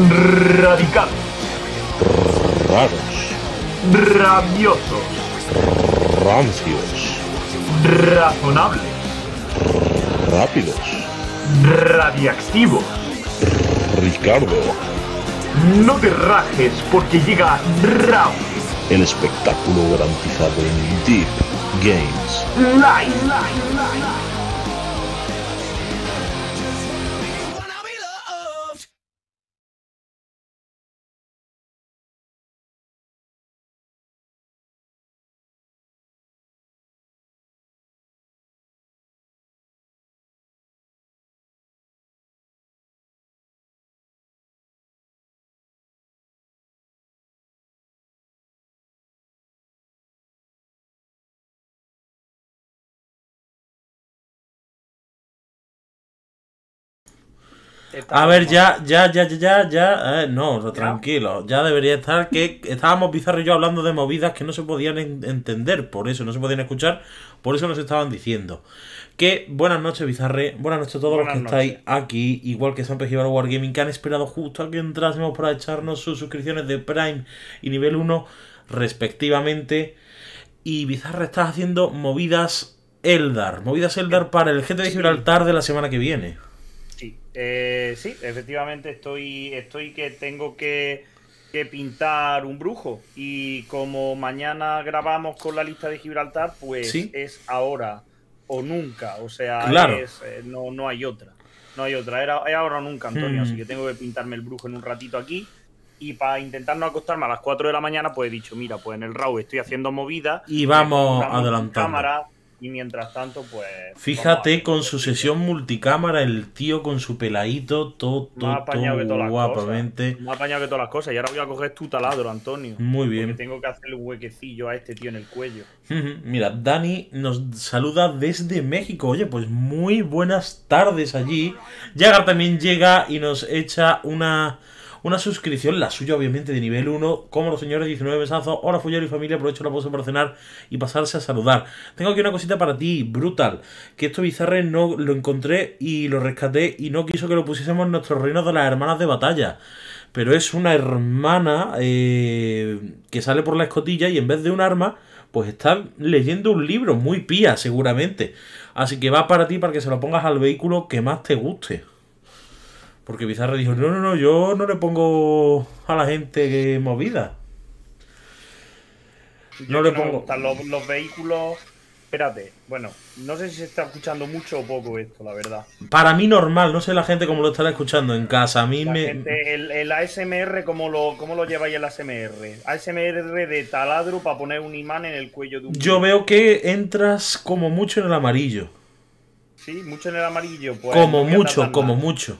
radical, Raros. Rabiosos. Rancios. Razonables. Rápidos. Radiactivos. Ricardo. No te rajes porque llega Raw. El espectáculo garantizado en Deep Games. Live. A ver, ya, ya, ya, ya, ya, eh, no, tranquilo. Ya debería estar que estábamos Bizarre y yo hablando de movidas que no se podían entender, por eso no se podían escuchar, por eso nos estaban diciendo. Que buenas noches, Bizarre. Buenas noches a todos los que estáis aquí, igual que San Pejibar Wargaming, que han esperado justo a que entrásemos para echarnos sus suscripciones de Prime y nivel 1, respectivamente. Y Bizarre está haciendo movidas Eldar, movidas Eldar eh, para el gente de Gibraltar de la semana que viene. Eh, sí, efectivamente estoy, estoy que tengo que, pintar un brujo y como mañana grabamos con la lista de Gibraltar, pues es ahora o nunca, o sea, eh, no, hay otra, no hay otra, era, ahora o nunca, Antonio, así hmm. que tengo que pintarme el brujo en un ratito aquí y para intentar no acostarme a las 4 de la mañana, pues he dicho, mira, pues en el RAW estoy haciendo movida Y vamos adelantando. Cámara, y mientras tanto, pues. Fíjate con su sesión multicámara, el tío con su peladito, todo, todo, todo guapamente. Me ha apañado que todas las cosas. Y ahora voy a coger tu taladro, Antonio. Muy bien. Porque tengo que hacer el huequecillo a este tío en el cuello. Mira, Dani nos saluda desde México. Oye, pues muy buenas tardes allí. Jagar también llega y nos echa una. Una suscripción, la suya obviamente de nivel 1, como los señores 19 besazos. Hola, fullero y familia, aprovecho la pausa para cenar y pasarse a saludar. Tengo aquí una cosita para ti, brutal. Que esto bizarre no lo encontré y lo rescaté y no quiso que lo pusiésemos en nuestro reino de las hermanas de batalla pero es una hermana eh, que sale por la escotilla y en vez de un arma, pues está leyendo un libro muy pía, seguramente. Así que va para ti para que se lo pongas al vehículo que más te guste. Porque Bizarre dijo, no, no, no, yo no le pongo a la gente movida. No le pongo... Los, los, vehículos... Espérate, bueno, no sé si se está escuchando mucho o poco esto, la verdad. Para mí normal, no sé la gente cómo lo estará escuchando en casa. A mí me... el, el, ASMR, ¿cómo lo, ¿cómo lo lleváis el ASMR? ASMR de taladro para poner un imán en el cuello de un... Yo veo que entras como mucho en el amarillo. Sí, mucho en el amarillo. Pues como mucho, como mucho.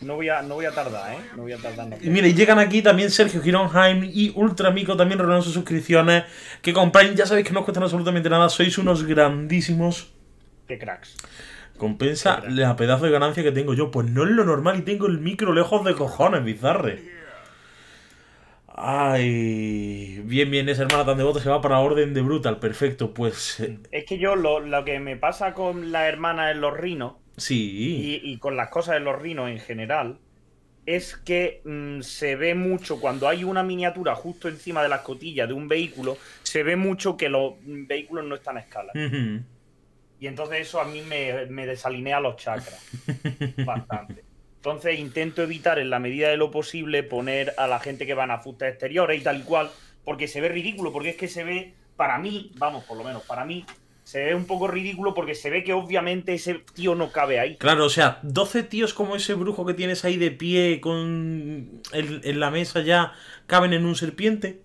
No voy, a, no tardar, ¿eh? No voy a tardar. No. Y mira, llegan aquí también Sergio Gironheim y Ultramico también renuevan sus suscripciones. Que compren, ya sabéis que no os cuestan absolutamente nada, sois unos grandísimos. Qué cracks. Compensa la pedazo de ganancia que tengo yo. Pues no es lo normal y tengo el micro lejos de cojones, bizarre. Ay, bien, bien, esa hermana tan devota se va para Orden de Brutal, perfecto, pues... Eh. Es que yo lo, que me pasa con la hermana en los rinos Sí. Y, con las cosas de los rinos en general, es que mm, se ve mucho, cuando hay una miniatura justo encima de las cotillas de un vehículo, se ve mucho que los mm, vehículos no están a escala. Y entonces eso a mí me, desalinea los chakras bastante. Entonces intento evitar en la medida de lo posible poner a la gente que van a fustas exteriores y tal y cual, porque se ve ridículo, porque es que se ve, para mí, vamos, por lo menos para mí, se ve un poco ridículo porque se ve que obviamente ese tío no cabe ahí. Claro, o sea, 12 tíos como ese brujo que tienes ahí de pie con en la mesa ya caben en un serpiente.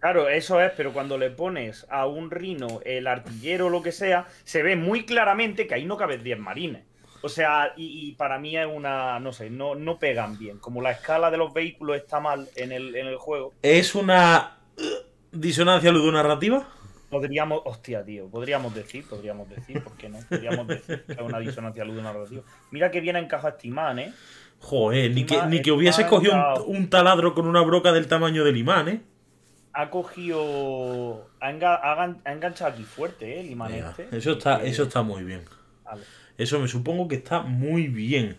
Claro, eso es, pero cuando le pones a un rino, el artillero o lo que sea, se ve muy claramente que ahí no caben 10 marines. O sea, y, para mí es una, no sé, no, no pegan bien. Como la escala de los vehículos está mal en el, en el juego. ¿Es una uh, disonancia ludonarrativa? Podríamos, hostia, tío, podríamos decir, podríamos decir, ¿por qué no? Podríamos decir que es una disonancia luz tío Mira que bien encaja este imán, ¿eh? Joder, ni que, ni que hubiese cogido un, taladro con una broca del tamaño del imán, ¿eh? Ha cogido. Ha, enganchado aquí fuerte, ¿eh? El imán este. Eso está, eso está muy bien. Eso me supongo que está muy bien.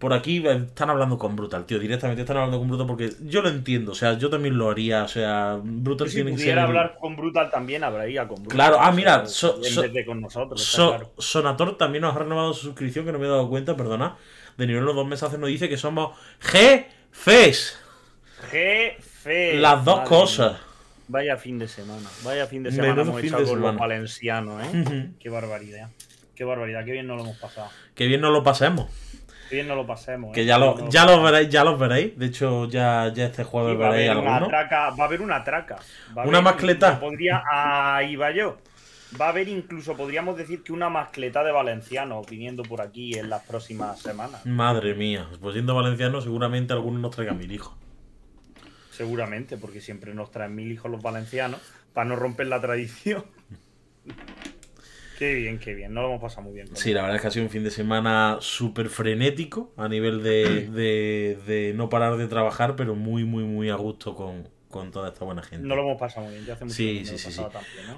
Por aquí están hablando con Brutal, tío. Directamente están hablando con Brutal porque yo lo entiendo. O sea, yo también lo haría. O sea, Brutal tiene que ser. Si hablar con Brutal también, habría con Brutal. Claro, ah, mira. con nosotros, Sonator también nos ha renovado su suscripción, que no me he dado cuenta, perdona. De nivel los dos meses hace nos dice que somos jefes. Jefes. Las dos cosas. Vaya fin de semana. Vaya fin de semana hemos hecho con los ¿eh? Qué barbaridad. Qué barbaridad. Qué bien nos lo hemos pasado. Qué bien nos lo pasemos no lo pasemos. Que ¿eh? ya, lo, ya, lo veréis, ya los veréis. De hecho, ya, ya este jueves veréis algo va a haber una traca. Va una mascleta. ahí va yo. Va a haber incluso, podríamos decir que una mascleta de valencianos viniendo por aquí en las próximas semanas. Madre mía, pues siendo valencianos, seguramente algunos nos traigan mil hijos. Seguramente, porque siempre nos traen mil hijos los valencianos para no romper la tradición. Qué bien, qué bien, no lo hemos pasado muy bien. Sí, la verdad es que ha sido un fin de semana súper frenético a nivel de, de, no parar de trabajar, pero muy, muy, muy a gusto con, con toda esta buena gente. No lo hemos pasado muy bien, ya hace mucho tiempo. Sí, sí, sí.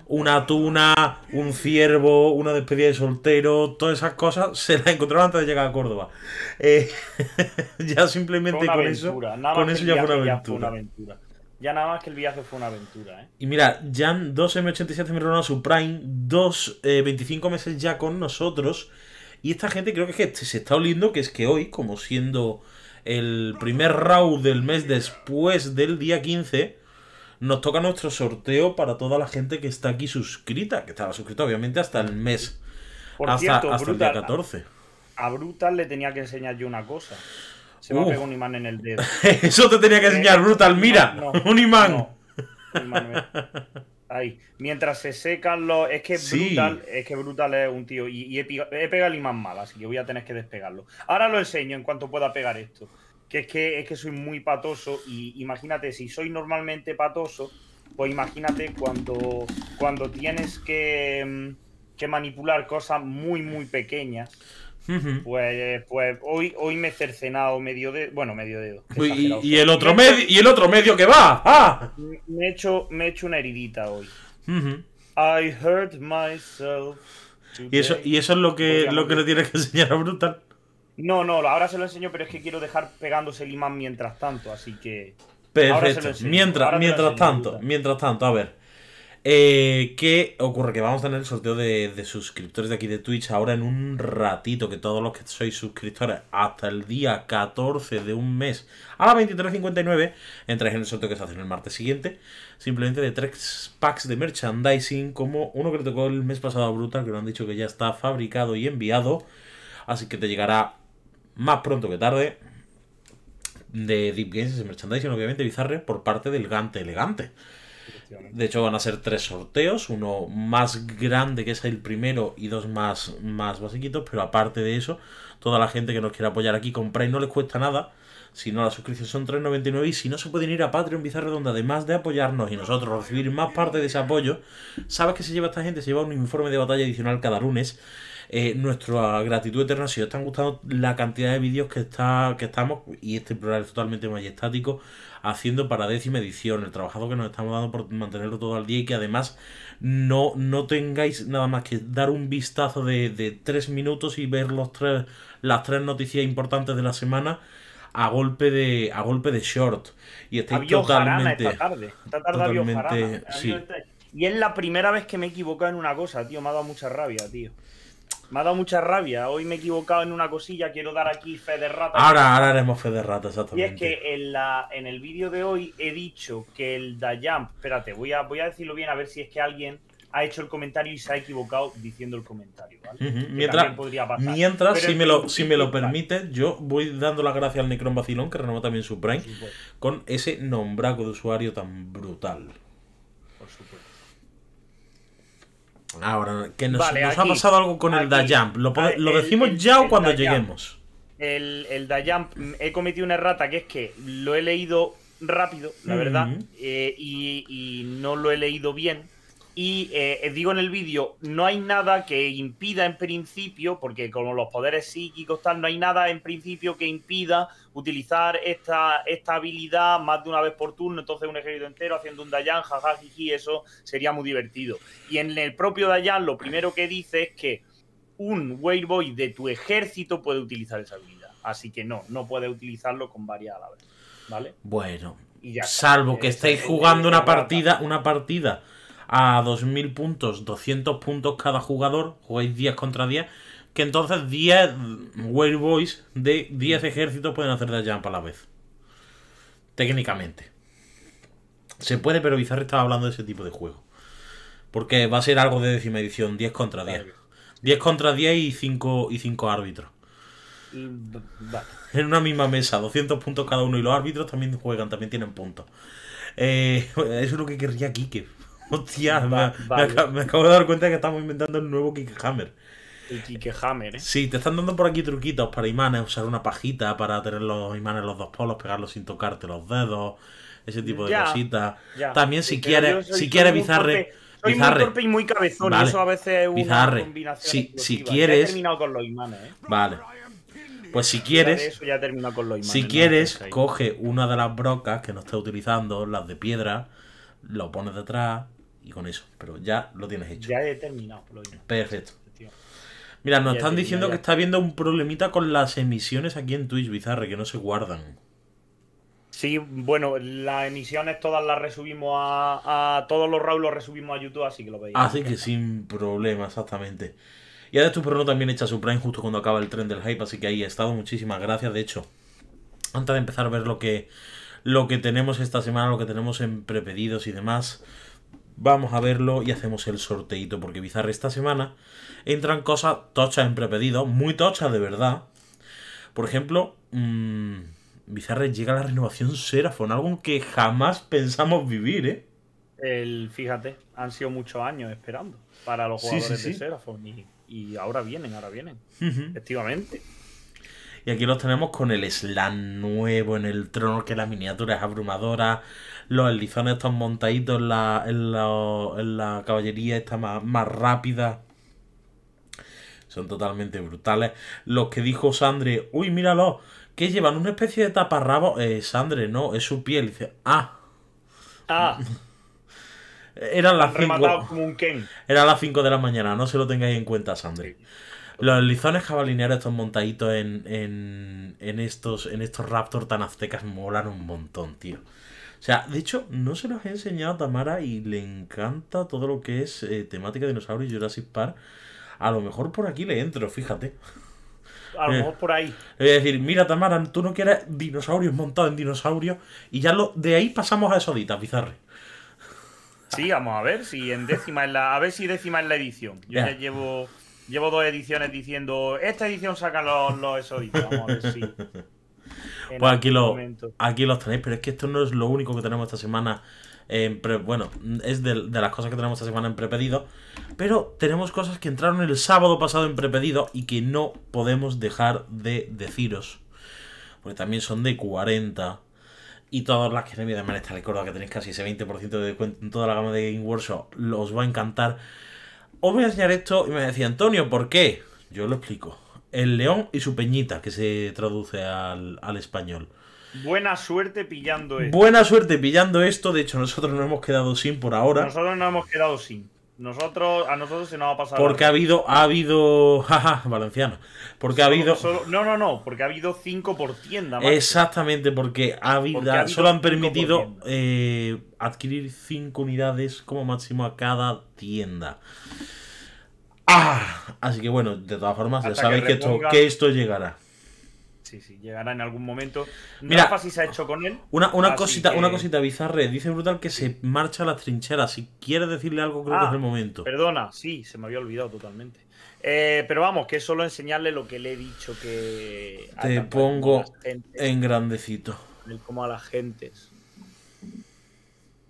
Una tuna, un ciervo, una despedida de soltero, todas esas cosas se las encontraron antes de llegar a Córdoba. Eh, ya simplemente con eso, con eso ya Fue una aventura. Ya nada más que el viaje fue una aventura, ¿eh? Y mira, Jan, 2M87 su Supreme, 2, eh, 25 meses ya con nosotros. Y esta gente creo que, se está oliendo que es que hoy, como siendo el primer round del mes después del día 15, nos toca nuestro sorteo para toda la gente que está aquí suscrita, que estaba suscrita obviamente hasta el mes, hasta, el día 14. A, a Brutal le tenía que enseñar yo una cosa. Se me ha pegado un imán en el dedo. Eso te tenía que eh, enseñar, Brutal. Mira, un imán. Mientras se secan los. Es que brutal. Es que brutal es un tío. Y, he, pegado el imán mal, así que voy a tener que despegarlo. Ahora lo enseño en cuanto pueda pegar esto. Que es que es que soy muy patoso. Y imagínate, si soy normalmente patoso, pues imagínate cuando, cuando tienes que, mm, que manipular cosas muy, muy pequeñas pues, eh, pues hoy, hoy me he cercenado medio dedo. Bueno, medio dedo. Y, el otro medio, y el otro medio que va. Ah. Me he hecho, me he hecho una heridita hoy. I hurt myself. Y eso, y eso es lo que, lo que le tienes que enseñar a Brutal. No, no, ahora se lo enseño, pero es que quiero dejar pegándose el imán mientras tanto, así que. Perfecto. Mientras, mientras tanto, mientras tanto, a ver. Eh, ¿Qué ocurre? Que vamos a tener el sorteo de, suscriptores de aquí de Twitch ahora en un ratito. Que todos los que sois suscriptores hasta el día 14 de un mes a las 23.59 entráis en el sorteo que se hace el martes siguiente. Simplemente de tres packs de merchandising, como uno que le tocó el mes pasado a Brutal, que nos han dicho que ya está fabricado y enviado. Así que te llegará más pronto que tarde de Deep Games y merchandising, obviamente bizarre, por parte del Gante Elegante. De hecho, van a ser tres sorteos, uno más grande que es el primero y dos más, más basiquitos, pero aparte de eso, toda la gente que nos quiera apoyar aquí, compráis, no les cuesta nada. Si no, la suscripción son 3.99 y si no, se pueden ir a Patreon Bizarra Redonda, además de apoyarnos y nosotros recibir más parte de ese apoyo. ¿Sabes que se lleva esta gente? Se lleva un informe de batalla adicional cada lunes eh, nuestra gratitud eterna. Si os están gustando la cantidad de vídeos que, está, que estamos, y este programa es totalmente majestático, haciendo para décima edición, el trabajo que nos estamos dando por mantenerlo todo al día y que además no, no tengáis nada más que dar un vistazo de, de tres minutos y ver los tres, las tres noticias importantes de la semana a golpe de a golpe de short y estáis totalmente tarde, y es la primera vez que me he equivocado en una cosa tío me ha dado mucha rabia tío me ha dado mucha rabia. Hoy me he equivocado en una cosilla. Quiero dar aquí fe de rata. Ahora, ahora haremos fe de rata, exactamente. Y es que en, la, en el vídeo de hoy he dicho que el Dayamp. Espérate, voy a, voy a decirlo bien a ver si es que alguien ha hecho el comentario y se ha equivocado diciendo el comentario. Mientras, mientras si, me lo, si me lo permite, yo voy dando las gracias al Necron Bacilón, que renova también su Prime, con ese nombraco de usuario tan brutal. Por supuesto. Ahora, que nos, ha pasado algo con el Dayamp, ¿Lo, ah, decimos ya o cuando lleguemos? El, el mm, he cometido una errata que es que lo he leído rápido, la verdad, eh, y, no lo he leído bien. Y eh, digo en el vídeo, no hay nada que impida en principio, porque con los poderes psíquicos tal, no hay nada en principio que impida utilizar esta, esta habilidad más de una vez por turno. Entonces, un ejército entero haciendo un Dayan, jajaja eso sería muy divertido. Y en el propio Dayan, lo primero que dice es que un Wayboy de tu ejército puede utilizar esa habilidad. Así que no, no puede utilizarlo con varias a la vez. ¿Vale? Bueno, Salvo que este estéis jugando una partida, una partida a 2.000 puntos, 200 puntos cada jugador, jugáis 10 contra 10, que entonces 10 Whale Boys de 10 ejércitos pueden hacer de jump a la vez. Técnicamente. Se puede, pero Bizarre estaba hablando de ese tipo de juego. Porque va a ser algo de décima edición, 10 contra 10. 10 contra 10 y 5, y 5 árbitros. En una misma mesa, 200 puntos cada uno y los árbitros también juegan, también tienen puntos. Eh, eso es lo que querría Kike. Hostia, mm, me, acabo, de dar cuenta que estamos inventando el nuevo Kickhammer. El Kickhammer, ¿eh? Sí, te están dando por aquí truquitos para imanes, usar una pajita para tener los imanes los dos polos, pegarlos sin tocarte los dedos, ese tipo de cositas. También si quieres, si quieres bizarre. bizarre. muy torpe muy cabezón, eso a veces es una combinación. Si, quieres. ¿eh? Vale. Pues si quieres, si quieres, coge una de las brocas que no esté utilizando, las de piedra, lo pones detrás, y con eso. Pero ya lo tienes hecho. Ya he terminado. Lo menos. Perfecto. Mira, nos están diciendo que está habiendo un problemita con las emisiones aquí en Twitch, Bizarre, que no se guardan. Sí, bueno, las emisiones todas las resubimos a, a todos los Raúl los resubimos a YouTube, así que lo veis. Así que sin problema, exactamente. Y además tu no también echa su Prime justo cuando acaba el tren del hype, así que ahí ha estado. Muchísimas gracias. De hecho, antes de empezar a ver lo que, lo que tenemos esta semana, lo que tenemos en prepedidos y demás, Vamos a verlo y hacemos el sorteito, porque Bizarre esta semana entran cosas tochas en prepedido, muy tochas de verdad. Por ejemplo, mmm, Bizarre llega a la renovación Seraphon, algo que jamás pensamos vivir, ¿eh? El, fíjate, han sido muchos años esperando para los jugadores de Seraphon y, ahora vienen, ahora vienen, efectivamente. Y aquí los tenemos con el slam nuevo en el trono, que la miniatura es abrumadora, los elizones están montaditos, la, en la, caballería está más, más rápida. Son totalmente brutales. Los que dijo Sandre, uy, míralo, que llevan una especie de taparrabo. Eh, Sandre, no, es su piel. dice, ah. Ah. Eran las 5 Era las 5 de la mañana, no se lo tengáis en cuenta, Sandri. Los lizones jabalineros, estos montaditos en, en, en, estos, en estos raptors tan aztecas, molan un montón, tío. O sea, de hecho, no se los he enseñado a Tamara y le encanta todo lo que es eh, temática de dinosaurios, y Jurassic Park. A lo mejor por aquí le entro, fíjate. A lo eh, mejor por ahí. Es decir, mira Tamara, tú no quieres dinosaurios montados en dinosaurios. Y ya lo, de ahí pasamos a Exoditas, bizarre. Sí, vamos a ver si en décima en la. A ver si décima en la edición. Yo ya llevo. Llevo dos ediciones diciendo. Esta edición saca los, los Vamos a ver si. Pues aquí, lo, aquí los tenéis, pero es que esto no es lo único que tenemos esta semana. En bueno, es de, las cosas que tenemos esta semana en prepedido. Pero tenemos cosas que entraron el sábado pasado en prepedido y que no podemos dejar de deciros. Porque también son de 40. Y todas las que tenéis de manera, recuerdo que tenéis casi ese 20% de descuento en toda la gama de Game Workshop. Os va a encantar. Os voy a enseñar esto y me decía, Antonio, ¿por qué? Yo lo explico. El león y su peñita, que se traduce al, español. Buena suerte pillando esto. Buena suerte pillando esto. De hecho, nosotros nos hemos quedado sin por ahora. Nosotros nos hemos quedado sin. Nosotros, a nosotros se nos ha pasado. Porque ha habido, ha habido. Jaja, valenciano. Porque ha habido. no, no, no. Porque ha habido cinco por tienda. Exactamente, porque, ha habido, solo han permitido eh, adquirir cinco unidades como máximo a cada tienda. Ah, así que bueno, de todas formas, ya sabéis que, esto, llegará. Sí, sí, llegará en algún momento. No si se ha hecho con él. Una, cosita, una cosita bizarre. Dice Brutal que se marcha a las trincheras. Si quieres decirle algo, creo que es ah, el momento. Perdona, sí, se me había olvidado totalmente. Eh, pero vamos, que es solo enseñarle lo que le he dicho que. Te pongo en grandecito. Como a las gentes.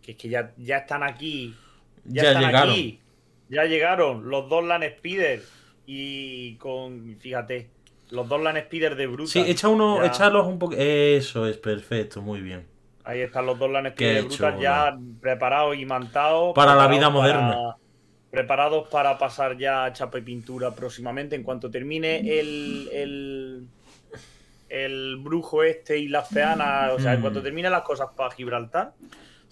Que es que ya, ya están aquí. Ya, llegaron. Ya llegaron los dos Land Speeder y con, fíjate, los dos Land Speeder de Brutal. Sí, echa uno, échalos un poco. Eso es perfecto, muy bien. Ahí están los dos Land Speeder de Brutal ya preparados y mantados. Para la vida moderna. preparados para pasar ya a chapa y pintura próximamente. En cuanto termine el, el brujo este y la feana, o sea, en cuanto mm. termine las cosas para Gibraltar,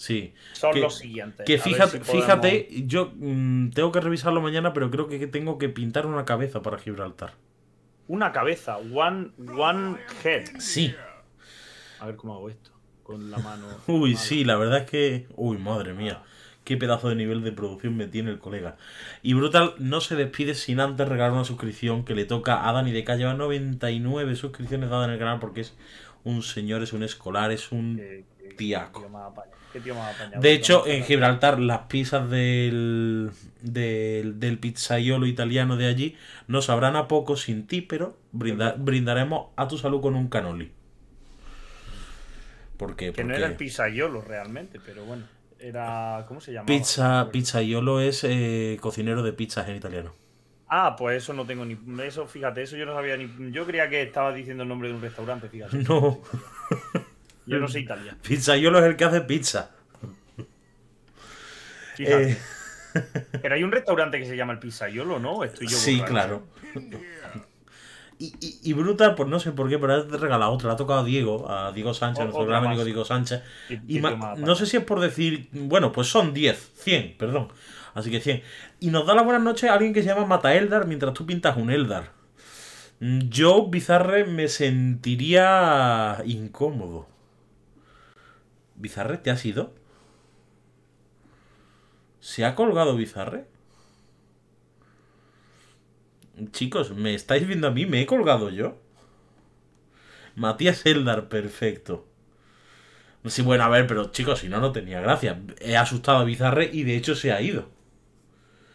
Sí. Son los siguientes. Que fíjate, fíjate yo mm, tengo que revisarlo mañana, pero creo que tengo que pintar una cabeza para Gibraltar. Una cabeza, one, one head. Sí. A ver cómo hago esto. Con la mano. Uy, sí, la verdad es que. Uy, madre mía. Qué pedazo de nivel de producción me tiene el colega. Y Brutal no se despide sin antes regalar una suscripción que le toca a Dani de Calle. Lleva 99 suscripciones dadas en el canal porque es un señor, es un escolar, es un tiaco. De hecho, en Gibraltar las pizzas del, del, pizzaiolo italiano de allí no sabrán a poco sin ti, pero brindaremos a tu salud con un canoli. ¿Por qué? Que no era el pizzaiolo realmente, pero bueno. Era, ¿Cómo se llamaba? Pizza, pizzaiolo es eh, cocinero de pizzas en italiano. Ah, pues eso no tengo ni. Eso, fíjate, eso yo no sabía ni. Yo creía que estaba diciendo el nombre de un restaurante, fíjate. No. Yo no sé Pizza Pizzaiolo es el que hace pizza. Eh. Pero hay un restaurante que se llama el Pizzaiolo, ¿no? Estoy yo sí, claro. Y, Brutal, pues no sé por qué, pero ha regalado otra, la ha tocado a Diego, a Diego Sánchez, nuestro gran amigo Diego Sánchez. Y, no sé si es por decir, bueno, pues son 10, 100, perdón. Así que 100. Y nos da la buena noche a alguien que se llama Mata Eldar mientras tú pintas un Eldar. Mm, yo, Bizarre, me sentiría incómodo. ¿Bizarre te ha sido? ¿Se ha colgado Bizarre? Chicos, ¿me estáis viendo a mí? ¿Me he colgado yo? Matías Eldar, perfecto. Sí, bueno, a ver, pero chicos, si no, no tenía gracia. He asustado a Bizarre y de hecho se ha ido.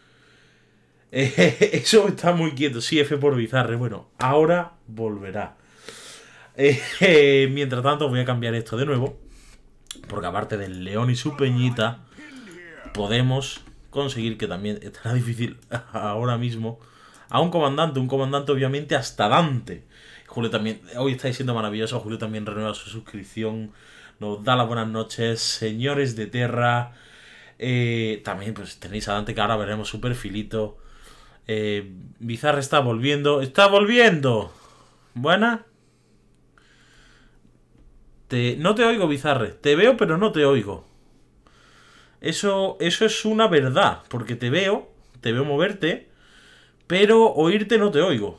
eso está muy quieto. Sí, F por Bizarre. Bueno, ahora volverá. Eh, mientras tanto, voy a cambiar esto de nuevo. Porque aparte del león y su peñita, podemos conseguir que también estará difícil ahora mismo a un comandante. Un comandante obviamente hasta Dante. Julio también, hoy estáis siendo maravilloso. Julio también renueva su suscripción. Nos da las buenas noches, señores de Terra. Eh, también pues tenéis a Dante que ahora veremos su filito Eh, Bizarre está volviendo. ¡Está volviendo! Buena no te oigo, Bizarre. Te veo, pero no te oigo. Eso, eso es una verdad, porque te veo, te veo moverte, pero oírte no te oigo.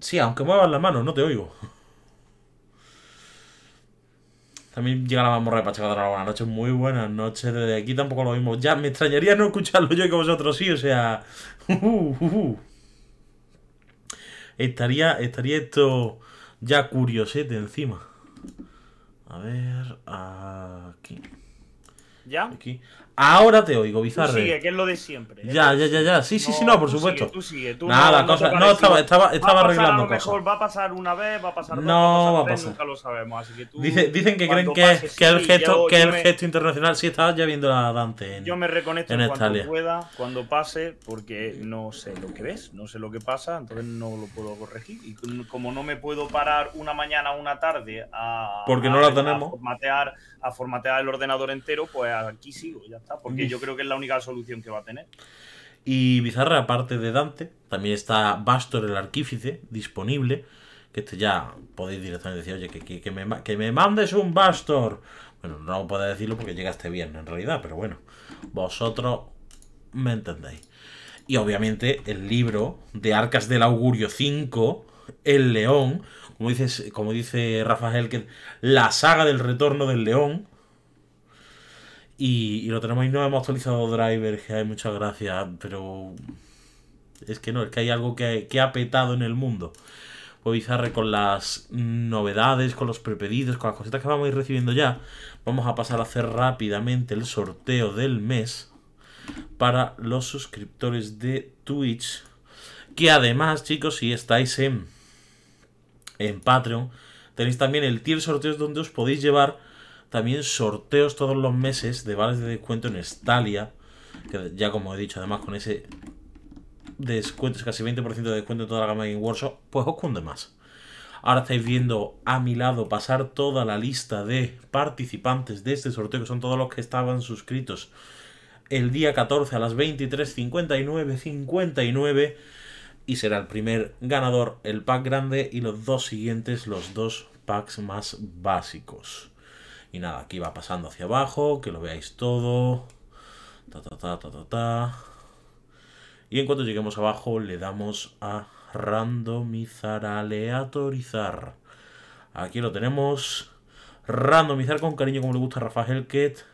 Sí, aunque muevas la mano no te oigo. También llega la mamorra de pachacamac Buenas noches, muy buenas noches. Desde aquí tampoco lo mismo. Ya, me extrañaría no escucharlo yo que vosotros sí, o sea. Uh, uh, uh. Estaría, estaría esto ya curiosete encima. A ver, aquí. ¿Ya? Aquí. Ahora te oigo, Bizarre. Tú sigue, que es lo de siempre. Ya, ya, ya, ya. Sí, sí, no, sí, no, por supuesto. tú sigue, tú Nada, no, cosa, no, estaba, estaba, estaba arreglando cosas. Va a pasar una vez, va a pasar dos, no va a pasar. nunca lo sabemos, así que tú. Dice, dicen que creen que, es que, el gesto, que el gesto internacional sí estaba ya viendo a Dante. En, yo me reconecto en cuando pueda, cuando pase, porque no sé lo que ves, no sé lo que pasa, entonces no lo puedo corregir. Y como no me puedo parar una mañana, o una tarde a. Porque no la tenemos. A a formatear el ordenador entero, pues aquí sigo, ya está, porque yo creo que es la única solución que va a tener. Y Bizarra, aparte de Dante, también está Bastor el Arquífice... disponible, que este ya podéis directamente decir, oye, que, me, mandes un Bastor. Bueno, no podéis decirlo porque llegaste bien en realidad, pero bueno, vosotros me entendéis. Y obviamente el libro de Arcas del Augurio 5, El León, como, como dice Rafael, que la saga del retorno del león. Y, lo tenemos ahí, no hemos actualizado driver, que hay muchas gracias, pero es que no, es que hay algo que, que ha petado en el mundo. Pues Bizarre con las novedades, con los prepedidos, con las cositas que vamos a ir recibiendo ya, vamos a pasar a hacer rápidamente el sorteo del mes para los suscriptores de Twitch. Que además, chicos, si estáis en en Patreon. Tenéis también el tier sorteos donde os podéis llevar también sorteos todos los meses de vales de descuento en Stalia. Que ya como he dicho, además con ese descuento, es casi 20% de descuento en toda la gama de Game pues os cunde más. Ahora estáis viendo a mi lado pasar toda la lista de participantes de este sorteo, que son todos los que estaban suscritos el día 14 a las 23.59.59 y será el primer ganador el pack grande y los dos siguientes los dos packs más básicos. Y nada, aquí va pasando hacia abajo, que lo veáis todo. Y en cuanto lleguemos abajo le damos a randomizar, aleatorizar. Aquí lo tenemos. Randomizar con cariño como le gusta a Rafa Helket.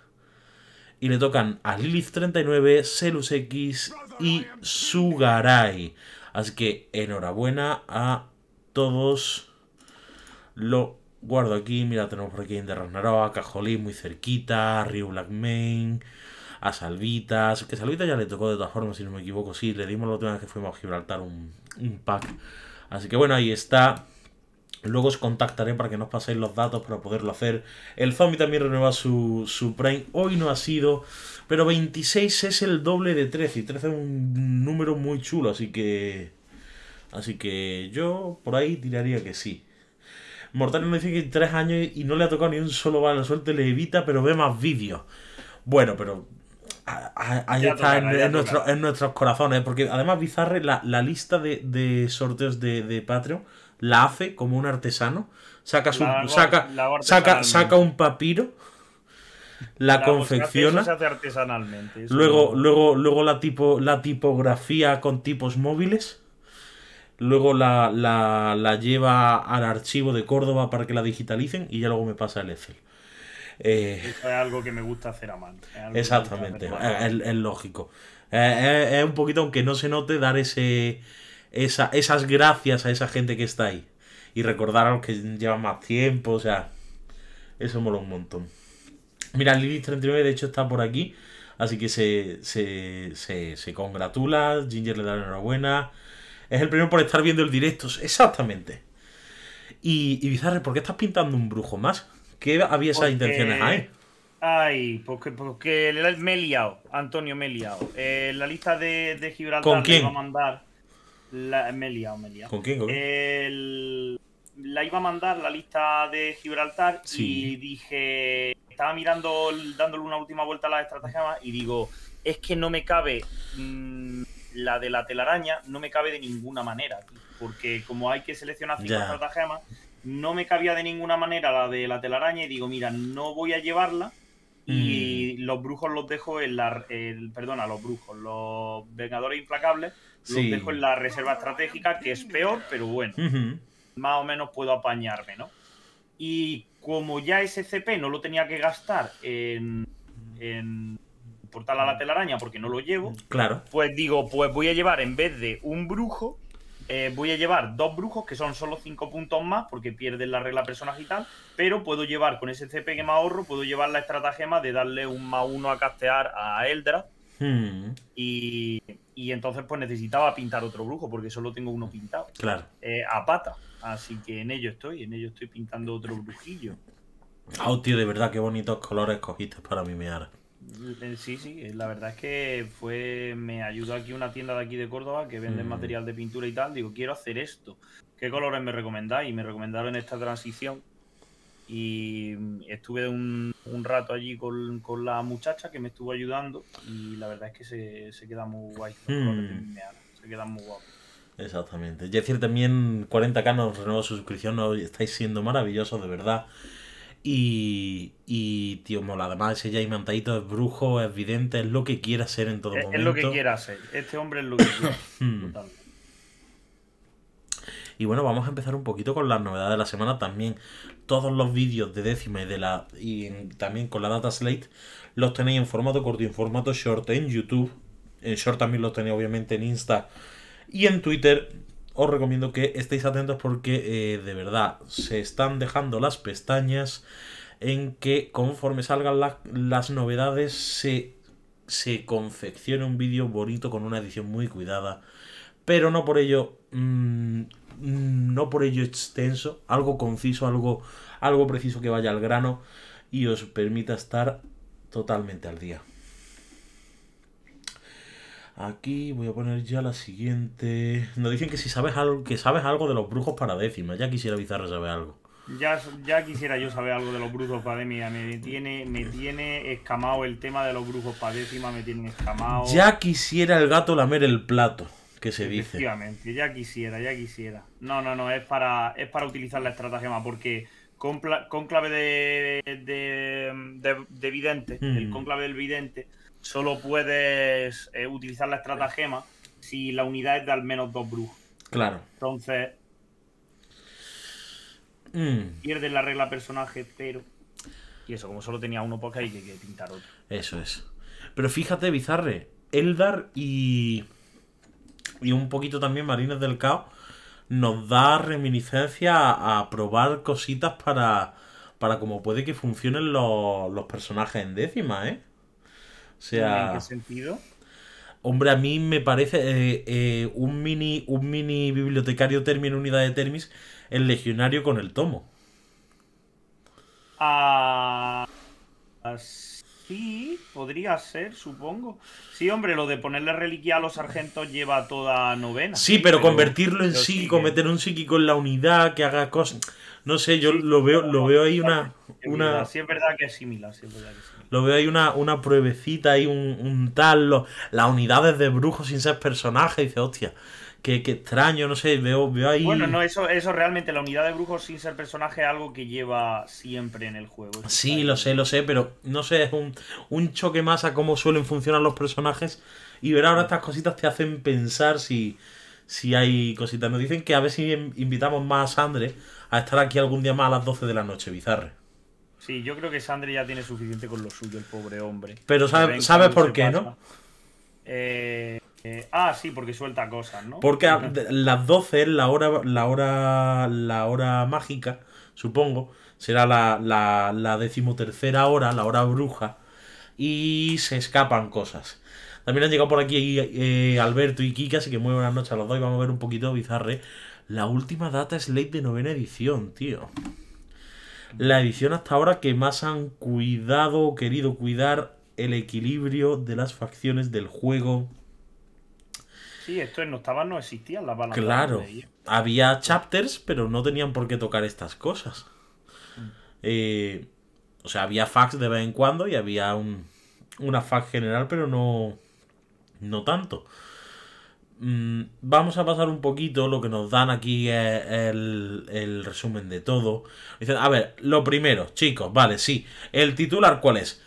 Y le tocan a Lilith39, Celus X y Sugarai. Así que enhorabuena a todos. Lo guardo aquí. Mira, tenemos por aquí en Ragnarok, a Cajolí, muy cerquita, Río Ryu Main. a Salvitas. Que Salvitas ya le tocó de todas formas, si no me equivoco. Sí, le dimos la última vez que fuimos a Gibraltar un, un pack. Así que bueno, ahí está. Luego os contactaré para que nos paséis los datos para poderlo hacer. El Zombie también renueva su, su Prime. Hoy no ha sido. Pero 26 es el doble de 13. Y 13 es un número muy chulo. Así que. Así que yo por ahí Diría que sí. Mortal me dice que 3 años y no le ha tocado ni un solo La Suerte le evita, pero ve más vídeos. Bueno, pero ahí está, en, nuestros corazones. Porque además, Bizarre, la, lista de, sorteos de, de, Patreon la hace como un artesano, saca, su, saca, saca, un papiro, la, confecciona. luego, luego, luego la, tipo, la tipografía con tipos móviles. Luego la, lleva al archivo de Córdoba para que la digitalicen y ya luego me pasa el Excel. Eh, es algo que me gusta hacer a Exactamente, es, lógico. Eh, eh, es, un poquito, aunque no se note, dar ese, esas gracias a esa gente que está ahí. Y recordar a los que llevan más tiempo, o sea, eso mola un montón. Mira, Lilith39 de hecho está por aquí, así que se, se, se, congratula, Ginger le da la enhorabuena. Es el primero por estar viendo el directo, exactamente. Y, Bizarre, ¿por qué estás pintando un brujo más? ¿Qué había esas intenciones ahí? Ay, porque, porque me he liado, Antonio, me he liado. Eh, la lista de, de Gibraltar ¿Con quién? a mandar. La, me he liado, ¿Con la iba a mandar la lista de Gibraltar y dije. Estaba mirando, dándole una última vuelta a las estratagemas y digo, es que no me cabe. Mm, la de la telaraña no me cabe de ninguna manera, porque como hay que seleccionar cinco estratagemas, no me cabía de ninguna manera la de la telaraña y digo, mira, no voy a llevarla y mm. los brujos los dejo en la... El, perdona, los brujos, los vengadores implacables los dejo en la reserva estratégica, que es peor, pero bueno, más o menos puedo apañarme, ¿no? Y como ya ese CP no lo tenía que gastar en, en a la telaraña porque no lo llevo, claro. pues digo, pues voy a llevar en vez de un brujo, eh, voy a llevar dos brujos que son solo cinco puntos más porque pierden la regla personaje y tal, pero puedo llevar con ese CP que me ahorro, puedo llevar la estratagema de darle un más uno a castear a Eldra hmm. y, y entonces pues necesitaba pintar otro brujo porque solo tengo uno pintado. Claro. Eh, a pata. Así que en ello estoy, en ello estoy pintando otro brujillo. Oh, tío, de verdad, qué bonitos colores cogiste para mimear. Eh, sí, sí, eh, la verdad es que fue. Me ayudó aquí una tienda de aquí de Córdoba que vende mm. material de pintura y tal. Digo, quiero hacer esto. ¿Qué colores me recomendáis? Y me recomendaron esta transición y estuve un, rato allí con, la muchacha que me estuvo ayudando y la verdad es que se, queda muy guay hmm. se queda muy guapo Exactamente. decir también 40k nos renueva su suscripción, estáis siendo maravillosos de verdad. Y, y tío, mola. Además, ese Jaime Antadito es brujo, es vidente, es lo que quiera ser en todo momento. Es lo que quiera ser. Este hombre es lo que quiera. Hmm. Y bueno, vamos a empezar un poquito con las novedades de la semana también todos los vídeos de décima y de la y también con la data slate los tenéis en formato corto y en formato short en YouTube. En short también los tenéis obviamente en Insta y en Twitter. Os recomiendo que estéis atentos porque eh, de verdad se están dejando las pestañas en que conforme salgan las novedades se, se confeccione un vídeo bonito con una edición muy cuidada. Pero no por ello mm, Mm, no por ello extenso, algo conciso, algo, algo preciso que vaya al grano y os permita estar totalmente al día. Aquí voy a poner ya la siguiente. Nos dicen que si sabes algo, que sabes algo de los brujos para décimas Ya quisiera Bizarra saber algo. Ya, ya quisiera yo saber algo de los brujos para décima. Me tiene, me tiene escamado el tema de los brujos para décima, me tiene escamado. Ya quisiera el gato lamer el plato que se dice. Efectivamente, ya quisiera, ya quisiera. No, no, no, es para, es para utilizar la estratagema, porque con de, de, de, de vidente, el hmm. cónclave del vidente, solo puedes eh, utilizar la estratagema si la unidad es de al menos dos brujos. Claro. Entonces, hmm. pierdes la regla personaje, pero... Y eso, como solo tenía uno porque pues hay que, que pintar otro. Eso es. Pero fíjate, Bizarre, Eldar y y un poquito también Marines del Caos nos da reminiscencia a, probar cositas para, para cómo puede que funcionen los, personajes en décima, ¿eh? O sea, qué sentido? Hombre, a mí me parece eh, eh, un, mini, un mini bibliotecario término unidad de termis, el legionario con el tomo. Ah, Sí, podría ser, supongo. Sí, hombre, lo de ponerle reliquia a los sargentos lleva toda novena. Sí, pero, convertirlo en psíquico, meter un psíquico en la unidad, que haga cosas. No sé, yo lo veo, lo veo ahí una. una... Sí, es verdad que es similar, Lo veo ahí una, una pruebecita, ahí un, tal, lo, las unidades de brujos sin ser personajes, dice, hostia que, extraño, no sé, veo, veo ahí... Bueno, no, eso, eso realmente, la unidad de brujos sin ser personaje es algo que lleva siempre en el juego. Sí, lo sé, lo sé, pero no sé, es un, choque más a cómo suelen funcionar los personajes y ver ahora estas cositas te hacen pensar si, hay cositas. Nos dicen que a ver si invitamos más a Sandre a estar aquí algún día más a las 12 de la noche, bizarre. Sí, yo creo que Sandre ya tiene suficiente con lo suyo, el pobre hombre. Pero sabes por qué, ¿no? Eh, eh, ah, sí, porque suelta cosas, ¿no? Porque las 12 es la hora, la hora, la hora mágica, supongo. Será la, decimotercera hora, la hora bruja. Y se escapan cosas. También han llegado por aquí eh, Alberto y Kika, así que muy buenas noches a los dos. Y vamos a ver un poquito bizarre. La última data es late de novena edición, tío. La edición hasta ahora que más han cuidado, querido cuidar el equilibrio de las facciones del juego esto en no existían las balas. Claro, había chapters, pero no tenían por qué tocar estas cosas. Mm. Eh, o sea, había fax de vez en cuando y había un, una fax general, pero no, no tanto. Mm, vamos a pasar un poquito, lo que nos dan aquí el, resumen de todo. Dicen, a ver, lo primero, chicos, vale, sí. ¿El titular cuál es?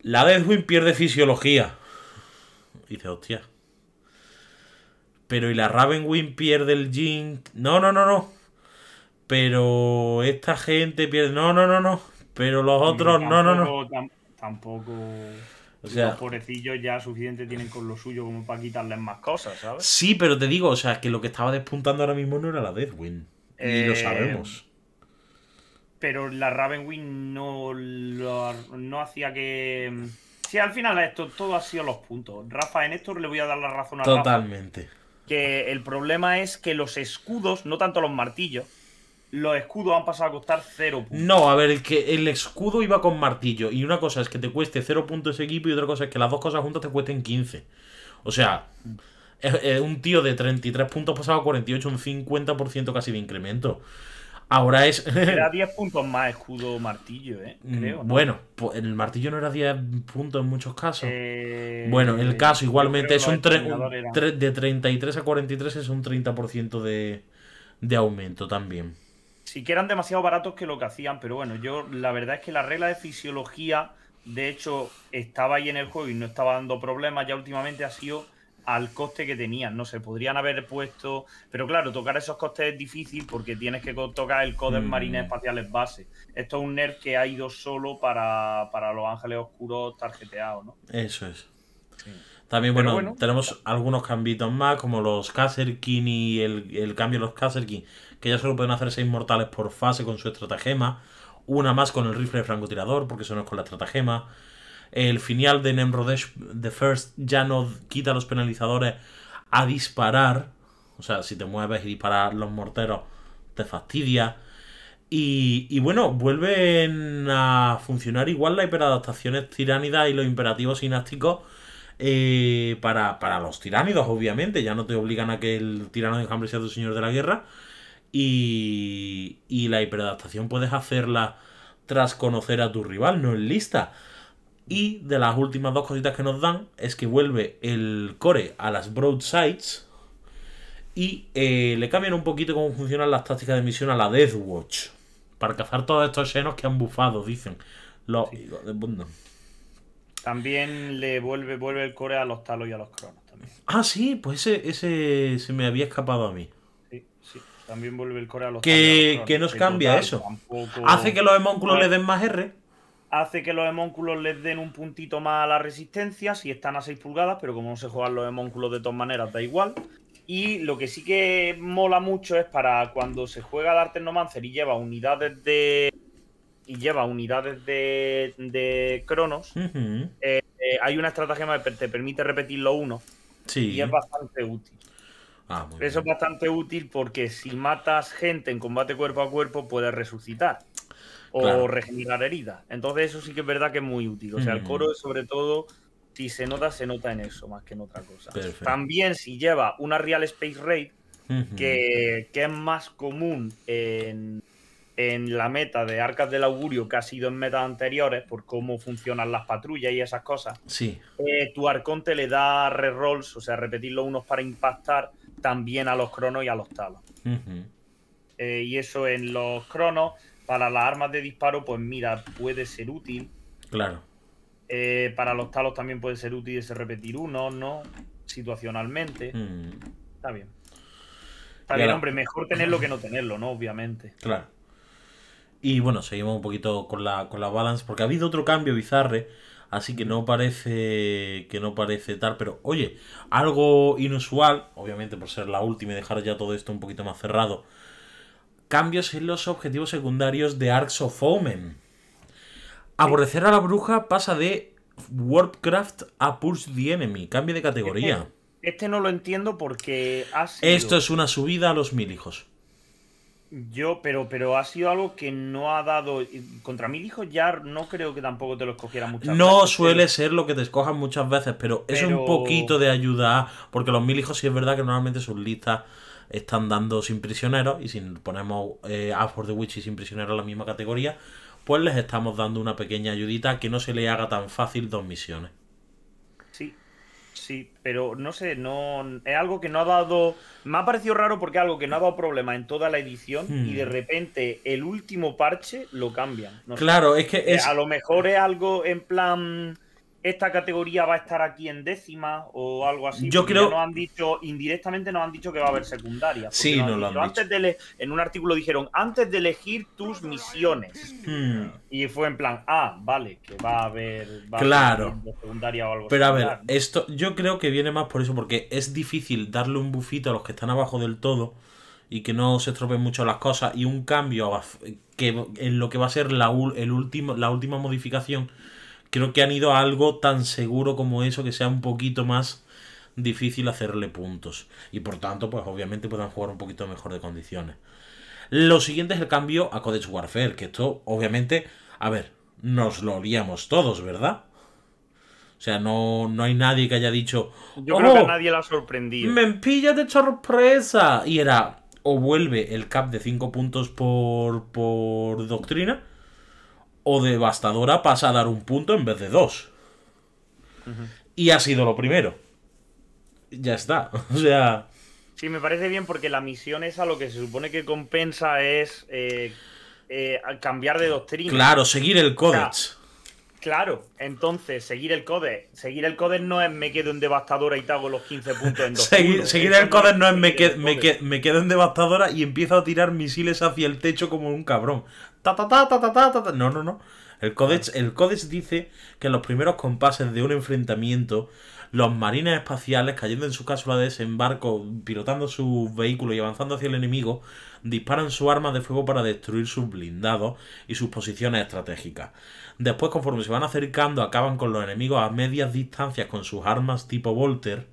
La Deathwing pierde fisiología. Dice, hostia. Pero y la Ravenwing pierde el Jin. No, no, no, no. Pero esta gente pierde. No, no, no, no. Pero los otros, no, no, no. tampoco. O sea, los pobrecillos ya suficiente tienen con lo suyo como para quitarles más cosas, ¿sabes? Sí, pero te digo, o sea, que lo que estaba despuntando ahora mismo no era la Deathwing. Y lo eh, sabemos. Pero la Ravenwing no, no hacía que. Mm, si al final esto todo ha sido los puntos. Rafa, en esto le voy a dar la razón a Totalmente que el problema es que los escudos, no tanto los martillos, los escudos han pasado a costar 0 puntos. No, a ver, el, que el escudo iba con martillo. Y una cosa es que te cueste 0 puntos ese equipo y otra cosa es que las dos cosas juntas te cuesten 15. O sea, un tío de 33 puntos pasado a 48, un 50% casi de incremento. Ahora es. Era 10 puntos más escudo martillo, ¿eh? Mm, creo, Bueno, el martillo no era 10 puntos en muchos casos. Eh... Bueno, el caso igualmente es un, de 33 a 43 es un 30% de, de aumento también. Sí que eran demasiado baratos que lo que hacían, pero bueno, yo la verdad es que la regla de fisiología, de hecho, estaba ahí en el juego y no estaba dando problemas. Ya últimamente ha sido al coste que tenían. No se podrían haber puesto. Pero claro, tocar esos costes es difícil porque tienes que tocar el código mm. Marines Espaciales base. Esto es un nerf que ha ido solo para, los Ángeles Oscuros tarjeteados, ¿no? Eso es. También, bueno, tenemos algunos cambios más, como los Caserkin y el, cambio de los Caserkin, que ya solo pueden hacer 6 mortales por fase con su estratagema. Una más con el rifle de francotirador, porque eso no es con la estratagema. El final de Nemrodesh The First ya no quita los penalizadores a disparar. O sea, si te mueves y disparas los morteros, te fastidia. Y, bueno, vuelven a funcionar igual hiperadaptación hiperadaptaciones tiránidas y los imperativos sinásticos eh, para, para, los tiránidos, obviamente. Ya no te obligan a que el tirano de enjambre sea tu señor de la guerra. Y, y la hiperadaptación puedes hacerla tras conocer a tu rival, no en lista. Y de las últimas dos cositas que nos dan es que vuelve el core a las broadsides y eh, le cambian un poquito cómo funcionan las tácticas de misión a la Death Watch. Para cazar todos estos senos que han bufado, dicen. Los de También le vuelve, vuelve el core a los talos y a los cronos. También. Ah, sí, pues ese, se me había escapado a mí. Sí, sí. También vuelve el core a los talos. nos cambia eso. Hace que los Hemónculos le den más R hace que los hemónculos les den un puntito más a la resistencia, si están a 6 pulgadas, pero como no se juegan los hemónculos de todas maneras, da igual. Y lo que sí que mola mucho es para cuando se juega no mancer y lleva unidades de. Y lleva unidades de, de cronos. Eh, eh, hay una estratagema que te permite repetirlo uno. Sí. Y es bastante útil. Ah, Eso es bastante útil porque si matas gente en combate cuerpo a cuerpo, puedes resucitar o regenerar heridas. Entonces eso sí que es verdad que es muy útil. O sea, el mm. coro sobre todo, si se nota, se nota en eso más que en otra cosa. También si lleva una Real Space Raid, que, es más común en, la meta de Arcas del Augurio que ha sido en metas anteriores por cómo funcionan las patrullas y esas cosas. Sí. Eh, arcón tu arconte le da rerolls, o sea, repetirlo unos para impactar también a los cronos y a los talos. Eh, y eso en los cronos para las armas de disparo, pues mira, puede ser útil. Claro. Eh, para los talos también puede ser útil ese repetir uno, ¿no? Situacionalmente. Mm. Está bien. Está bien, hombre, mejor tenerlo que no tenerlo, ¿no? Obviamente. Claro. Y bueno, seguimos un poquito con la, con la balance, porque ha habido otro cambio bizarre, así que no parece que no parece tal, pero oye, algo inusual, obviamente por ser la última y dejar ya todo esto un poquito más cerrado, cambios en los objetivos secundarios de Arcs of Omen. Aborrecer a la bruja pasa de Warcraft a Pulse the Enemy, cambio de categoría. Este, no lo entiendo porque ha sido... Esto es una subida a los mil hijos. Yo, pero, pero ha sido algo que no ha dado. Contra mil hijos ya no creo que tampoco te lo escogiera muchas veces. No suele ser lo que te escojan muchas veces, pero, es un poquito de ayuda, porque los mil hijos sí es verdad que normalmente son listas están dando sin prisioneros, y si ponemos eh, Up for the Witch y sin prisioneros en la misma categoría, pues les estamos dando una pequeña ayudita que no se le haga tan fácil dos misiones. Sí, sí, pero no sé, no es algo que no ha dado. Me ha parecido raro porque es algo que no ha dado problema en toda la edición y de hmm. repente el último parche lo cambian. claro, es que es... A lo mejor es algo en plan esta categoría va a estar aquí en décima o algo así. Yo creo. Nos han dicho, indirectamente nos han dicho que va a haber secundaria. Sí, nos, lo han dicho. Antes de en un artículo dijeron, antes de elegir tus misiones. Hmm. Y fue en plan, ah, vale, que va a haber. claro. secundaria o algo Pero a ver, esto yo creo que viene más por eso, porque es difícil darle un bufito a los que están abajo del todo y que no se estropeen mucho las cosas y un cambio que en lo que va a ser la, el último, la última modificación creo que han ido a algo tan seguro como eso que sea un poquito más difícil hacerle puntos. Y por tanto, pues obviamente puedan jugar un poquito mejor de condiciones. Lo siguiente es el cambio a Codex Warfare, que esto obviamente, a ver, nos lo olíamos todos, ¿verdad? O sea, no, no hay nadie que haya dicho... Yo creo que oh, nadie la ha sorprendido. ¡Me pillas de sorpresa! Y era, o vuelve el cap de 5 puntos por, por doctrina, o devastadora pasa a dar un punto en vez de dos. Y ha sido lo primero. Ya está. O sea. Sí, me parece bien porque la misión esa lo que se supone que compensa es eh, eh, cambiar de doctrina. Claro, seguir el códex. Claro, entonces, seguir el code Seguir el code no es me quedo en devastadora y te hago los 15 puntos en dos Seguir, el code no es me, me, me quedo en devastadora y empiezo a tirar misiles hacia el techo como un cabrón. No, no, no. El Codex, el dice que en los primeros compases de un enfrentamiento, los marines espaciales, cayendo en su cápsula de desembarco, pilotando sus vehículo y avanzando hacia el enemigo, disparan sus armas de fuego para destruir sus blindados y sus posiciones estratégicas. Después, conforme se van acercando, acaban con los enemigos a medias distancias con sus armas tipo Volter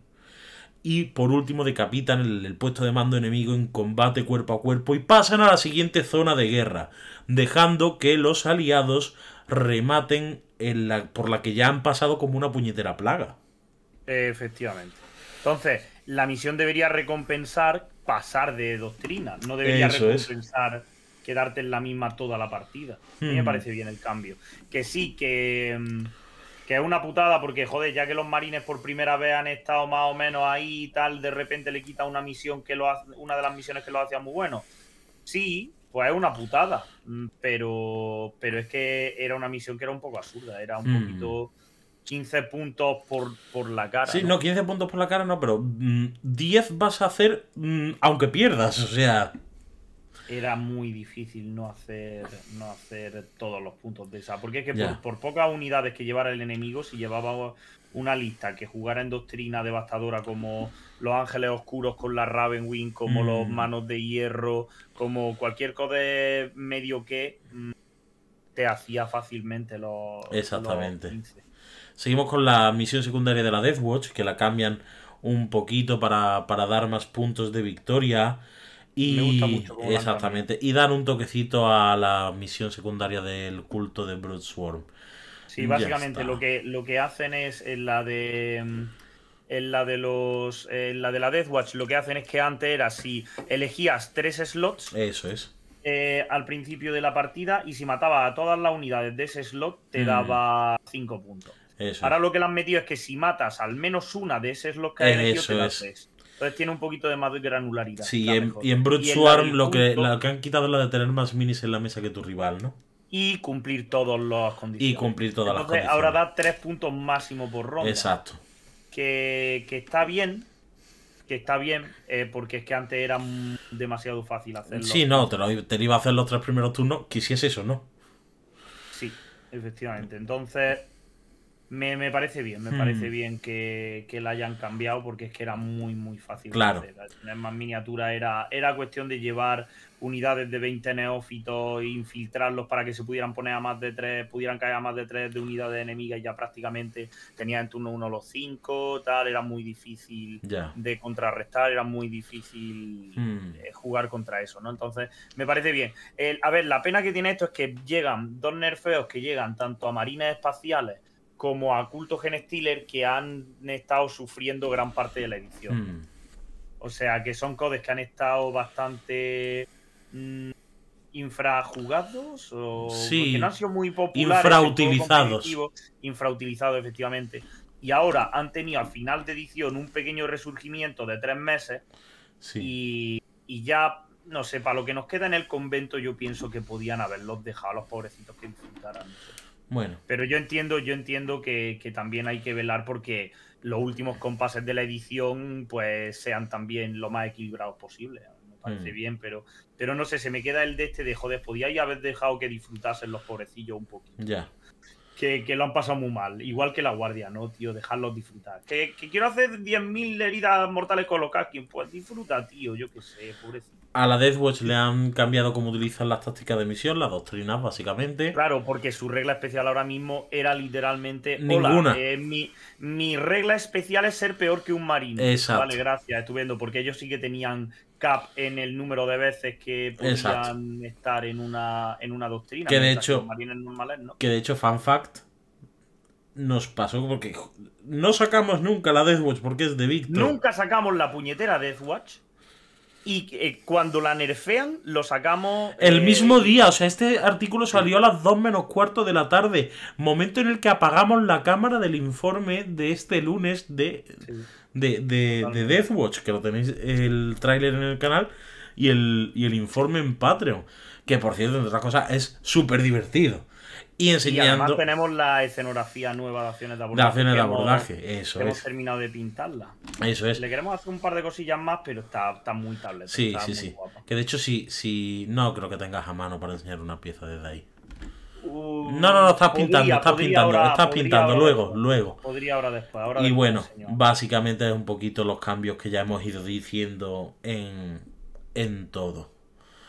y por último decapitan el, puesto de mando enemigo en combate cuerpo a cuerpo y pasan a la siguiente zona de guerra, dejando que los aliados rematen por la que ya han pasado como una puñetera plaga. Efectivamente. Entonces, la misión debería recompensar pasar de doctrina, no debería recompensar quedarte en la misma toda la partida. me hmm. parece bien el cambio. Que sí, que... Mm, que es una putada porque, joder, ya que los marines por primera vez han estado más o menos ahí y tal, de repente le quita una misión que lo una de las misiones que lo hacía muy bueno. Sí, pues es una putada, mm, pero, pero es que era una misión que era un poco absurda, era un hmm. poquito... 15 puntos por, la cara. Sí, ¿no? 15 puntos por la cara no, pero 10 mm, vas a hacer mm, aunque pierdas, o sea era muy difícil no hacer, no hacer todos los puntos de esa. Porque es que por, pocas unidades que llevara el enemigo, si llevaba una lista que jugara en doctrina devastadora como los Ángeles Oscuros con la Ravenwing, como los mm. Manos de Hierro, como cualquier cosa medio que mm, te hacía fácilmente los... Exactamente. Seguimos con la misión secundaria de la Death Watch, que la cambian un poquito para, para dar más puntos de victoria y, exactamente. Y dan un toquecito a la misión secundaria del culto de Brood Swarm. Sí, básicamente lo que, lo que hacen es en la de en la de los en la de la Death Watch lo que hacen es que antes era si elegías tres slots eso es eh, al principio de la partida y si matabas a todas las unidades de ese slot te mm. daba cinco puntos Ahora lo que le han metido es que si matas al menos una de ese slot que has te das entonces tiene un poquito de más granularidad. Sí, y en, y Brute Swarm lo, que, han quitado es la de tener más minis en la mesa que tu rival, ¿no? Y cumplir todos los condiciones. Y cumplir todas las condiciones. Ahora da tres puntos máximo por ronda. Exacto. Que, está bien, que está bien, eh, porque es que antes era demasiado fácil hacerlo. Sí, no, te lo, iba a hacer los tres primeros turnos, quisieses eso, no. Sí, efectivamente. Entonces, me, parece bien, me parece hmm. bien que, la hayan cambiado porque es que era muy, muy fácil. Claro. De tener más miniatura era, era cuestión de llevar unidades de 20 neófitos e infiltrarlos para que se pudieran poner a más de tres pudieran caer a más de tres de unidades enemigas y ya prácticamente tenían en turno uno los 5, tal, era muy difícil de contrarrestar, era muy difícil hmm. eh, jugar contra eso, ¿no? Entonces, me parece bien. El, a ver, la pena que tiene esto es que llegan dos nerfeos que llegan tanto a marines espaciales, como a Culto Gen que han estado sufriendo gran parte de la edición. Hmm. O sea, que son codes que han estado bastante mm, infrajugados o que no han sido muy populares. Infrautilizados. Infrautilizados, efectivamente. Y ahora han tenido al final de edición un pequeño resurgimiento de tres meses. Y, ya, no sé, para lo que nos queda en el convento, yo pienso que podían haberlos dejado a los pobrecitos que intentaran bueno. Pero yo entiendo, yo entiendo que, también hay que velar porque los últimos compases de la edición pues sean también lo más equilibrados posible. Me parece mm. bien, pero, pero no sé, se me queda el de este de joder, podíais haber dejado que disfrutasen los pobrecillos un poquito. Ya. Que, lo han pasado muy mal. Igual que la guardia, ¿no, tío? Dejarlos disfrutar. Que, quiero hacer 10.000 heridas mortales con los Pues disfruta, tío, yo qué sé, pobrecito a la Deathwatch le han cambiado cómo utilizan las tácticas de misión, las doctrinas, básicamente. Claro, porque su regla especial ahora mismo era literalmente. Ninguna. Hola, eh, mi, regla especial es ser peor que un marino. Exacto. Vale, gracias, estupendo, porque ellos sí que tenían cap en el número de veces que podían estar en una, en una doctrina. Que de hecho. Que, ¿no? que de hecho, fan fact. Nos pasó porque no sacamos nunca la Deathwatch porque es de Victor. Nunca sacamos la puñetera Deathwatch y eh, cuando la nerfean, lo sacamos. El eh, mismo día, o sea, este artículo salió a las 2 menos cuarto de la tarde, momento en el que apagamos la cámara del informe de este lunes de, Death Watch, que lo tenéis el tráiler en el canal y el, y el informe en Patreon, que por cierto, entre otras cosas, es súper divertido y enseñando. además tenemos la escenografía nueva de acciones de abordaje. De abordaje, hemos, eso hemos terminado de pintarla. Eso es. Le queremos hacer un par de cosillas más, pero está, muy tablet. Sí, sí, sí. Que de hecho, si, si no creo que tengas a mano para enseñar una pieza desde ahí. Uh, no, no, no, estás pintando, estás pintando, estás pintando, luego, luego. Podría ahora después, Y bueno, básicamente es un poquito los cambios que ya hemos ido diciendo en, en todo.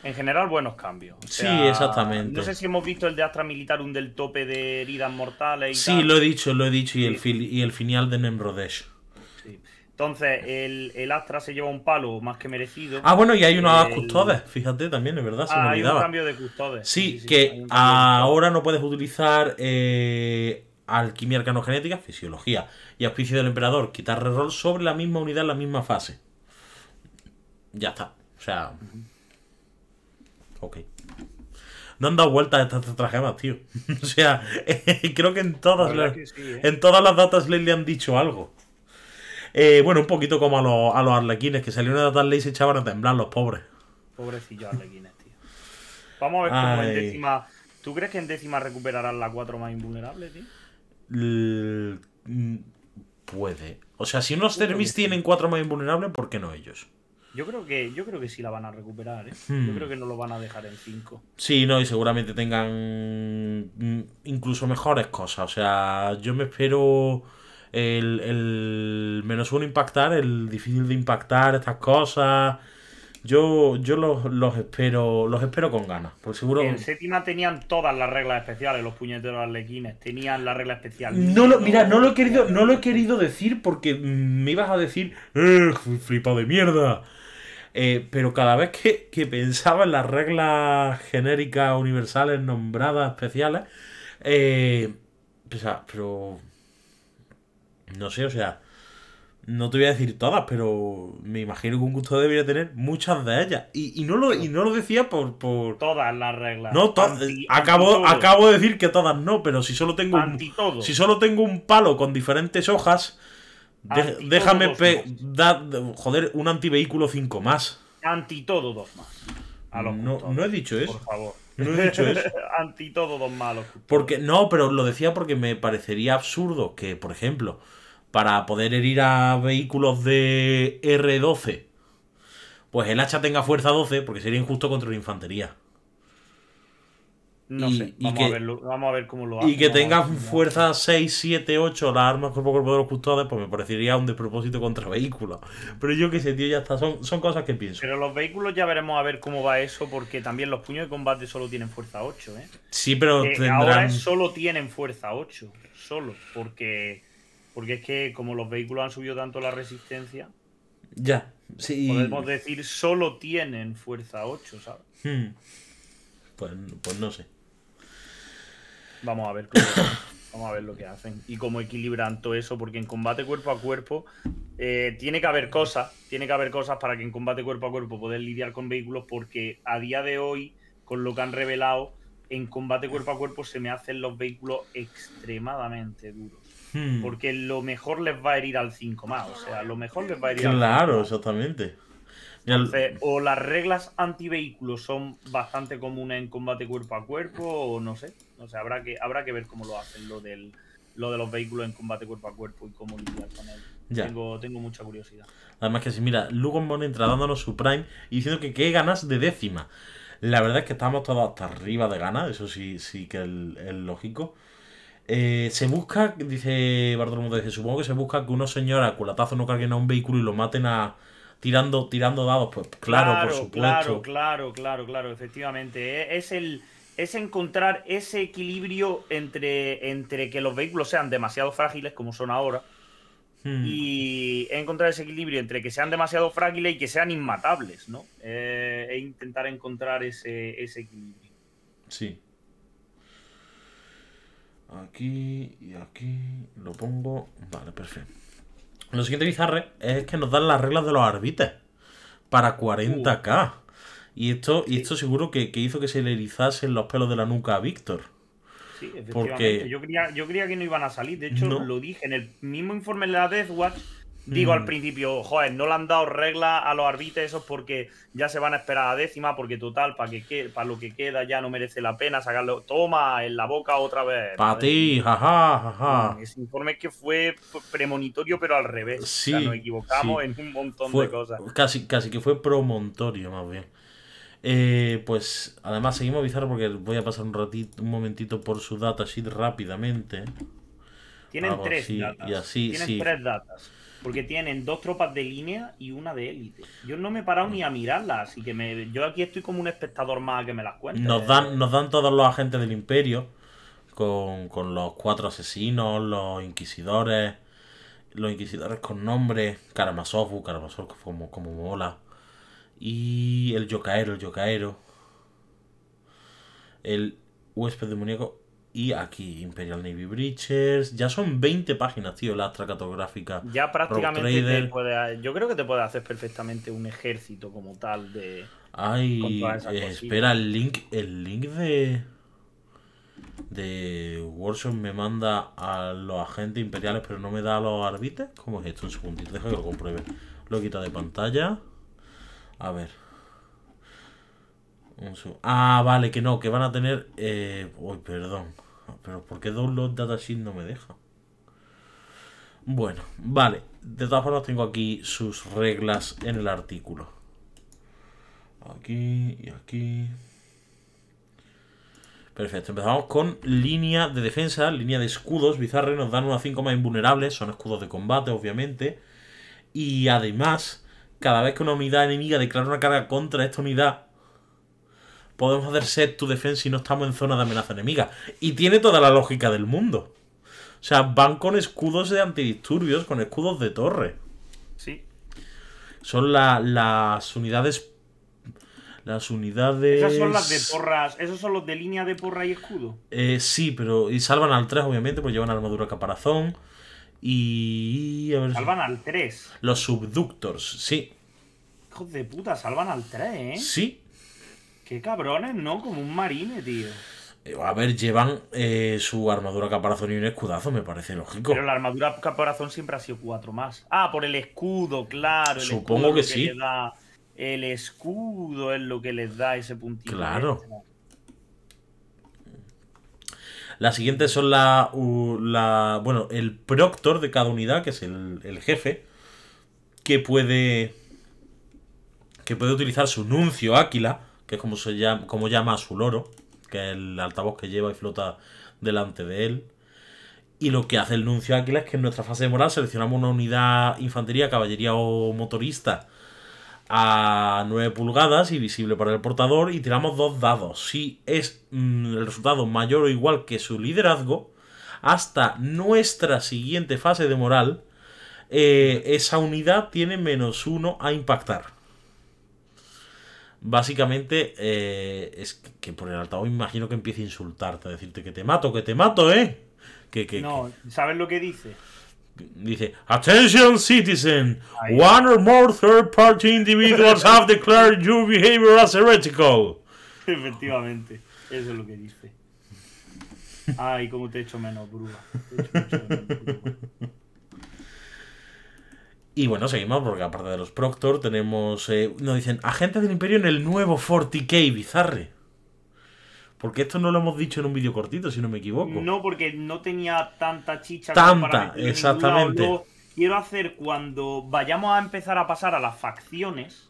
En general, buenos cambios. sí, exactamente. No sé si hemos visto el de Astra Militar, un del tope de heridas mortales. Y sí, lo he dicho, lo he dicho. Y, el, y el final de Nemrodesh. Entonces, el, Astra se lleva un palo más que merecido. Ah, bueno, y hay unos custodes, fíjate también, es verdad, se me ah, olvidaba. Hay un cambio de custodes. Sí, que ahora no puedes utilizar eh, alquimia arcanogenética, fisiología y auspicio del emperador, quitar reroll sobre la misma unidad en la misma fase. Ya está. O sea. Ok. No han dado a estas tragedias, tío. o sea, creo que en todas, las, ¿eh? en todas las datas le han dicho algo. Eh, bueno, un poquito como a los, a arlequines, que salieron a ley y se echaban a temblar los pobres. Pobrecillos arlequines, tío. Vamos a ver cómo en décima. ¿Tú crees que en décima recuperarán la cuatro más invulnerables, tío? Mm, puede. O sea, si unos termis tienen Cuatro más invulnerables, ¿por qué no ellos? Yo creo que, yo creo que sí la van a recuperar, ¿eh? hmm. Yo creo que no lo van a dejar en 5. Sí, no, y seguramente tengan mm, incluso mejores cosas. O sea, yo me espero el, menos uno impactar, el difícil de impactar, estas cosas. Yo, yo los, espero, los espero con ganas. Por seguro. En séptima tenían todas las reglas especiales, los puñeteros arlequines, tenían la regla especial. No lo, mira, no lo he querido, no lo he querido decir porque me ibas a decir, eh, flipado de mierda. Eh, pero cada vez que, pensaba en las reglas genéricas, universales, nombradas, especiales, eh, pero... No sé, o sea... No te voy a decir todas, pero me imagino que un gusto debería tener muchas de ellas. Y, no, lo, y no lo decía por, por... Todas las reglas. No, eh, acabo, acabo de decir que todas no, pero si solo tengo si solo tengo un palo con diferentes hojas déjame. joder, un antivehículo 5 más. Anti 2 más. no, he dicho eso. Por favor. No he dicho eso. Anti dos malos. Porque, no, pero lo decía porque me parecería absurdo que, por ejemplo, para poder herir a vehículos de R12, pues el hacha tenga fuerza 12, porque sería injusto contra la infantería. No sé, vamos, que, a vamos, a ver cómo lo Y que tengan fuerza 6, 7, 8 las armas cuerpo a cuerpo de los custodios, pues me parecería un despropósito contra vehículos. Pero yo que sé, tío, ya está. Son, son cosas que pienso. Pero los vehículos ya veremos a ver cómo va eso, porque también los puños de combate solo tienen fuerza 8, ¿eh? Sí, pero Ahora solo tienen fuerza 8, solo, porque, porque es que como los vehículos han subido tanto la resistencia... Ya, sí. Podemos decir solo tienen fuerza 8, ¿sabes? Hmm. Pues, pues no sé. Vamos a ver vamos a ver lo que hacen y cómo equilibran todo eso, porque en combate cuerpo a cuerpo eh, tiene que haber cosas, tiene que haber cosas para que en combate cuerpo a cuerpo poder lidiar con vehículos, porque a día de hoy, con lo que han revelado, en combate cuerpo a cuerpo se me hacen los vehículos extremadamente duros. Hmm. Porque lo mejor les va a herir al 5 más, o sea, lo mejor les va a herir al 5 Claro, exactamente. Entonces, o las reglas antivehículos son bastante comunes en combate cuerpo a cuerpo, o no sé. O sea, habrá que, habrá que ver cómo lo hacen, lo del lo de los vehículos en combate cuerpo a cuerpo y cómo lidiar con él. Tengo, mucha curiosidad. Además que si, mira, Lugon entra dándonos su prime y diciendo que qué ganas de décima. La verdad es que estamos todos hasta arriba de ganas, eso sí, sí que es lógico. Eh, se busca, dice Bartolomé, dice, supongo que se busca que unos señores a culatazo no carguen a un vehículo y lo maten a, tirando, tirando dados, pues claro, claro, por supuesto. Claro, claro, claro, claro, efectivamente. E, es el, es encontrar ese equilibrio entre, entre que los vehículos sean demasiado frágiles, como son ahora, hmm. y encontrar ese equilibrio entre que sean demasiado frágiles y que sean inmatables, ¿no? Eh, e intentar encontrar ese, ese equilibrio. Sí. Aquí y aquí lo pongo. Vale, perfecto. Lo siguiente bizarre es que nos dan las reglas de los árbitres para 40k. Y esto, y esto seguro que, hizo que se le erizasen los pelos de la nuca a Víctor. Sí, efectivamente. Porque... Yo, creía, yo creía que no iban a salir. De hecho, lo dije en el mismo informe de la Death Digo al mm. principio, joder, no le han dado regla a los árbitros esos porque ya se van a esperar a décima, porque total, para que para lo que queda ya no merece la pena sacarlo. Toma, en la boca otra vez. Para ti, jaja, jaja. Mm, ese informe es que fue premonitorio, pero al revés. Sí, o nos equivocamos en un montón de cosas. Casi, casi que fue promontorio, más bien. Eh, pues además seguimos avisando porque voy a pasar un ratito, un momentito por su datasheet rápidamente. Tienen tres datas. Y tienen tres datas. Porque tienen dos tropas de línea y una de élite. Yo no me he parado ni a mirarlas, así que me, yo aquí estoy como un espectador más que me las cuenta Nos dan, nos dan todos los agentes del imperio, con, los cuatro asesinos, los inquisidores, los inquisidores con nombre, Karamazov, Karamazov como, como mola. Y el Yokaero el yocaero. El huésped demoníaco. Y aquí Imperial Navy Breachers. Ya son 20 páginas, tío, la Astra cartográfica. Ya prácticamente puede, yo creo que te puede hacer perfectamente un ejército como tal de... Ay, eh, espera, el link, el link de de Workshop me manda a los agentes imperiales, pero no me da a los arbitres. ¿Cómo es esto? Un segundito, deja que lo compruebe. Lo quita de pantalla. A ver. ah, vale, que no, que van a tener... Eh, uy, perdón. Pero ¿por qué download datasheet no me deja? Bueno, vale. De todas formas tengo aquí sus reglas en el artículo. Aquí y aquí. Perfecto, empezamos con línea de defensa, línea de escudos. Bizarre nos dan una 5 más invulnerables, son escudos de combate, obviamente. Y además cada vez que una unidad enemiga declara una carga contra esta unidad, podemos hacer set to defense si no estamos en zona de amenaza enemiga. Y tiene toda la lógica del mundo. O sea, van con escudos de antidisturbios, con escudos de torre. Sí. Son las unidades. Las unidades. Esas son las de porras. Esos son los de línea de porra y escudo. Eh, sí, pero. Y salvan al 3, obviamente, porque llevan armadura caparazón. Y. salvan al 3. Los subductors, sí. Hijo de puta, salvan al 3, ¿eh? Sí. Qué cabrones, ¿no? Como un marine, tío. Eh, a ver, llevan eh, su armadura caparazón y un escudazo, me parece lógico. Pero la armadura caparazón siempre ha sido cuatro más. Ah, por el escudo, claro. Supongo que, sí. el escudo es lo que les da ese puntito. Claro. Las siguientes son la, la bueno, el proctor de cada unidad, que es el, jefe, que puede que puede utilizar su nuncio áquila, que es como se llama, como llama a su loro, que es el altavoz que lleva y flota delante de él. Y lo que hace el nuncio áquila es que en nuestra fase de moral seleccionamos una unidad infantería, caballería o motorista a 9 pulgadas y visible para el portador y tiramos dos dados. Si es mm, el resultado mayor o igual que su liderazgo, hasta nuestra siguiente fase de moral, eh, esa unidad tiene menos uno a impactar básicamente eh, es que por el altavoz imagino que empiece a insultarte, a decirte que te mato, que te mato, ¿eh? Que, no, ¿sabes lo que dice? dice, Attention citizen, one or more third party individuals have declared your behavior as heretical. Efectivamente, eso es lo que dice. Ay, cómo te he hecho menos, bruma Y bueno, seguimos porque aparte de los Proctor tenemos... Eh, nos dicen, agentes del imperio en el nuevo 40k, bizarre. Porque esto no lo hemos dicho en un vídeo cortito, si no me equivoco. No, porque no tenía tanta chicha. Tanta, exactamente. quiero hacer cuando vayamos a empezar a pasar a las facciones.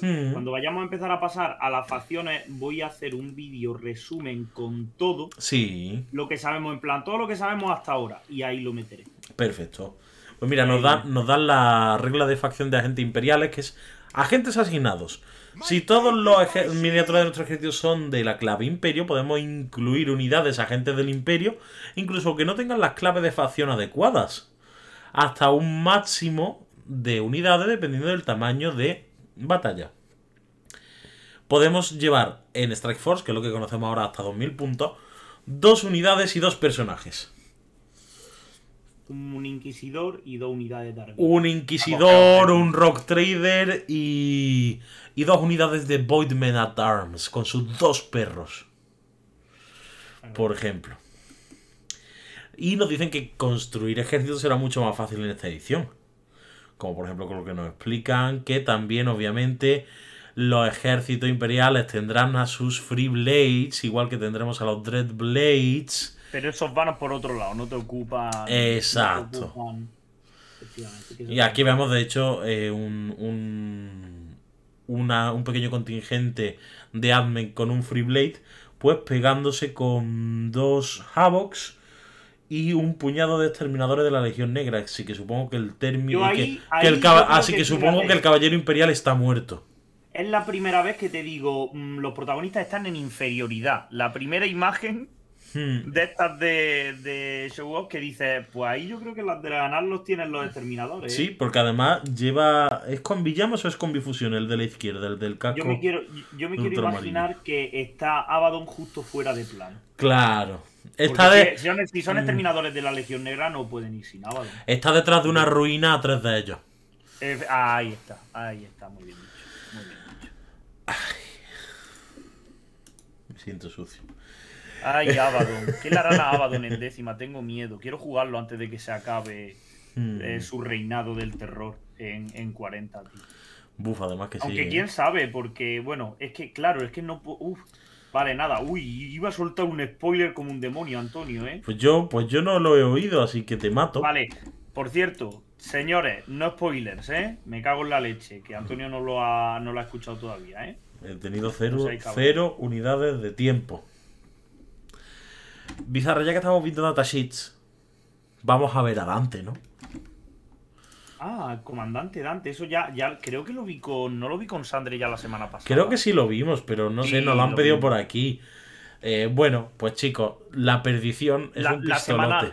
Hmm. Cuando vayamos a empezar a pasar a las facciones, voy a hacer un vídeo resumen con todo. Sí. Lo que sabemos, en plan, todo lo que sabemos hasta ahora. Y ahí lo meteré. Perfecto. Pues mira, nos dan, nos dan la regla de facción de agentes imperiales, que es agentes asignados. Si todos los miniaturas de nuestro ejército son de la clave Imperio, podemos incluir unidades agentes del Imperio, incluso que no tengan las claves de facción adecuadas, hasta un máximo de unidades dependiendo del tamaño de batalla. Podemos llevar en Strike Force, que es lo que conocemos ahora hasta 2000 puntos, dos unidades y dos personajes un inquisidor y dos unidades de Un inquisidor, un rock trader y, y dos unidades de Voidman at Arms con sus dos perros. Por ejemplo. Y nos dicen que construir ejércitos será mucho más fácil en esta edición. Como por ejemplo con lo que nos explican que también obviamente los ejércitos imperiales tendrán a sus Free Blades, igual que tendremos a los Dread Blades pero esos van por otro lado, no te ocupa Exacto. y aquí vemos, de hecho, eh, un, un, un pequeño contingente de admin con un Free Blade, pues pegándose con dos Havocs y un puñado de exterminadores de la Legión Negra. Así que supongo que el término. que, así que supongo que el Caballero Imperial está muerto. Es la primera vez que te digo, mm, los protagonistas están en inferioridad. La primera imagen Hmm. de estas de, de Show que dice pues ahí yo creo que las de ganar los tienen los exterminadores. Sí, ¿eh? porque además lleva. ¿Es con villamos o es con bifusión el de la izquierda, el del casco? Yo me quiero, imaginar que está Abaddon justo fuera de plano Claro. si, son, hmm. exterminadores de la Legión Negra, no pueden ir sin Abaddon. Está detrás de una ruina a tres de ellos. Eh, ahí está, ahí está, muy bien Me siento sucio. Ay, eh. Abaddon. que le hará Abaddon en décima? Tengo miedo. Quiero jugarlo antes de que se acabe hmm. eh, su reinado del terror en, en 40, además que sí. Aunque eh. quién sabe, porque, bueno, es que, claro, es que no. Uf. Vale, nada. Uy, iba a soltar un spoiler como un demonio, Antonio, ¿eh? Pues yo, pues yo no lo he oído, así que te mato. Vale, por cierto, señores, no spoilers, ¿eh? Me cago en la leche, que Antonio no lo ha, no lo ha escuchado todavía, ¿eh? He tenido cero, pues cero unidades de tiempo. Bizarra, ya que estamos viendo datasheets, vamos a ver a Dante, ¿no? Ah, comandante Dante, eso ya, ya creo que lo vi con. No lo vi con Sandre ya la semana pasada. Creo que sí lo vimos, pero no sé, nos lo han pedido por aquí. Eh, bueno, pues chicos, la perdición es la, un pistolote. semana,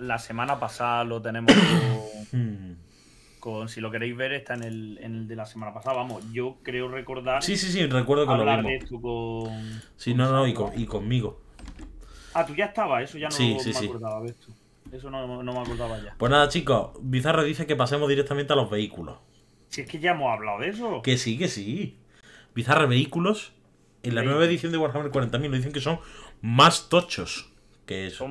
la, semana pasada lo tenemos con, hmm. Si lo queréis ver, está en el, de la semana pasada. Vamos, yo creo recordar. Sí, sí, sí, recuerdo que lo vimos. Con, sí, no, no, y conmigo. Ah, tú ya estabas, eso ya no, me acordaba Eso no, me acordaba ya. Pues nada, chicos, Bizarre dice que pasemos directamente a los vehículos. Si es que ya hemos hablado de eso. Que sí, que sí. Bizarre Vehículos, en la nueva edición de Warhammer 40.000, lo dicen que son más tochos que eso.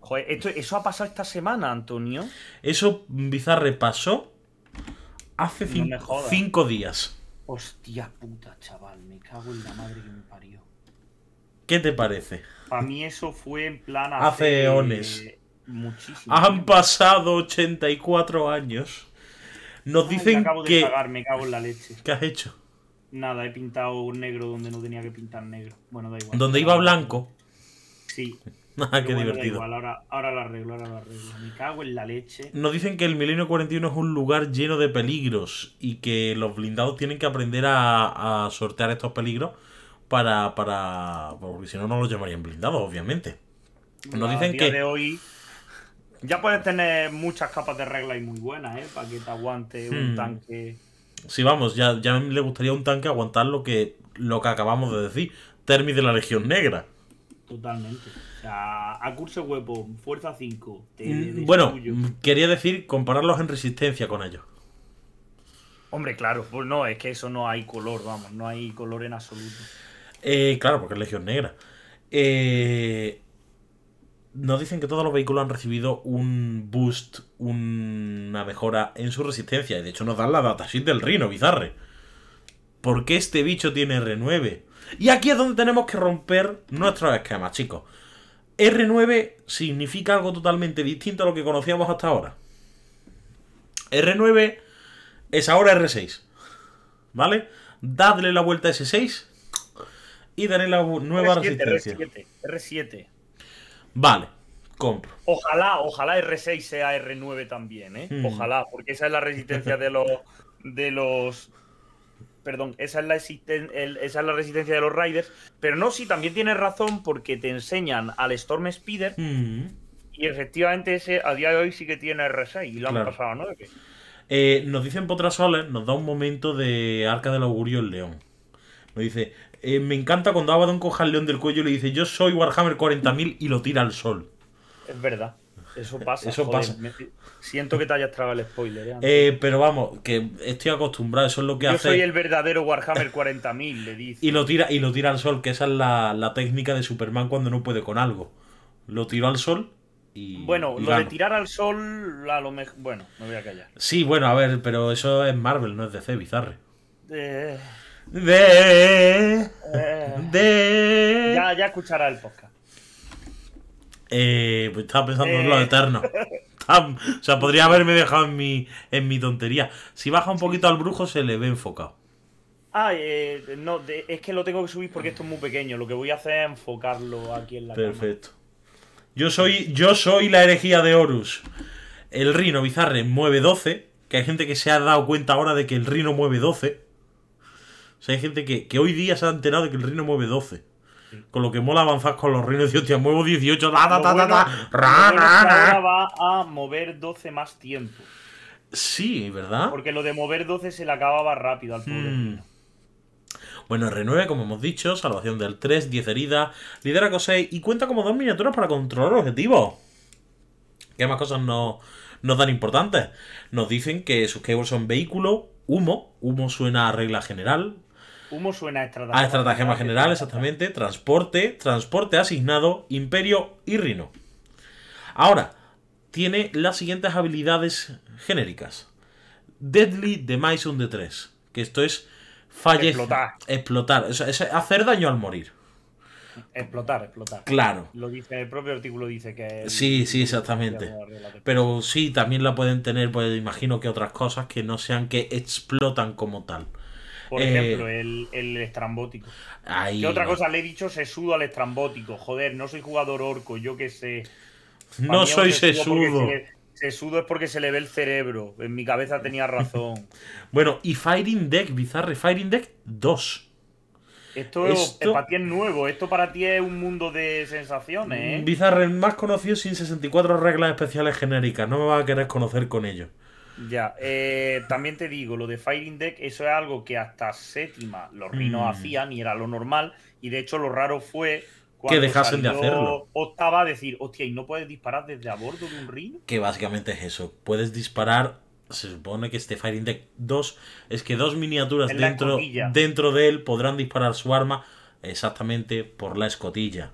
Joder, esto, eso ha pasado esta semana, Antonio. Eso, Bizarre, pasó hace cinco días. Hostia puta, chaval, me cago en la madre que me parió. ¿Qué te parece? Para mí eso fue en plan hace... hace eh, Muchísimo. Han pasado 84 años. Nos dicen que... Pagar, me cago en la leche. ¿Qué has hecho? Nada, he pintado un negro donde no tenía que pintar negro. Bueno, da igual. ¿Donde iba blanco? Sí. Ah, qué divertido. Igual, ahora, lo arreglo, ahora lo arreglo. Me cago en la leche. Nos dicen que el milenio 41 es un lugar lleno de peligros y que los blindados tienen que aprender a, a sortear estos peligros para, para porque si no, no los llamarían blindados, obviamente. Nos dicen que... ya puedes tener muchas capas de regla y muy buenas, ¿eh? Para que te aguante un hmm. tanque... Sí, vamos, ya, ya le gustaría un tanque aguantar lo que, lo que acabamos de decir. Termis de la Legión Negra. Totalmente. a curso huevo, fuerza 5. Mm, bueno, quería decir compararlos en resistencia con ellos. Hombre, claro, pues no, es que eso no hay color, vamos, no hay color en absoluto. Eh, claro, porque es Legión Negra. Eh, nos dicen que todos los vehículos han recibido un boost, una mejora en su resistencia. Y de hecho nos dan la datasheet del Rino, bizarre. ¿Por qué este bicho tiene R9? Y aquí es donde tenemos que romper nuestro esquema, chicos. R9 significa algo totalmente distinto a lo que conocíamos hasta ahora. R9 es ahora R6. ¿Vale? Dadle la vuelta a S6 y daré la nueva r resistencia. R7, Vale, compro. Ojalá, ojalá R6 sea R9 también, ¿eh? Hmm. Ojalá, porque esa es la resistencia de los. de los. Perdón, esa es, la esa es la resistencia de los Riders. Pero no, sí, también tienes razón, porque te enseñan al Storm Speeder. Hmm. Y efectivamente, ese a día de hoy sí que tiene R6 y lo han pasado ¿no? Eh, nos dicen Potrasoles, nos da un momento de Arca del Augurio el León. Nos dice, eh, me encanta cuando Abaddon coja al león del cuello y le dice, yo soy Warhammer 40.000 y lo tira al sol. Es verdad. Eso pasa. Eso pasa. siento que te hayas tragado el spoiler. Eh, eh, pero vamos, que estoy acostumbrado, eso es lo que hace. Yo soy el verdadero Warhammer 40.000, le dice. Y lo, tira, y lo tira al sol, que esa es la, técnica de Superman cuando no puede con algo. Lo tira al sol y. Bueno, lo de tirar al sol, a lo mejor. Bueno, me voy a callar. Sí, bueno, a ver, pero eso es Marvel, no es DC, bizarre. Eh. De. De. Ya, ya escuchará el podcast. Eh, pues estaba pensando en lo eh. eterno o sea, podría haberme dejado en mi, en mi tontería. Si baja un poquito al brujo, se le ve enfocado. Ah, eh, no, es que lo tengo que subir porque esto es muy pequeño. Lo que voy a hacer es enfocarlo aquí en la Perfecto. Yo soy, yo soy la herejía de Horus. El Rino Bizarre mueve 12. Que hay gente que se ha dado cuenta ahora de que el Rino mueve 12 sea, hay gente que, hoy día se ha enterado de que el reino mueve 12. Con lo que mola avanzar con los reinos de hostia, muevo 18, Ahora va a mover 12 más tiempo. Sí, ¿verdad? Porque lo de mover 12 se le acababa rápido al pobre. Hmm. Bueno, R9, como hemos dicho, salvación del 3, 10 heridas, lidera con 6 y cuenta como dos miniaturas para controlar objetivos. ¿Qué más cosas nos, dan importantes? Nos dicen que sus cables son vehículo, humo, humo suena a regla general, Humo suena a estratagema. A más general, exactamente. Transporte, transporte asignado, imperio y rino. Ahora, tiene las siguientes habilidades genéricas. Deadly Demise un de 3. Que esto es fallar Explotar. Explotar. Es, hacer daño al morir. Explotar, explotar. Claro. Lo dice, el propio artículo dice que. sí, sí, exactamente. Pero sí, también la pueden tener, pues imagino que otras cosas que no sean que explotan como tal. Por eh, ejemplo, el, estrambótico. Ahí, otra cosa le he dicho? Se Sesudo al estrambótico. Joder, no soy jugador orco, yo qué sé. no soy sesudo. Sesudo es porque se le ve el cerebro. En mi cabeza tenía razón. bueno, y Firing Deck, bizarre. Firing Deck 2. Esto, para ti es nuevo. Esto para ti es un mundo de sensaciones. ¿eh? Bizarre, más conocido sin 64 reglas especiales genéricas. No me vas a querer conocer con ello. Ya, eh, también te digo, lo de firing Deck, eso es algo que hasta séptima los mm. rinos hacían y era lo normal. Y de hecho, lo raro fue que dejasen de hacerlo. Octava decir, hostia, y no puedes disparar desde a bordo de un rino. Que básicamente es eso. Puedes disparar. Se supone que este firing Deck 2 es que dos miniaturas dentro, dentro de él podrán disparar su arma exactamente por la escotilla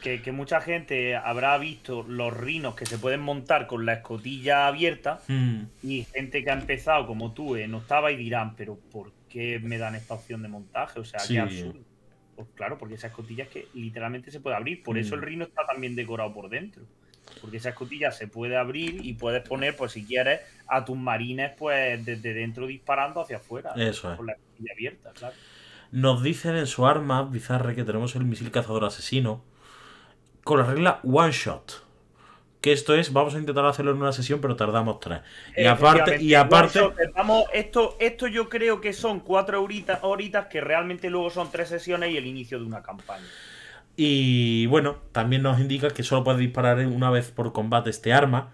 que, mucha gente habrá visto los rinos que se pueden montar con la escotilla abierta hmm. y gente que ha empezado como tú en eh, octava y dirán, pero ¿por qué me dan esta opción de montaje? O sea, qué absurdo. Pues claro, porque esa escotilla es que literalmente se puede abrir. Por eso el hmm. rino está también decorado por dentro. Porque esa escotilla se puede abrir y puedes poner, pues si quieres, a tus marines, pues desde dentro disparando hacia afuera. Eso es. Con la escotilla abierta, claro. Nos dicen en su arma bizarre que tenemos el misil cazador asesino, con la regla one shot. Que esto es, vamos a intentar hacerlo en una sesión, pero tardamos tres. Y aparte, y aparte. vamos, esto, esto yo creo que son cuatro horitas, horitas que realmente luego son tres sesiones y el inicio de una campaña. Y bueno, también nos indica que solo puede disparar una vez por combate este arma.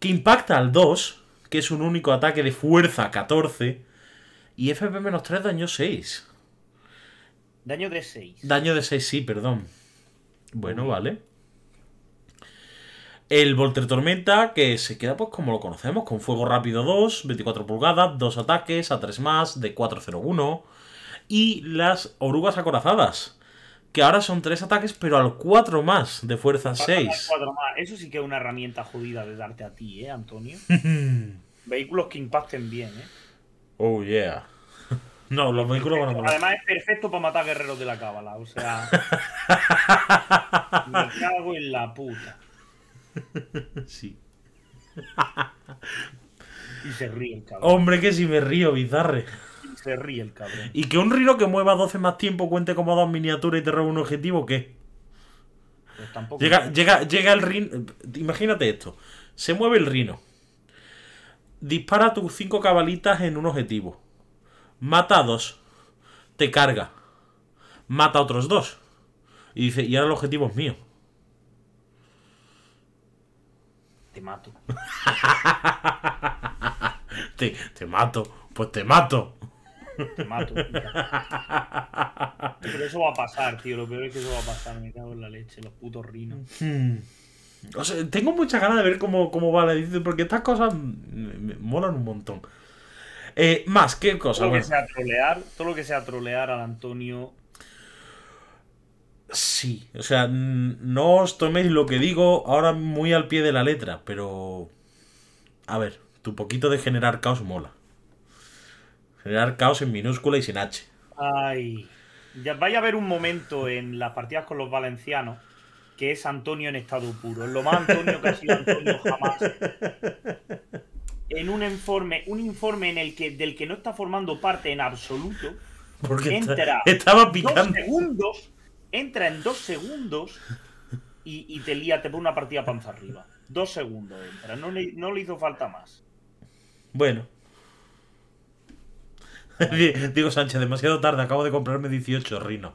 Que impacta al 2, que es un único ataque de fuerza 14. Y FP-3 daño 6. Daño de 6. Daño de 6, sí, perdón. Bueno, vale. El Volter Tormenta, que se queda pues como lo conocemos, con fuego rápido 2, 24 pulgadas, 2 ataques, a 3 más, de 401. Y las orugas acorazadas, que ahora son 3 ataques, pero al 4 más, de fuerza 6. Eso sí que es una herramienta jodida de darte a ti, ¿eh, Antonio? vehículos que impacten bien, ¿eh? Oh, yeah. No, los vehículos van a Además es perfecto para matar guerreros de la cábala, o sea... me cago en la puta. Sí. Y se ríe el cabrón. Hombre, que si me río, bizarre. Y se ríe el cabrón. Y que un rino que mueva 12 más tiempo cuente como dos miniaturas y te roba un objetivo, ¿qué? Pues llega, llega, llega el rino. Imagínate esto: se mueve el rino. Dispara tus 5 cabalitas en un objetivo. Mata a dos. Te carga. Mata a otros dos. Y dice: Y ahora el objetivo es mío. te mato. te, te mato, pues te mato. Te mato. Pero eso va a pasar, tío. Lo peor es que eso va a pasar. Me cago en la leche, los putos rinos. Hmm. O sea, tengo muchas ganas de ver cómo, cómo va la edición, porque estas cosas me, molan un montón. Eh, más, ¿qué cosa? Todo lo, que sea trolear, todo lo que sea trolear al Antonio Sí, o sea, no os toméis lo que digo ahora muy al pie de la letra, pero... A ver, tu poquito de generar caos mola. Generar caos en minúscula y sin H. Ay. Ya vaya a haber un momento en las partidas con los valencianos que es Antonio en estado puro. Lo más Antonio que ha sido Antonio jamás. En un informe, un informe en el que, del que no está formando parte en absoluto. Porque estaba picando. Dos segundos entra en dos segundos y, te pone una partida panza arriba. Dos segundos entra, no le, hizo falta más. Bueno. Digo Sánchez, demasiado tarde, acabo de comprarme 18 Rino.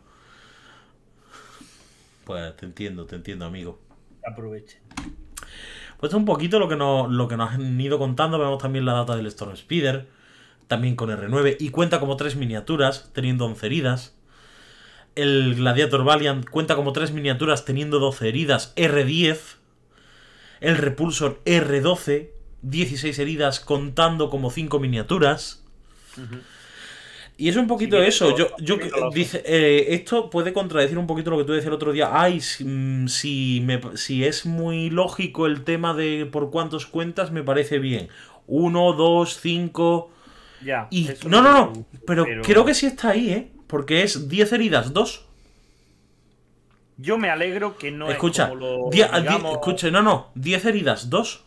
Pues te entiendo, te entiendo, amigo. Aproveche. Pues un poquito lo que, nos, lo que nos han ido contando. Vemos también la data del Storm Speeder. También con R9. Y cuenta como tres miniaturas, teniendo 11 heridas. El Gladiator Valiant cuenta como tres miniaturas teniendo 12 heridas R10. El Repulsor R12, 16 heridas contando como 5 miniaturas. Y es un poquito eso. Yo, eh, esto puede contradecir un poquito lo que tú decías el otro día. Ay, si, mm, es muy lógico el tema de por cuántos cuentas, me parece bien. 1, 2, 5 Ya. Y, no, no, no. pero, creo que sí está ahí, ¿eh? Porque es 10 heridas, 2. Yo me alegro que no escucha, es como lo, escuche, no, no. 10 heridas, 2.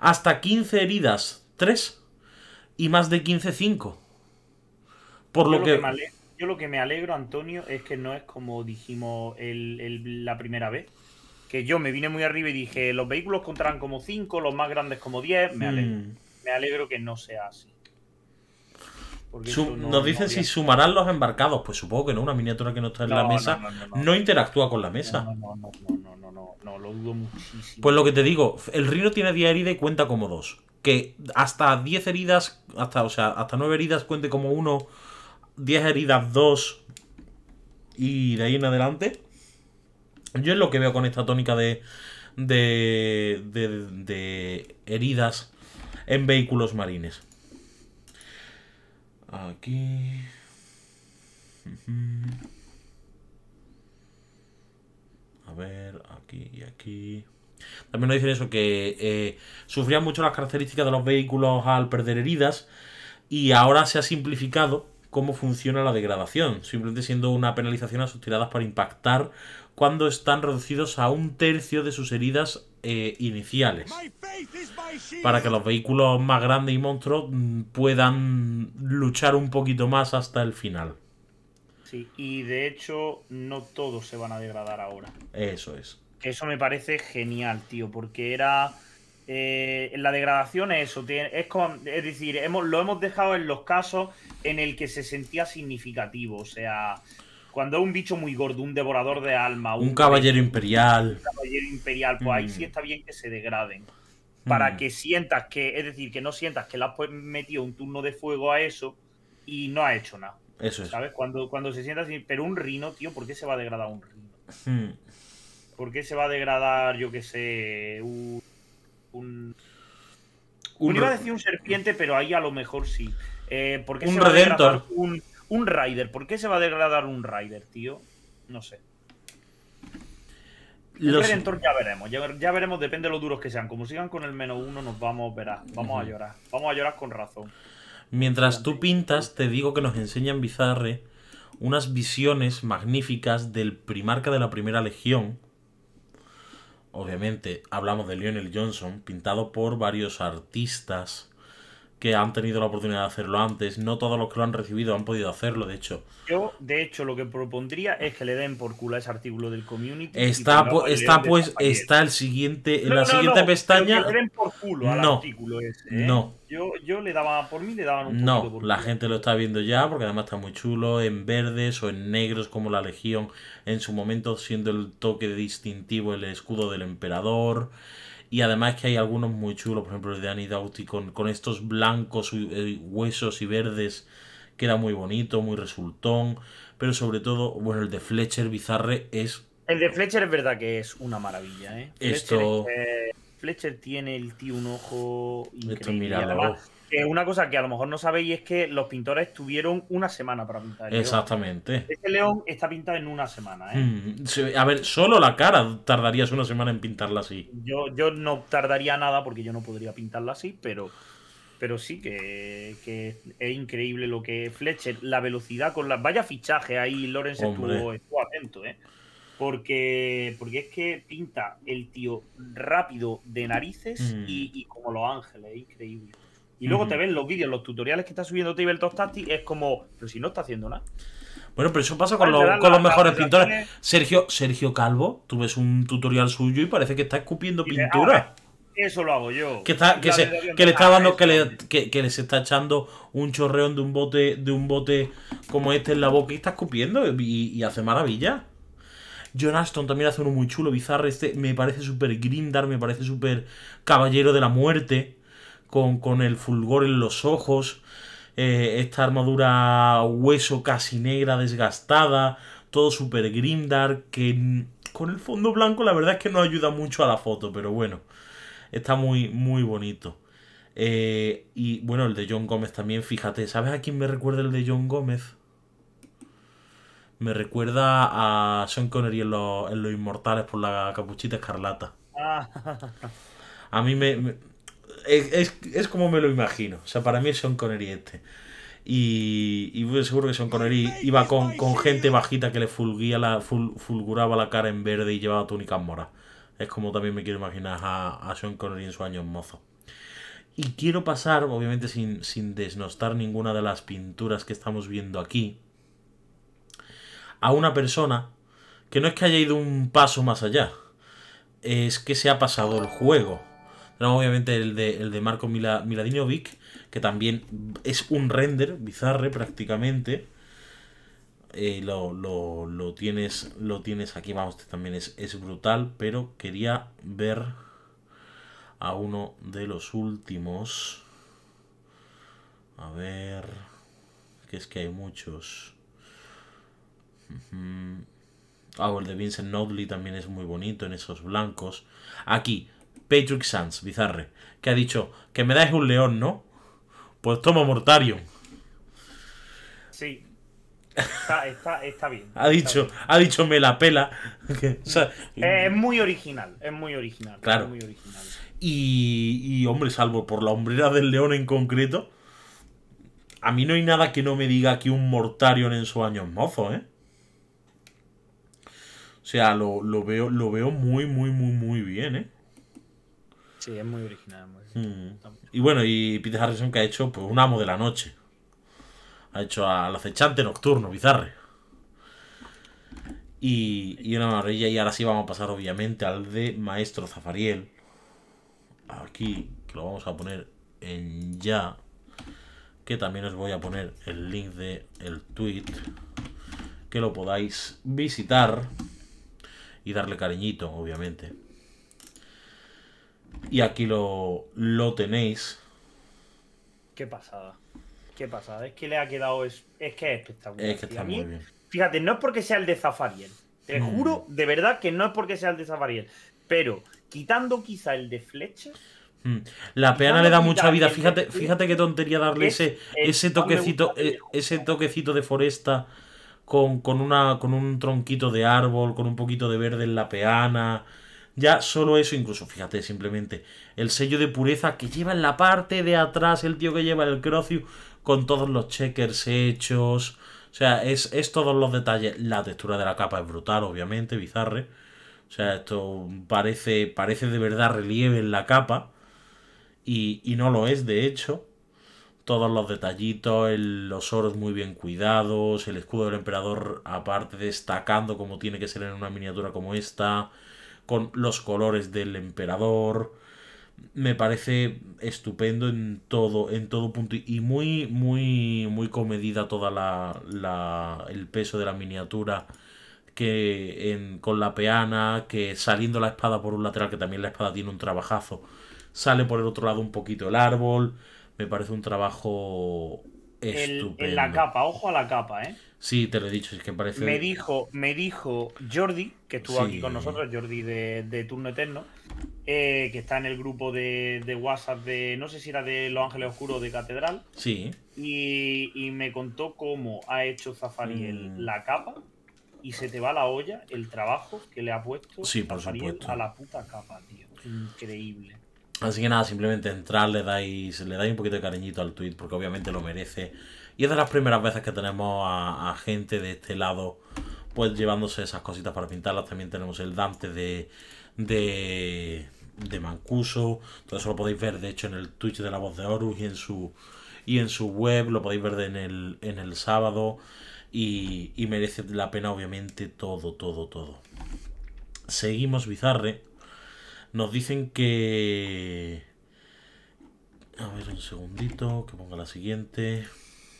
Hasta 15 heridas, 3. Y más de 15, 5. Por yo lo, que... me alegro, yo lo que me alegro, Antonio, es que no es como dijimos la primera vez. Que yo me vine muy arriba y dije, los vehículos contarán como 5, los más grandes como 10. Me, hmm. me alegro que no sea así nos dicen si sumarán los embarcados. Pues supongo que no, una miniatura que no está en la mesa no, interactúa con la mesa. No, no, no, lo dudo muchísimo. Pues lo que te digo, el río tiene 10 heridas y cuenta como 2. Que hasta 10 heridas, hasta, o sea, hasta 9 heridas cuente como 1, 10 heridas 2 y de ahí en adelante. Yo es lo que veo con esta tónica de, de, de, de heridas en vehículos marines. Aquí. A ver, aquí y aquí. También nos dicen eso, que eh, sufrían mucho las características de los vehículos al perder heridas y ahora se ha simplificado cómo funciona la degradación, simplemente siendo una penalización a sus tiradas para impactar cuando están reducidos a un tercio de sus heridas eh, iniciales para que los vehículos más grandes y monstruos mm, puedan luchar un poquito más hasta el final. Sí, y de hecho no todos se van a degradar ahora. Eso es. Eso me parece genial, tío, porque era... Eh, la degradación es eso, es, es decir, hemos, lo hemos dejado en los casos en el que se sentía significativo, o sea, cuando es un bicho muy gordo, un devorador de alma, un, caballero imperial. Un caballero imperial, pues ahí sí mm. está bien que se degraden. Para mm. que sientas que, es decir, que no sientas que le has pues metido un turno de fuego a eso y no ha hecho nada. Eso es. ¿Sabes? Cuando, cuando se sienta así. Pero un rino, tío, ¿por qué se va a degradar un rino? Hmm. ¿Por qué se va a degradar, yo qué sé, un. un... un... iba a decir un serpiente, pero ahí a lo mejor sí. Eh, un redentor. un, un rider, ¿por qué se va a degradar un rider, tío? No sé. Los... Redentor ya veremos, ya, veremos, depende de lo duros que sean. Como sigan con el menos uno, nos vamos, verá. vamos a llorar. Vamos a llorar con razón. Mientras tú pintas, te digo que nos enseñan Bizarre unas visiones magníficas del primarca de la primera legión. Obviamente, hablamos de Lionel Johnson, pintado por varios artistas que han tenido la oportunidad de hacerlo antes. No todos los que lo han recibido han podido hacerlo, de hecho. Yo, de hecho, lo que propondría es que le den por culo a ese artículo del community. Está, está pues, está el siguiente, en la siguiente pestaña. No. Yo, yo le daba, por mí le daban un No, la gente lo está viendo ya, porque además está muy chulo, en verdes o en negros, como la Legión en su momento, siendo el toque distintivo el escudo del emperador. Y además que hay algunos muy chulos, por ejemplo el de Anidauti con, con estos blancos eh, huesos y verdes que era muy bonito, muy resultón. Pero sobre todo, bueno, el de Fletcher Bizarre es. El de Fletcher es verdad que es una maravilla, ¿eh? Esto. Fletcher, eh, tiene el tío un ojo increíble. Esto, mira, una cosa que a lo mejor no sabéis es que los pintores tuvieron una semana para pintar. Exactamente. Este león está pintado en una semana. ¿eh? Mm, a ver, solo la cara tardarías una semana en pintarla así. Yo, yo no tardaría nada porque yo no podría pintarla así, pero, pero sí que, es increíble lo que Fletcher. La velocidad con la Vaya fichaje ahí, Lorenz estuvo, atento, ¿eh? porque, porque es que pinta el tío rápido de narices mm. y, como Los Ángeles, increíble. Y luego te ven los vídeos, los tutoriales que está subiendo Tabletop Tactics, es como, pero si no está haciendo nada. Bueno, pero eso pasa pues con, los mejores pintores. Sergio, Sergio Calvo, tú ves un tutorial suyo y parece que está escupiendo pintura. eso lo hago yo. Que, que, le está dando, que les está echando un chorreón de un bote, de un bote como este en la boca y está escupiendo y, hace maravilla. John Aston también hace uno muy chulo, bizarro. Este me parece súper Grindar, me parece súper Caballero de la Muerte con, el fulgor en los ojos, eh, esta armadura hueso casi negra, desgastada, todo super grimdark, que con el fondo blanco la verdad es que no ayuda mucho a la foto, pero bueno, está muy, muy bonito. Eh, y bueno, el de John Gómez también, fíjate, ¿sabes a quién me recuerda el de John Gómez? Me recuerda a Sean Connery en, Los Inmortales por la capuchita escarlata. Ah. A mí me, es, como me lo imagino. O sea, para mí es Sean Connery este. Y, seguro que Sean Connery iba con, gente bajita que le la, fulguraba la cara en verde y llevaba túnicas moras. Es como también me quiero imaginar a, Sean Connery en su año mozo. Y quiero pasar, obviamente sin, sin desnostar ninguna de las pinturas que estamos viendo aquí, a una persona que no es que haya ido un paso más allá, es que se ha pasado el juego obviamente el de, el de Marco Miladinovic, que también es un render, bizarre prácticamente. Eh, lo, tienes, lo tienes aquí, vamos, este también es, brutal, pero quería ver a uno de los últimos. A ver, que es que hay muchos. Ah, el de Vincent Nodley también es muy bonito en esos blancos. Aquí, Patrick Sanz, Bizarre, que ha dicho que me dais un león, ¿no? Pues toma Mortarion. Sí. Está, bien. ha dicho, ha dicho me la pela. es muy original, es muy original. Claro. muy original. Y, hombre, salvo por la hombrera del león en concreto, a mí no hay nada que no me diga que un Mortarion en año es mozo, ¿eh? O sea, lo, lo, veo, lo veo muy, muy, muy, muy bien, ¿eh? Sí, es muy original. Mm. Y bueno, y Peter Harrison que ha hecho pues, un amo de la noche. Ha hecho al acechante nocturno, bizarre. Y, una maravilla. Y ahora sí vamos a pasar, obviamente, al de Maestro Zafariel. Aquí, que lo vamos a poner en ya. Que también os voy a poner el link de el tweet. Que lo podáis visitar. Y darle cariñito, obviamente. Y aquí lo, tenéis. Qué pasada. Qué pasada. Es que le ha quedado. Es, que es espectacular. Fíjate, no es porque sea el de Zafariel. Te mm. juro, de verdad, que no es porque sea el de Zafariel. Pero quitando quizá el de Flecha. Mm. La peana le da mucha vida. Fíjate, fíjate qué tontería darle ese, ese toquecito, eh, ese toquecito de foresta con, con, una, con un tronquito de árbol, con un poquito de verde en la peana. Ya solo eso, incluso fíjate simplemente el sello de pureza que lleva en la parte de atrás el tío que lleva el crocio... con todos los checkers hechos. O sea, es, todos los detalles. La textura de la capa es brutal, obviamente, bizarre. O sea, esto parece, parece de verdad relieve en la capa. Y, y no lo es, de hecho. Todos los detallitos, los oros muy bien cuidados, el escudo del emperador aparte destacando como tiene que ser en una miniatura como esta con los colores del emperador. Me parece estupendo en todo, en todo punto. Y muy, muy, muy comedida toda la, la el peso de la miniatura que en, con la peana, que saliendo la espada por un lateral, que también la espada tiene un trabajazo, sale por el otro lado un poquito el árbol. Me parece un trabajo estupendo. en la capa, ojo a la capa, ¿eh? Sí, te lo he dicho, es que parece. Me dijo, me dijo Jordi, que estuvo aquí con nosotros, Jordi de, Turno Eterno, eh, que está en el grupo de, de, WhatsApp de. No sé si era de Los Ángeles Oscuros de Catedral. Sí. Y, me contó cómo ha hecho Zafariel mm. la capa y se te va la olla el trabajo que le ha puesto sí, por a la puta capa, tío. Increíble. Así que nada, simplemente entrar, le dais, le dais un poquito de cariñito al tweet, porque obviamente lo merece y es de las primeras veces que tenemos a, gente de este lado, pues llevándose esas cositas para pintarlas. También tenemos el Dante de, Mancuso. Todo eso lo podéis ver, de hecho, en el Twitch de la voz de Horus y en su, y en su web. Lo podéis ver en el, en el sábado. y merece la pena, obviamente, todo, todo, todo. Seguimos Bizarre. Nos dicen que... A ver, un segundito, que ponga la siguiente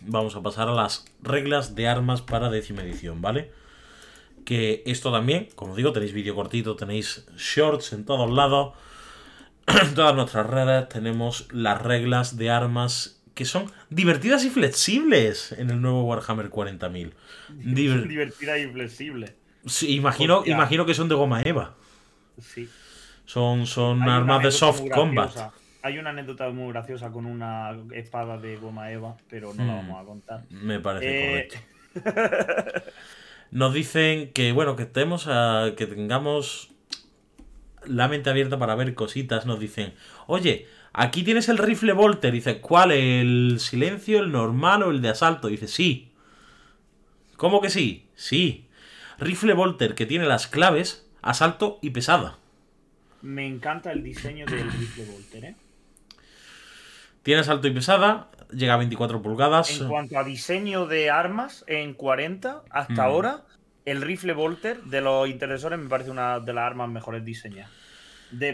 vamos a pasar a las reglas de armas para décima edición, ¿vale? Que esto también, como digo, tenéis vídeo cortito, tenéis shorts en todos lados. En todas nuestras redes tenemos las reglas de armas que son divertidas y flexibles en el nuevo Warhammer 40.000. Divertidas y flexibles. imagino, imagino que son de goma Eva. Son, son armas de soft combat. Hay una anécdota muy graciosa con una espada de goma Eva, pero no la hmm. vamos a contar. Me parece eh, correcto. Nos dicen que, bueno, que, a, que tengamos la mente abierta para ver cositas. Nos dicen, oye, aquí tienes el rifle Volter. Dice, ¿cuál? ¿El silencio, el normal o el de asalto? Dice, sí. ¿Cómo que sí? Sí. Rifle Volter que tiene las claves, asalto y pesada. Me encanta el diseño del rifle Volter, ¿eh? Tiene salto y pesada, llega a 24 pulgadas. En cuanto a diseño de armas, en 40 hasta mm. ahora, el rifle Volter de los interesores me parece una de las armas mejores diseñadas.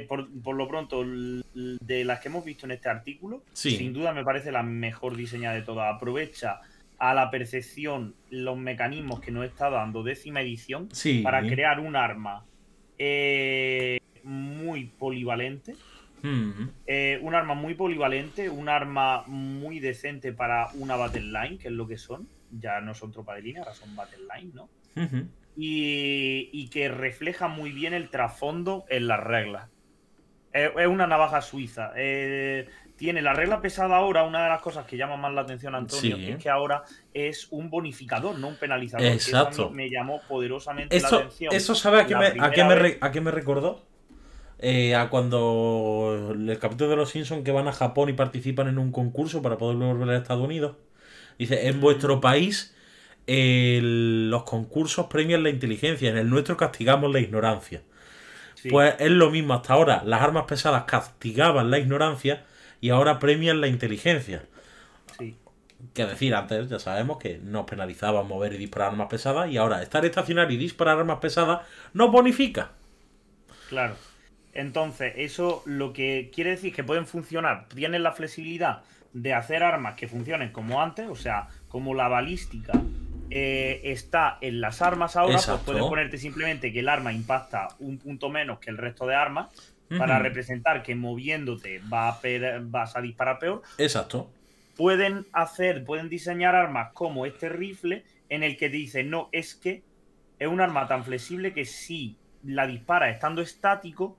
por, lo pronto, de las que hemos visto en este artículo, sin duda me parece la mejor diseñada de todas. Aprovecha a la percepción los mecanismos que nos está dando décima edición para crear un arma eh, muy polivalente eh, un arma muy polivalente, un arma muy decente para una Battle Line, que es lo que son. Ya no son tropa de línea, ahora son Battle Line, ¿no? y, que refleja muy bien el trasfondo en las reglas. Es, una navaja suiza. Eh, tiene la regla pesada ahora, una de las cosas que llama más la atención Antonio, es que ahora es un bonificador, no un penalizador. Exacto. me llamó poderosamente la atención. ¿Eso sabe a a, a qué me recordó? Eh, a cuando el capítulo de los Simpsons que van a Japón y participan en un concurso para poder volver a Estados Unidos. Dice, en vuestro mm. país los concursos premian la inteligencia, en el nuestro castigamos la ignorancia. Pues es lo mismo hasta ahora, las armas pesadas castigaban la ignorancia y ahora premian la inteligencia. Sí. Que decir, antes ya sabemos que nos penalizaban mover y disparar armas pesadas y ahora estar estacionar y disparar armas pesadas nos bonifica. Claro. Entonces, eso lo que quiere decir es que pueden funcionar, tienen la flexibilidad de hacer armas que funcionen como antes, o sea, como la balística eh, está en las armas ahora, pues puedes ponerte simplemente que el arma impacta un punto menos que el resto de armas para representar que moviéndote vas a disparar peor. Exacto. Pueden hacer, pueden diseñar armas como este rifle en el que te dicen, no, es que es un arma tan flexible que si la dispara estando estático,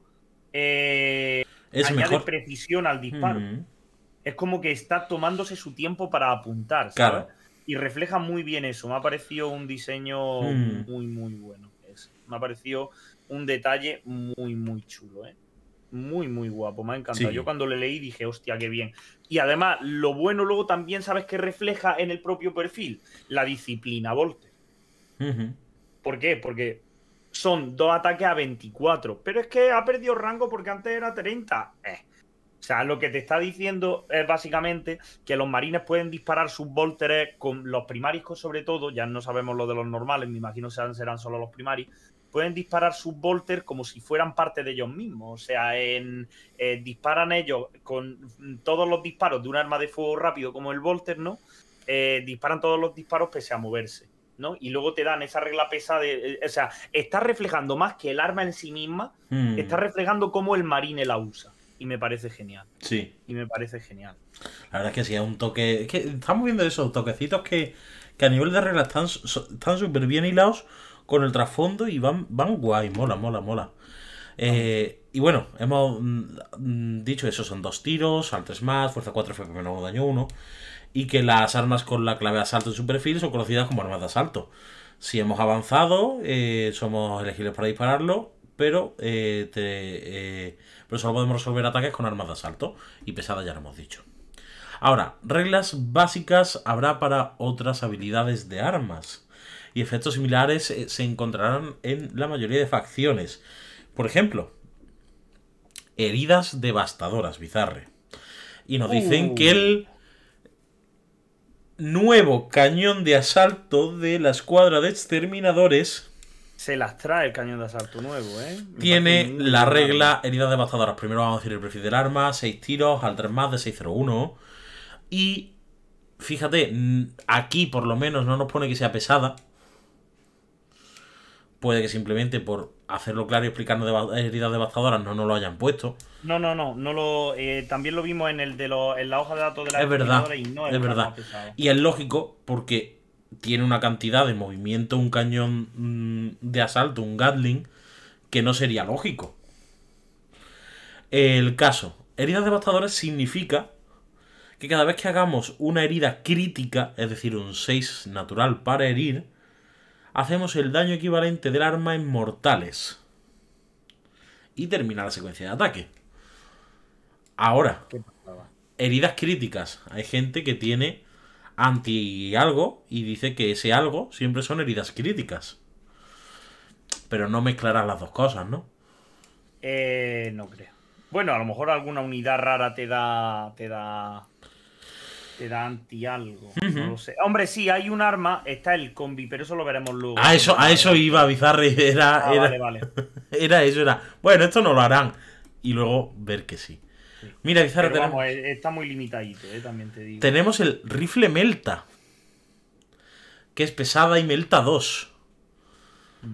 eh, es añade precisión al disparo. Es como que está tomándose su tiempo para apuntar. Y refleja muy bien eso. Me ha parecido un diseño mm. muy, muy bueno. Me ha parecido un detalle muy, muy chulo. ¿eh? Muy, muy guapo. Me ha encantado. Yo cuando le leí dije, hostia, qué bien. Y además, lo bueno luego también, ¿sabes que refleja en el propio perfil? La disciplina, Volte. ¿Por qué? Porque son dos ataques a 24. Pero es que ha perdido rango porque antes era 30. Eh. O sea, lo que te está diciendo es básicamente que los marines pueden disparar sus con los primariscos, sobre todo. Ya no sabemos lo de los normales, me imagino serán, serán solo los primaris. Pueden disparar sus Volter como si fueran parte de ellos mismos. O sea, en, eh, disparan ellos con todos los disparos de un arma de fuego rápido como el volter, ¿no? Eh, disparan todos los disparos pese a moverse. ¿no? Y luego te dan esa regla pesada de. Eh, o sea, está reflejando más que el arma en sí misma, mm. está reflejando cómo el marine la usa. Y me parece genial. Sí. Y me parece genial. La verdad es que sí, es un toque. estamos viendo esos toquecitos que, que a nivel de regla están súper bien hilados con el trasfondo y van, van guay. Mola, mola, mola. Eh, y bueno, hemos mm, dicho eso: son dos tiros, al más, fuerza 4 FP menos daño uno y que las armas con la clave de asalto en su perfil son conocidas como armas de asalto. Si hemos avanzado, eh, somos elegibles para dispararlo, pero, eh, eh, pero solo podemos resolver ataques con armas de asalto y pesadas ya lo hemos dicho. Ahora, reglas básicas habrá para otras habilidades de armas y efectos similares se encontrarán en la mayoría de facciones. Por ejemplo, heridas devastadoras, bizarre. Y nos dicen uh. que el nuevo cañón de asalto de la escuadra de exterminadores. Se las trae el cañón de asalto nuevo, ¿eh? tiene la regla heridas devastadoras. Primero vamos a decir el perfil del arma, 6 tiros, al 3 más de 601. Y fíjate, aquí por lo menos no nos pone que sea pesada. Puede que simplemente por hacerlo claro y explicando de heridas devastadoras no nos lo hayan puesto. No, no, no, no lo eh, también lo vimos en el de lo, en la hoja de datos de la Es verdad. Y no es verdad. Y es lógico porque tiene una cantidad de movimiento un cañón mm, de asalto, un Gatling que no sería lógico. El caso, heridas devastadoras significa que cada vez que hagamos una herida crítica, es decir, un 6 natural para herir, hacemos el daño equivalente del arma en mortales. Y termina la secuencia de ataque. Ahora, heridas críticas. Hay gente que tiene anti algo y dice que ese algo siempre son heridas críticas. Pero no mezclarás las dos cosas, ¿no? Eh, no creo. Bueno, a lo mejor alguna unidad rara te da. te da te da anti algo. No lo sé. Hombre, sí, hay un arma, está el combi, pero eso lo veremos luego. A eso, a eso iba Bizarre, ah, era, vale, vale. era eso, era. Bueno, esto no lo harán. Y luego ver que sí. Mira, Bizarre, tenemos... Eh, está muy limitadito, eh, también te digo. Tenemos el rifle Melta. Que es pesada y Melta 2. Mm.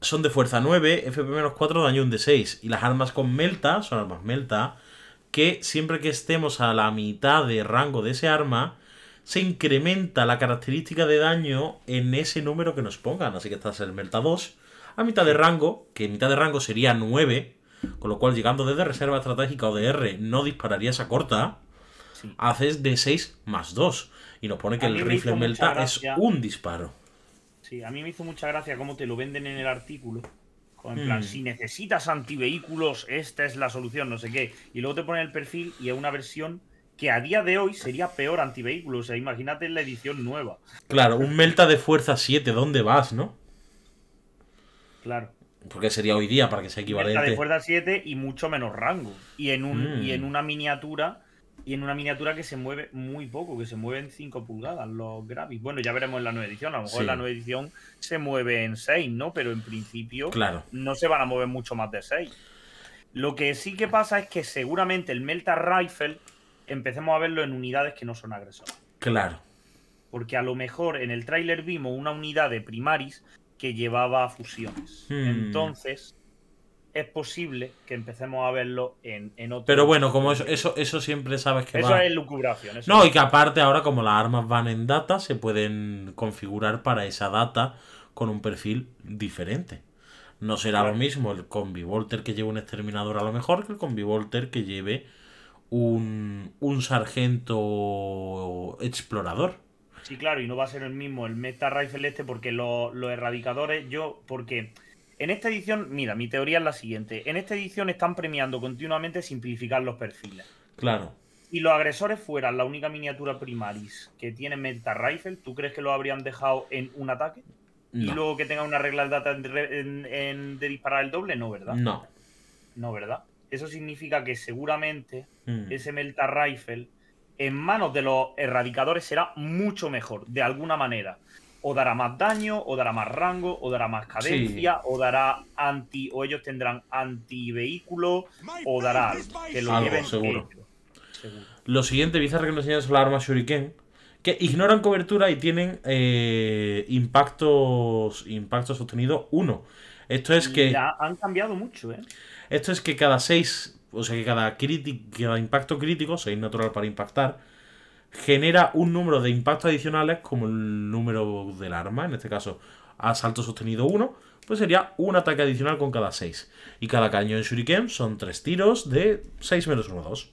Son de fuerza 9, FP-4, daño 1 de 6. Y las armas con Melta son armas Melta que siempre que estemos a la mitad de rango de ese arma, se incrementa la característica de daño en ese número que nos pongan. Así que estás en Melta 2 a mitad de rango, que en mitad de rango sería 9, con lo cual llegando desde reserva estratégica o de R no dispararía esa corta, haces de 6 más 2. Y nos pone que el rifle Melta es un disparo. Sí, a mí me hizo mucha gracia cómo te lo venden en el artículo plan, hmm. si necesitas antivehículos, esta es la solución, no sé qué. Y luego te ponen el perfil y es una versión que a día de hoy sería peor antivehículos. O sea, imagínate la edición nueva. Claro, un Melta de fuerza 7, ¿dónde vas, no? Claro. Porque sería hoy día para que sea equivalente. Melta de fuerza 7 y mucho menos rango. Y en, un, y en hmm. una miniatura y en una miniatura que se mueve muy poco, que se mueven 5 pulgadas los Gravis. Bueno, ya veremos en la nueva edición. A lo mejor en la nueva edición se mueve en 6, ¿no? Pero en principio claro. no se van a mover mucho más de 6. Lo que sí que pasa es que seguramente el Melta Rifle empecemos a verlo en unidades que no son agresoras. Claro. Porque a lo mejor en el tráiler vimos una unidad de Primaris que llevaba fusiones. Hmm. Entonces, es posible que empecemos a verlo en, otro. Pero bueno, como eso, eso, eso siempre sabes que eso Es lucubración. no, y que aparte ahora, como las armas van en data, se pueden configurar para esa data con un perfil diferente. No será lo mismo el combi Volter que lleve un exterminador a lo mejor que el combi Volter que lleve un, un sargento explorador. Sí, claro, y no va a ser el mismo el Meta Rifle este porque los erradicadores, yo, porque en esta edición, mira, mi teoría es la siguiente. En esta edición están premiando continuamente simplificar los perfiles. Claro. Si los agresores fueran la única miniatura primaris que tiene Meta Rifle, ¿tú crees que lo habrían dejado en un ataque? Y luego que tenga una regla de, de disparar el doble, no, ¿verdad? No. No, ¿verdad? Eso significa que seguramente mm. ese Melta Rifle en manos de los erradicadores será mucho mejor, de alguna manera o dará más daño, o dará más rango, o dará más cadencia, o dará anti, o ellos tendrán anti vehículo, o dará Algo, seguro. Lo siguiente, Bizarre que nos enseñan es la arma Shuriken, que ignoran cobertura y tienen eh, impactos, impactos sostenidos 1. Esto es que. Ya han cambiado mucho, ¿eh? Esto es que cada 6, o sea que cada, cada impacto crítico, 6 natural para impactar, genera un número de impactos adicionales como el número del arma, en este caso asalto sostenido 1, pues sería un ataque adicional con cada 6. Y cada cañón shuriken son 3 tiros de 6 menos 1, 2.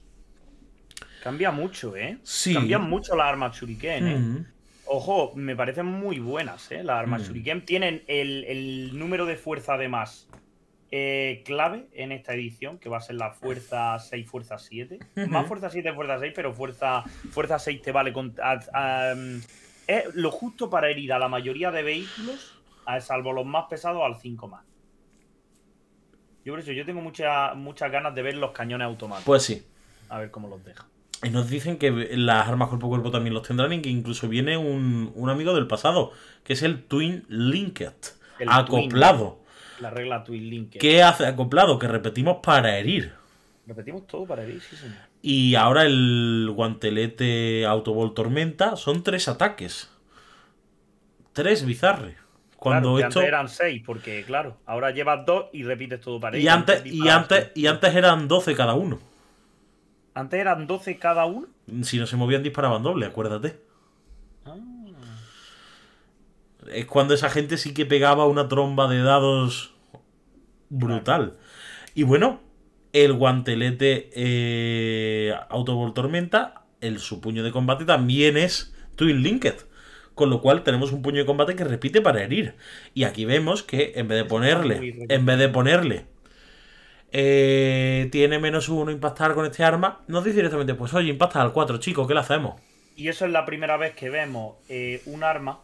Cambia mucho, ¿eh? Sí. mucho la arma shuriken, ¿eh? mm. Ojo, me parecen muy buenas, ¿eh? Las armas mm. shuriken tienen el, el número de fuerza de más eh, clave en esta edición, que va a ser la fuerza 6, fuerza 7. Más fuerza 7, fuerza 6, pero fuerza, fuerza 6 te vale con, mm, es lo justo para herir a la mayoría de vehículos, salvo los más pesados, al 5 más. Yo por eso, yo tengo muchas muchas ganas de ver los cañones automáticos. Pues sí. A ver cómo los deja. Y nos dicen que las armas cuerpo a cuerpo también los tendrán y que incluso viene un, amigo del pasado, que es el Twin Linked, acoplado. La regla Twin Link. ¿Qué hace acoplado? Que repetimos para herir. Repetimos todo para herir, sí, señor. Y ahora el guantelete Autobol Tormenta son tres ataques. Tres bizarres Cuando claro, antes eran seis, porque claro, ahora llevas dos y repites todo para herir. Y antes, y, antes, y antes eran doce cada uno. ¿Antes eran 12 cada uno? Si no se movían disparaban doble, acuérdate es cuando esa gente sí que pegaba una tromba de dados brutal. Y bueno, el guantelete eh, Autobol Tormenta, el, su puño de combate también es Twin Linked. Con lo cual tenemos un puño de combate que repite para herir. Y aquí vemos que en vez de ponerle, en vez de ponerle, eh, tiene menos uno impactar con este arma, nos dice directamente, pues oye, impacta al 4, chicos, ¿qué le hacemos? Y eso es la primera vez que vemos eh, un arma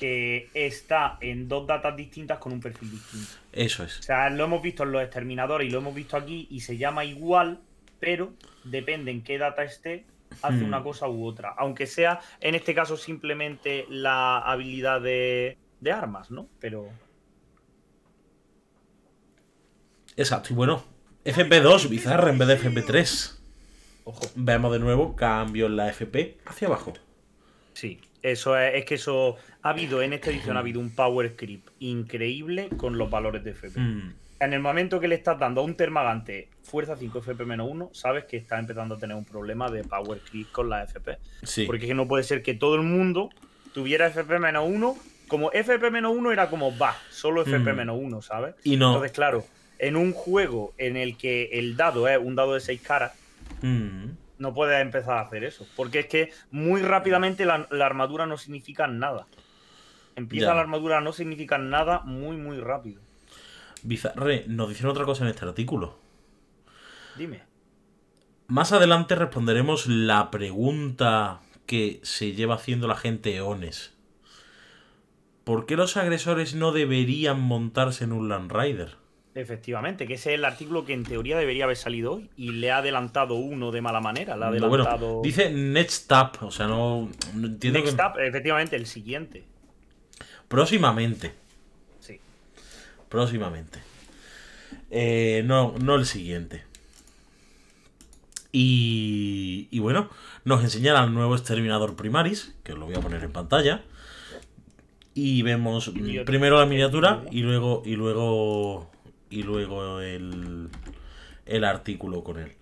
que está en dos datas distintas con un perfil distinto. Eso es. O sea, lo hemos visto en los exterminadores y lo hemos visto aquí y se llama igual, pero depende en qué data esté, hace hmm. una cosa u otra. Aunque sea, en este caso, simplemente la habilidad de, de armas, ¿no? Pero... Exacto, y bueno, FP2, bizarra en vez de FP3. Ojo. Vemos de nuevo cambio en la FP hacia abajo. Sí. Eso es, es que eso ha habido en esta edición ha habido un power creep increíble con los valores de FP. Mm. En el momento que le estás dando a un termagante fuerza 5 FP-1, sabes que está empezando a tener un problema de power creep con la FP. Sí. Porque no puede ser que todo el mundo tuviera FP-1, como FP-1 era como va, solo FP-1, mm. ¿sabes? Y no. Entonces, claro, en un juego en el que el dado es un dado de 6 caras, mm no puedes empezar a hacer eso. Porque es que muy rápidamente la, armadura no significa nada. Empieza la armadura no significa nada muy, muy rápido. Bizarre, nos dicen otra cosa en este artículo. Dime. Más adelante responderemos la pregunta que se lleva haciendo la gente eones. ¿Por qué los agresores no deberían montarse en un Land Rider? Efectivamente, que ese es el artículo que en teoría debería haber salido hoy y le ha adelantado uno de mala manera. Le ha adelantado... Bueno, dice Next Up, o sea, no, no entiendo. Next Up, efectivamente, el siguiente. Próximamente. Sí. Próximamente. Eh, no, no el siguiente. Y, y bueno, nos enseñará el nuevo exterminador primaris, que os lo voy a poner en pantalla. Y vemos mm, primero la miniatura y luego, y luego y luego el, el artículo con él.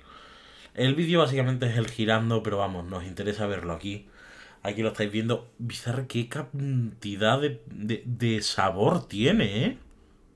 El vídeo básicamente es el girando, pero vamos, nos interesa verlo aquí. Aquí lo estáis viendo. Bizarre, qué cantidad de, sabor tiene, ¿eh?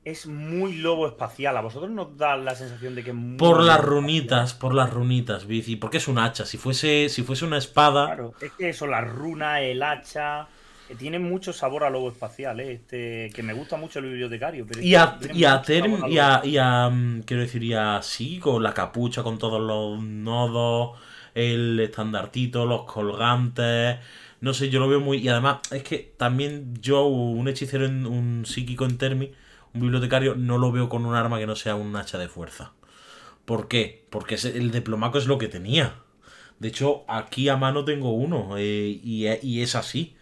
Es muy lobo espacial. A vosotros nos da la sensación de que Por las runitas, por las runitas, Bici. Porque es un hacha. Si fuese, si fuese una espada. Claro, es que eso, la runa, el hacha tiene mucho sabor a lobo espacial, ¿eh? este, que me gusta mucho el bibliotecario. y, a, este y, a term, y, a, mm, quiero decir, y sí con la capucha, con todos los nodos, el estandartito, los colgantes. No sé, yo lo veo muy. Y además, es que también yo, un hechicero, un psíquico en Termi, un bibliotecario, no lo veo con un arma que no sea un hacha de fuerza. ¿Por qué? Porque el diplomaco es lo que tenía. De hecho, aquí a mano tengo uno eh, y, es así.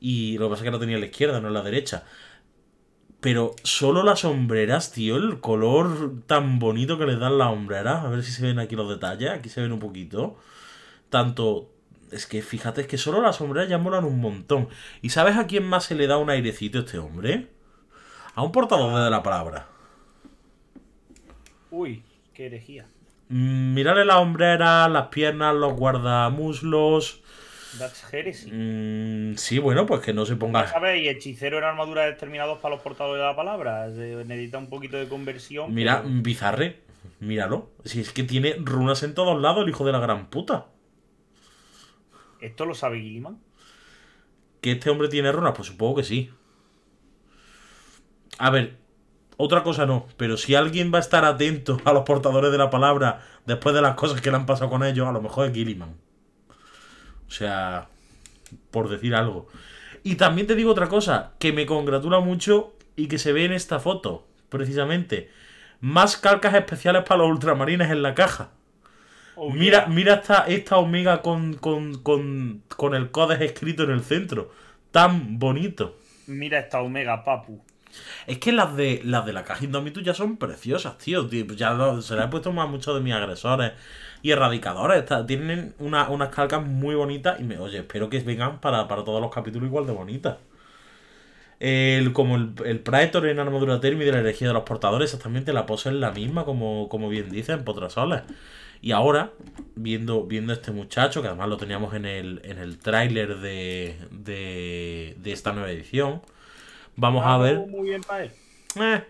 Y lo que pasa es que no tenía la izquierda, no la derecha. Pero solo las sombreras, tío, el color tan bonito que le dan las hombreras. A ver si se ven aquí los detalles. Aquí se ven un poquito. Tanto. Es que fíjate, es que solo las hombreras ya molan un montón. ¿Y sabes a quién más se le da un airecito este hombre? A un portador de la palabra. Uy, qué herejía. Mirarle mm, las hombrera, las piernas, los guardamuslos. That's mm, sí, bueno, pues que no se ponga. y Hechicero en armadura determinados para los portadores de la palabra. necesita un poquito de conversión. Mira, bizarre. Míralo. Si es que tiene runas en todos lados, el hijo de la gran puta. ¿Esto lo sabe Guilliman? ¿Que este hombre tiene runas? Pues supongo que sí. A ver, otra cosa no, pero si alguien va a estar atento a los portadores de la palabra después de las cosas que le han pasado con ellos, a lo mejor es Gilliman. O sea, por decir algo. Y también te digo otra cosa, que me congratula mucho y que se ve en esta foto, precisamente. Más calcas especiales para los ultramarines en la caja. Oh, mira, mira esta, esta Omega con, con, con, con el código escrito en el centro. Tan bonito. Mira esta Omega, papu. Es que las de las de la caja Indomitus ya son preciosas, tío. Pues ya se las he puesto más muchos de mis agresores y erradicadores. tienen una, unas calcas muy bonitas y me, oye, espero que vengan para, para todos los capítulos igual de bonitas. El, como el, el Praetor en armadura térmica de la energía de los portadores, exactamente la pose es la misma, como, como bien dicen, en Potrasoles. Y ahora, viendo, viendo este muchacho, que además lo teníamos en el, en el tráiler de, de, esta nueva edición, vamos a ah, ver... Muy bien para él. Eh,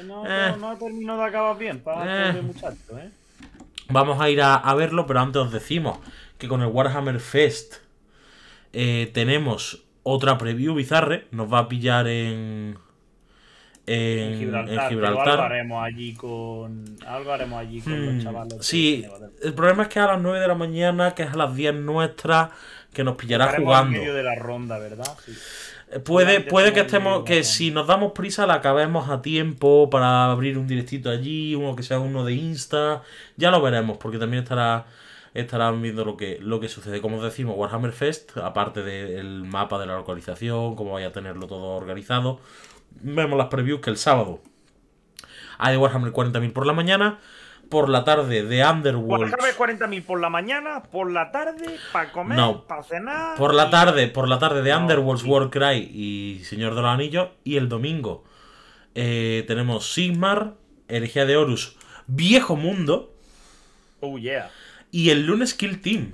eh. no, ha terminado de acabar bien para eh. este muchacho, ¿eh? Vamos a ir a, verlo, pero antes os decimos que con el Warhammer Fest eh, tenemos otra preview bizarre. Nos va a pillar en. En, Gibraltar. Algo haremos allí con, algo allí con los hmm. chavales. Sí, el problema es que a las 9 de la mañana, que es a las 10 nuestra, que nos pillará jugando. medio de la ronda, ¿verdad? Sí. Puede, puede que estemos, que si nos damos prisa la acabemos a tiempo para abrir un directito allí, uno que sea uno de Insta, ya lo veremos, porque también estará estarán viendo lo que, lo que sucede. Como decimos, Warhammer Fest, aparte del mapa de la localización, cómo vaya a tenerlo todo organizado, vemos las previews que el sábado hay de Warhammer 40.000 por la mañana, por la tarde de Underworld. de 40.000 por la mañana, por la tarde, para comer, para cenar. Por la tarde, por la tarde de Underworld, Underworld's World Cry... y Señor de los Anillos. Y el domingo eh, tenemos Sigmar, Herejía de Horus, Viejo Mundo. Oh, yeah. Y el lunes Kill Team.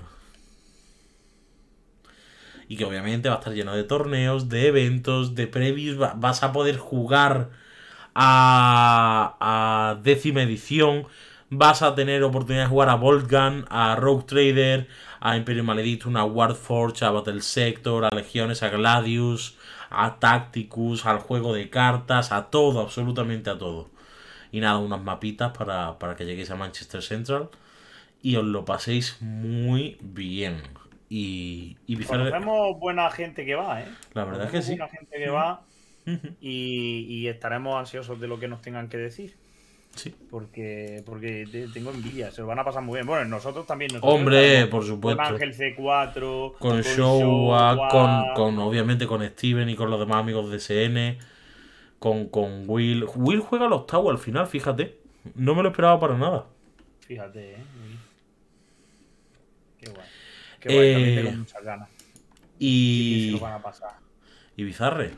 Y que obviamente va a estar lleno de torneos, de eventos, de previews. Vas a poder jugar a, a décima edición vas a tener oportunidad de jugar a Voltgun, a Rogue Trader, a Imperio Maledictum, a Warforge, a Battle Sector, a Legiones, a Gladius, a Tacticus, al juego de cartas, a todo, absolutamente a todo. Y nada, unas mapitas para, que lleguéis a Manchester Central y os lo paséis muy bien. Y, y buena gente que va, ¿eh? La verdad es que sí. Buena gente que va y estaremos ansiosos de lo que nos tengan que decir. Sí. Porque, porque tengo envidia, se lo van a pasar muy bien. Bueno, nosotros también. Hombre, por supuesto. Con Ángel C4, con, con Showa, Con, obviamente con Steven y con los demás amigos de SN, con, Will. Will juega al octavo al final, fíjate. No me lo esperaba para nada. Fíjate, eh. Qué guay. Qué guay, eh, también tengo muchas ganas. Y. pasar. Y Bizarre.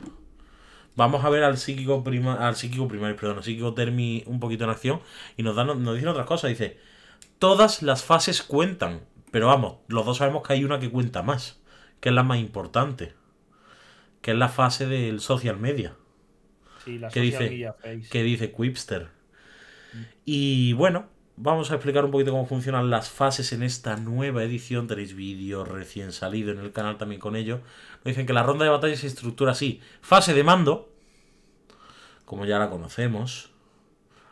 Vamos a ver al psíquico al psíquico primario, perdón, al psíquico termi un poquito en acción y nos, dan, nos dicen otras cosas. Dice, todas las fases cuentan, pero vamos, los dos sabemos que hay una que cuenta más, que es la más importante, que es la fase del social media. Sí, la que, dice, que dice Quipster. Mm. Y bueno, vamos a explicar un poquito cómo funcionan las fases en esta nueva edición. Tenéis vídeos recién salido en el canal también con ello dicen que la ronda de batalla se estructura así. Fase de mando, como ya la conocemos.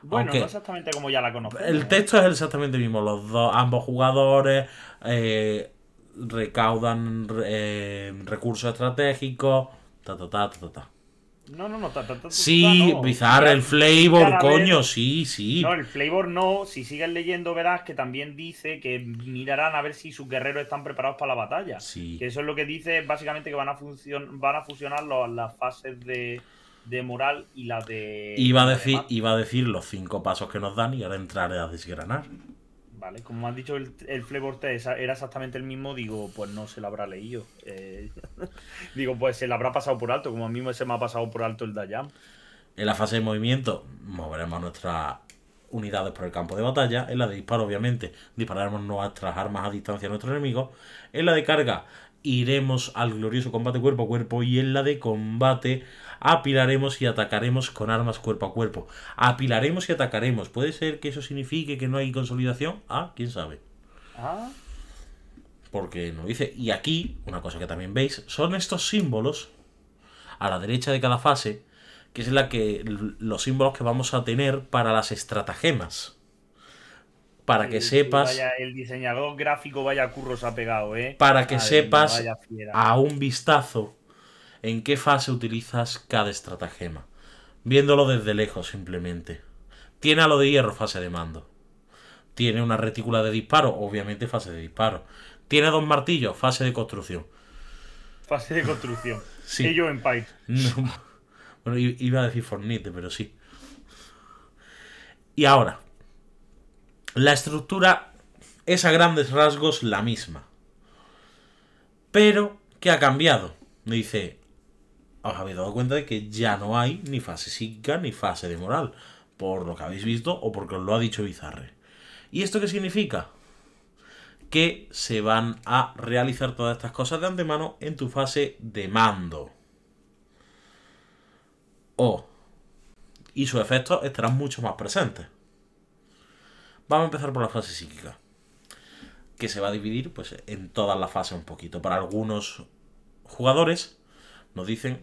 Bueno, no exactamente como ya la conocemos. El ¿eh? texto es exactamente el mismo. Los dos, ambos jugadores eh, recaudan eh, recursos estratégicos. Ta, ta, ta, ta, ta. No, no, no, Sí, bizarro el flavor, coño, sí, sí. No, el flavor no. Si sigues leyendo, verás que también dice que mirarán a ver si sus guerreros están preparados para la batalla. Sí. Que eso es lo que dice básicamente que van a, función van a fusionar las fases de, moral y las de. Iba a, decir, a decir los cinco pasos que nos dan y ahora entraré a desgranar. Vale, como han dicho, el, el era exactamente el mismo. Digo, pues no se lo habrá leído. Eh, digo, pues se lo habrá pasado por alto, como a mí se me ha pasado por alto el Dayam. En la fase de movimiento, moveremos nuestras unidades por el campo de batalla. En la de disparo, obviamente, dispararemos nuestras armas a distancia a nuestros enemigos. En la de carga, iremos al glorioso combate cuerpo a cuerpo. Y en la de combate, apilaremos y atacaremos con armas cuerpo a cuerpo. Apilaremos y atacaremos. ¿Puede ser que eso signifique que no hay consolidación? Ah, quién sabe. Ah. Porque no dice. Y aquí, una cosa que también veis, son estos símbolos a la derecha de cada fase, que es la que los símbolos que vamos a tener para las estratagemas. Para que sepas. el diseñador gráfico, vaya curros ha pegado, ¿eh? Para que sepas a un vistazo en qué fase utilizas cada estratagema, viéndolo desde lejos simplemente. Tiene a lo de hierro fase de mando. Tiene una retícula de disparo, obviamente fase de disparo. Tiene dos martillos, fase de construcción. Fase de construcción. sí. Y yo en Python. Bueno, iba a decir Fornite, pero sí. Y ahora, la estructura es a grandes rasgos la misma. Pero, ¿qué ha cambiado? me Dice, os habéis dado cuenta de que ya no hay ni fase psíquica ni fase de moral, por lo que habéis visto o porque os lo ha dicho Bizarre. ¿Y esto qué significa? Que se van a realizar todas estas cosas de antemano en tu fase de mando. O. Y sus efectos estarán mucho más presentes. Vamos a empezar por la fase psíquica. Que se va a dividir pues, en todas las fases un poquito. Para algunos jugadores nos dicen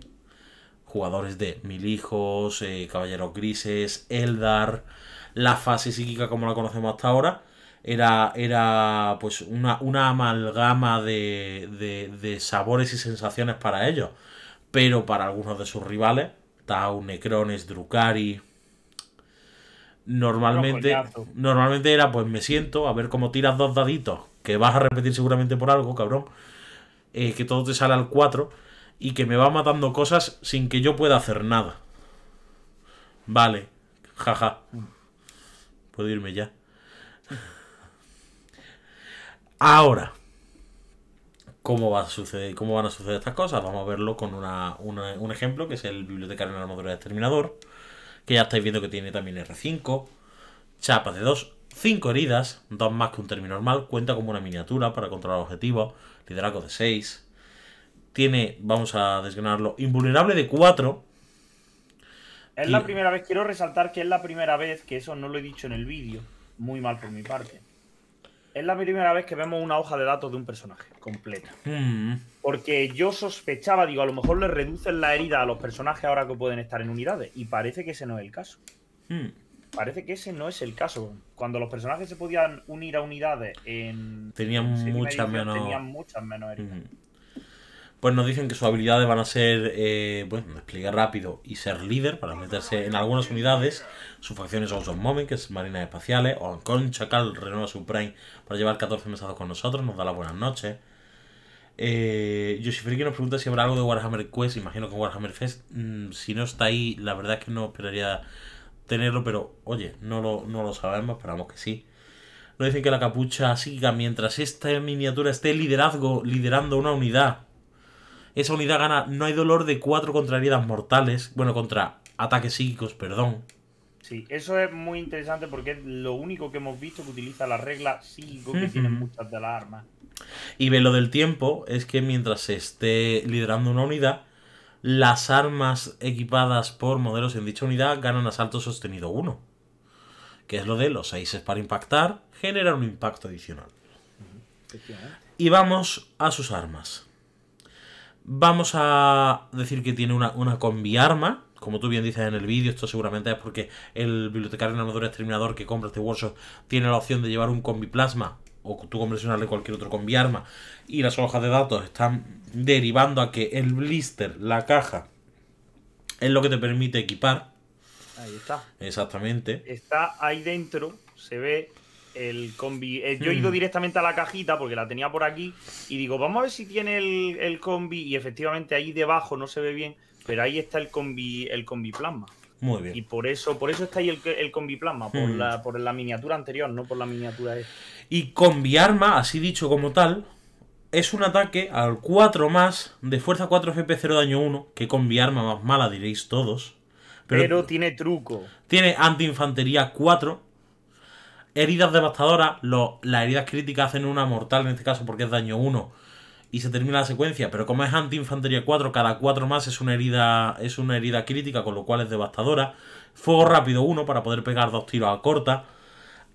jugadores de Mil Hijos, eh, Caballeros Grises, Eldar, la fase psíquica como la conocemos hasta ahora. Era, era pues una, una amalgama de, de, sabores y sensaciones para ellos. Pero para algunos de sus rivales, Tau, Necrones, Drukari. Normalmente, normalmente era pues me siento a ver cómo tiras dos daditos, que vas a repetir seguramente por algo, cabrón. Eh, que todo te sale al 4 y que me va matando cosas sin que yo pueda hacer nada. Vale, jaja. Puedo irme ya. Ahora, ¿cómo, va a suceder, ¿cómo van a suceder estas cosas? Vamos a verlo con una, un ejemplo que es el bibliotecario en la armadura de exterminador, que ya estáis viendo que tiene también R5, chapas de 2, 5 heridas, dos más que un término normal, cuenta como una miniatura para controlar objetivos, liderazgo de 6, tiene, vamos a desgranarlo, invulnerable de 4. Es la primera vez, quiero resaltar que es la primera vez, que eso no lo he dicho en el vídeo, muy mal por mi parte. Es la primera vez que vemos una hoja de datos de un personaje completa. Hmm. Porque yo sospechaba, digo, a lo mejor le reducen la herida a los personajes ahora que pueden estar en unidades. Y parece que ese no es el caso. Hmm. Parece que ese no es el caso. Cuando los personajes se podían unir a unidades en. Tenían muchas menos. Tenían muchas menos heridas. Hmm pues nos dicen que sus habilidades van a ser, eh, bueno, despliegue rápido y ser líder para meterse en algunas unidades. Sus facciones son son Moment, que es Marinas Espaciales, o con Chacal renueva su Prime para llevar 14 mesados con nosotros, nos da las buenas noches. Eh, Yoshifriki nos pregunta si habrá algo de Warhammer Quest, imagino que Warhammer Fest, mm, si no está ahí, la verdad es que no esperaría tenerlo, pero oye, no lo, no lo sabemos, esperamos que sí. Nos dicen que la capucha siga. mientras esta miniatura esté liderazgo, liderando una unidad, esa unidad gana no hay dolor de cuatro contra heridas mortales. Bueno, contra ataques psíquicos, perdón. Sí, eso es muy interesante porque es lo único que hemos visto que utiliza la regla psíquico que tienen muchas de las armas. Y ve lo del tiempo, es que mientras se esté liderando una unidad, las armas equipadas por modelos en dicha unidad ganan asalto sostenido 1. Que es lo de los 6 para impactar, generan un impacto adicional. Y vamos a sus armas. Vamos a decir que tiene una, una arma. Como tú bien dices en el vídeo, esto seguramente es porque el bibliotecario en armadura exterminador que compra este workshop tiene la opción de llevar un combi plasma o tú conversionarle cualquier otro combi arma. Y las hojas de datos están derivando a que el blister, la caja, es lo que te permite equipar. Ahí está. Exactamente. Está ahí dentro, se ve el combi. Eh, yo he ido hmm. directamente a la cajita porque la tenía por aquí y digo, vamos a ver si tiene el, combi. Y efectivamente ahí debajo no se ve bien, pero ahí está el combi, el combi plasma. Muy bien. Y por eso, por eso está ahí el, combi plasma, por, hmm. la, por la miniatura anterior, no por la miniatura esta. Y combi arma, así dicho como tal, es un ataque al 4 más de fuerza 4 FP 0 daño 1, que combi arma más mala diréis todos. Pero, pero tiene truco. Tiene antiinfantería 4, Heridas devastadoras, las heridas críticas hacen una mortal en este caso porque es daño 1 y se termina la secuencia, pero como es anti-infantería 4, cada 4 más es una herida es una herida crítica, con lo cual es devastadora. Fuego rápido 1 para poder pegar dos tiros a corta.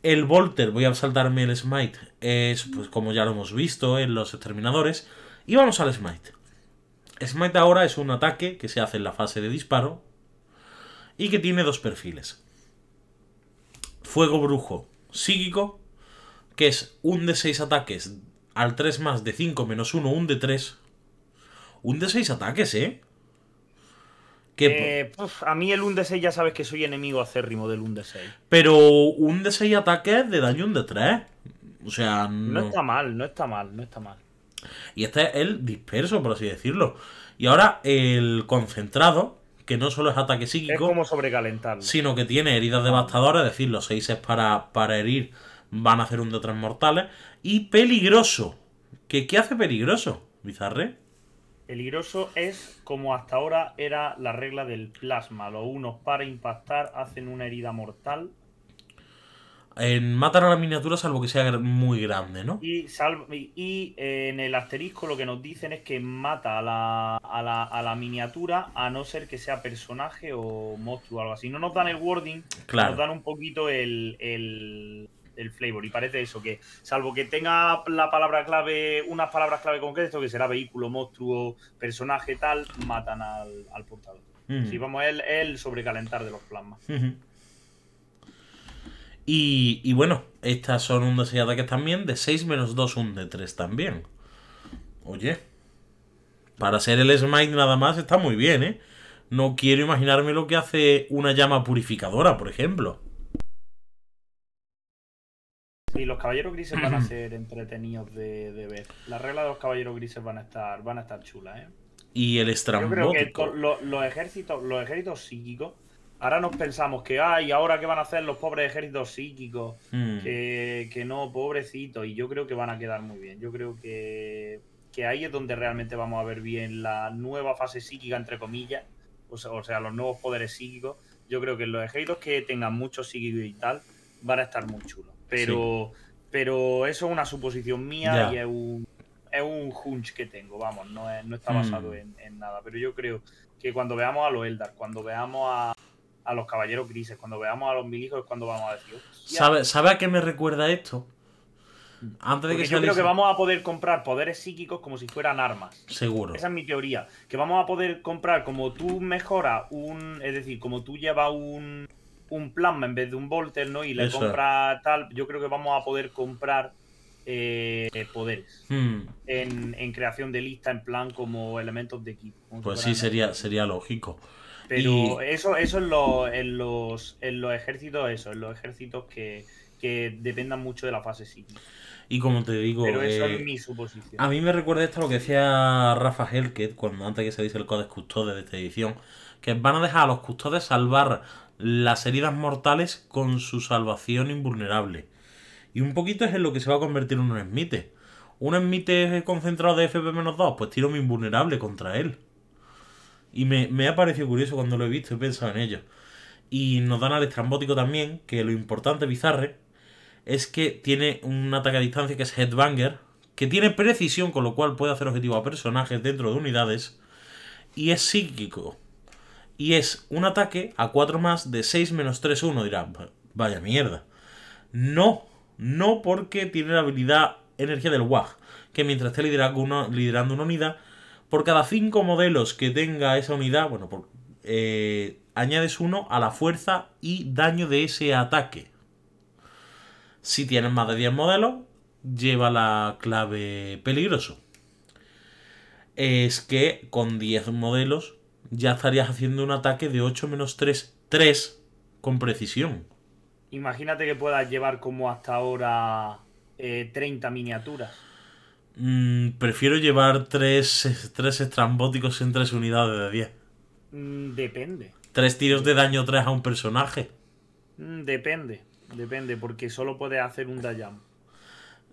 El Volter, voy a saltarme el Smite, es pues, como ya lo hemos visto en los exterminadores. Y vamos al Smite. Smite ahora es un ataque que se hace en la fase de disparo y que tiene dos perfiles. Fuego brujo, psíquico, que es un de 6 ataques al 3 más de 5 menos 1, un de 3. Un de 6 ataques, ¿eh? eh a mí el 1 de 6 ya sabes que soy enemigo acérrimo del 1 de 6. Pero un de 6 ataques de daño un de 3. O sea, no... no... está mal, no está mal, no está mal. Y este es el disperso, por así decirlo. Y ahora el concentrado, que no solo es ataque psíquico. Sino que tiene heridas devastadoras, es decir, los seis es para, para herir, van a hacer un de tres mortales. Y peligroso. ¿Qué, ¿Qué hace peligroso, Bizarre? Peligroso es como hasta ahora era la regla del plasma. Los unos para impactar hacen una herida mortal en a la miniatura salvo que sea muy grande, ¿no? Y, salvo, y, eh, en el asterisco lo que nos dicen es que mata a la, miniatura a no ser que sea personaje o monstruo o algo así. No nos dan el wording, nos dan un poquito el, flavor. Y parece eso, que salvo que tenga la palabra clave, unas palabras clave concretas, que será vehículo, monstruo, personaje, tal, matan al, al portador. Mm. Sí, vamos, el, el sobrecalentar de los plasmas. Y, bueno, estas son un de que ataques también, de 6 menos 2, un de 3 también. Oye, para ser el Smite nada más está muy bien, ¿eh? No quiero imaginarme lo que hace una llama purificadora, por ejemplo. Sí, los caballeros grises van a ser entretenidos de, de, ver. La regla de los caballeros grises van a estar, van a estar chulas, ¿eh? Y el estrambótico. los los ejércitos psíquicos Ahora nos pensamos que, ay, ahora qué van a hacer los pobres ejércitos psíquicos, hmm. que, no, pobrecito. y yo creo que van a quedar muy bien. Yo creo que, ahí es donde realmente vamos a ver bien la nueva fase psíquica, entre comillas, o sea, los nuevos poderes psíquicos. Yo creo que los ejércitos que tengan mucho psíquico y tal van a estar muy chulos. Pero, pero eso es una suposición mía y es un, es un hunch que tengo, vamos, no, no está hmm. basado en, en nada. Pero yo creo que cuando veamos a los Eldar, cuando veamos a a los caballeros grises. Cuando veamos a los hijos es cuando vamos a decir. ¿Sabe, a qué me recuerda esto? Antes de que yo creo que vamos a poder comprar poderes psíquicos como si fueran armas. Seguro. Esa es mi teoría. Que vamos a poder comprar como tú mejoras un. Es decir, como tú llevas un, un plasma en vez de un volter, ¿no? Y le compras tal. Yo creo que vamos a poder comprar eh, poderes hmm. en, en, creación de lista, en plan como elementos de equipo. Pues sí, sería, sería lógico. Pero eso, eso en los, en, los, ejércitos, eso, en los ejércitos que, dependan mucho de la fase Y como te digo, Pero eso es eh, mi suposición. a mí me recuerda esto a lo que decía Rafa Helket cuando antes que se dice el Codex Custodes de esta edición, que van a dejar a los custodes salvar las heridas mortales con su salvación invulnerable. Y un poquito es en lo que se va a convertir en un esmite. Un esmite concentrado de FP-2, pues tiro mi invulnerable contra él. Y me, ha parecido curioso cuando lo he visto, he pensado en ello. Y nos dan al estrambótico también, que lo importante, Bizarre, es que tiene un ataque a distancia que es Headbanger, que tiene precisión, con lo cual puede hacer objetivo a personajes dentro de unidades, y es psíquico. Y es un ataque a 4 más de 6 menos 3, 1. Dirá, vaya mierda. No, no porque tiene la habilidad energía del WAG, que mientras esté liderando una unidad, por cada 5 modelos que tenga esa unidad, bueno, eh, añades uno a la fuerza y daño de ese ataque. Si tienes más de 10 modelos, lleva la clave peligroso. Es que con 10 modelos ya estarías haciendo un ataque de 8 menos 3, 3 con precisión. Imagínate que puedas llevar como hasta ahora 30 eh, miniaturas. Mm, prefiero llevar tres, tres estrambóticos en tres unidades de 10. Mm, depende. Tres tiros de daño 3 a un personaje. Mm, depende, depende, porque solo puede hacer un Dayam.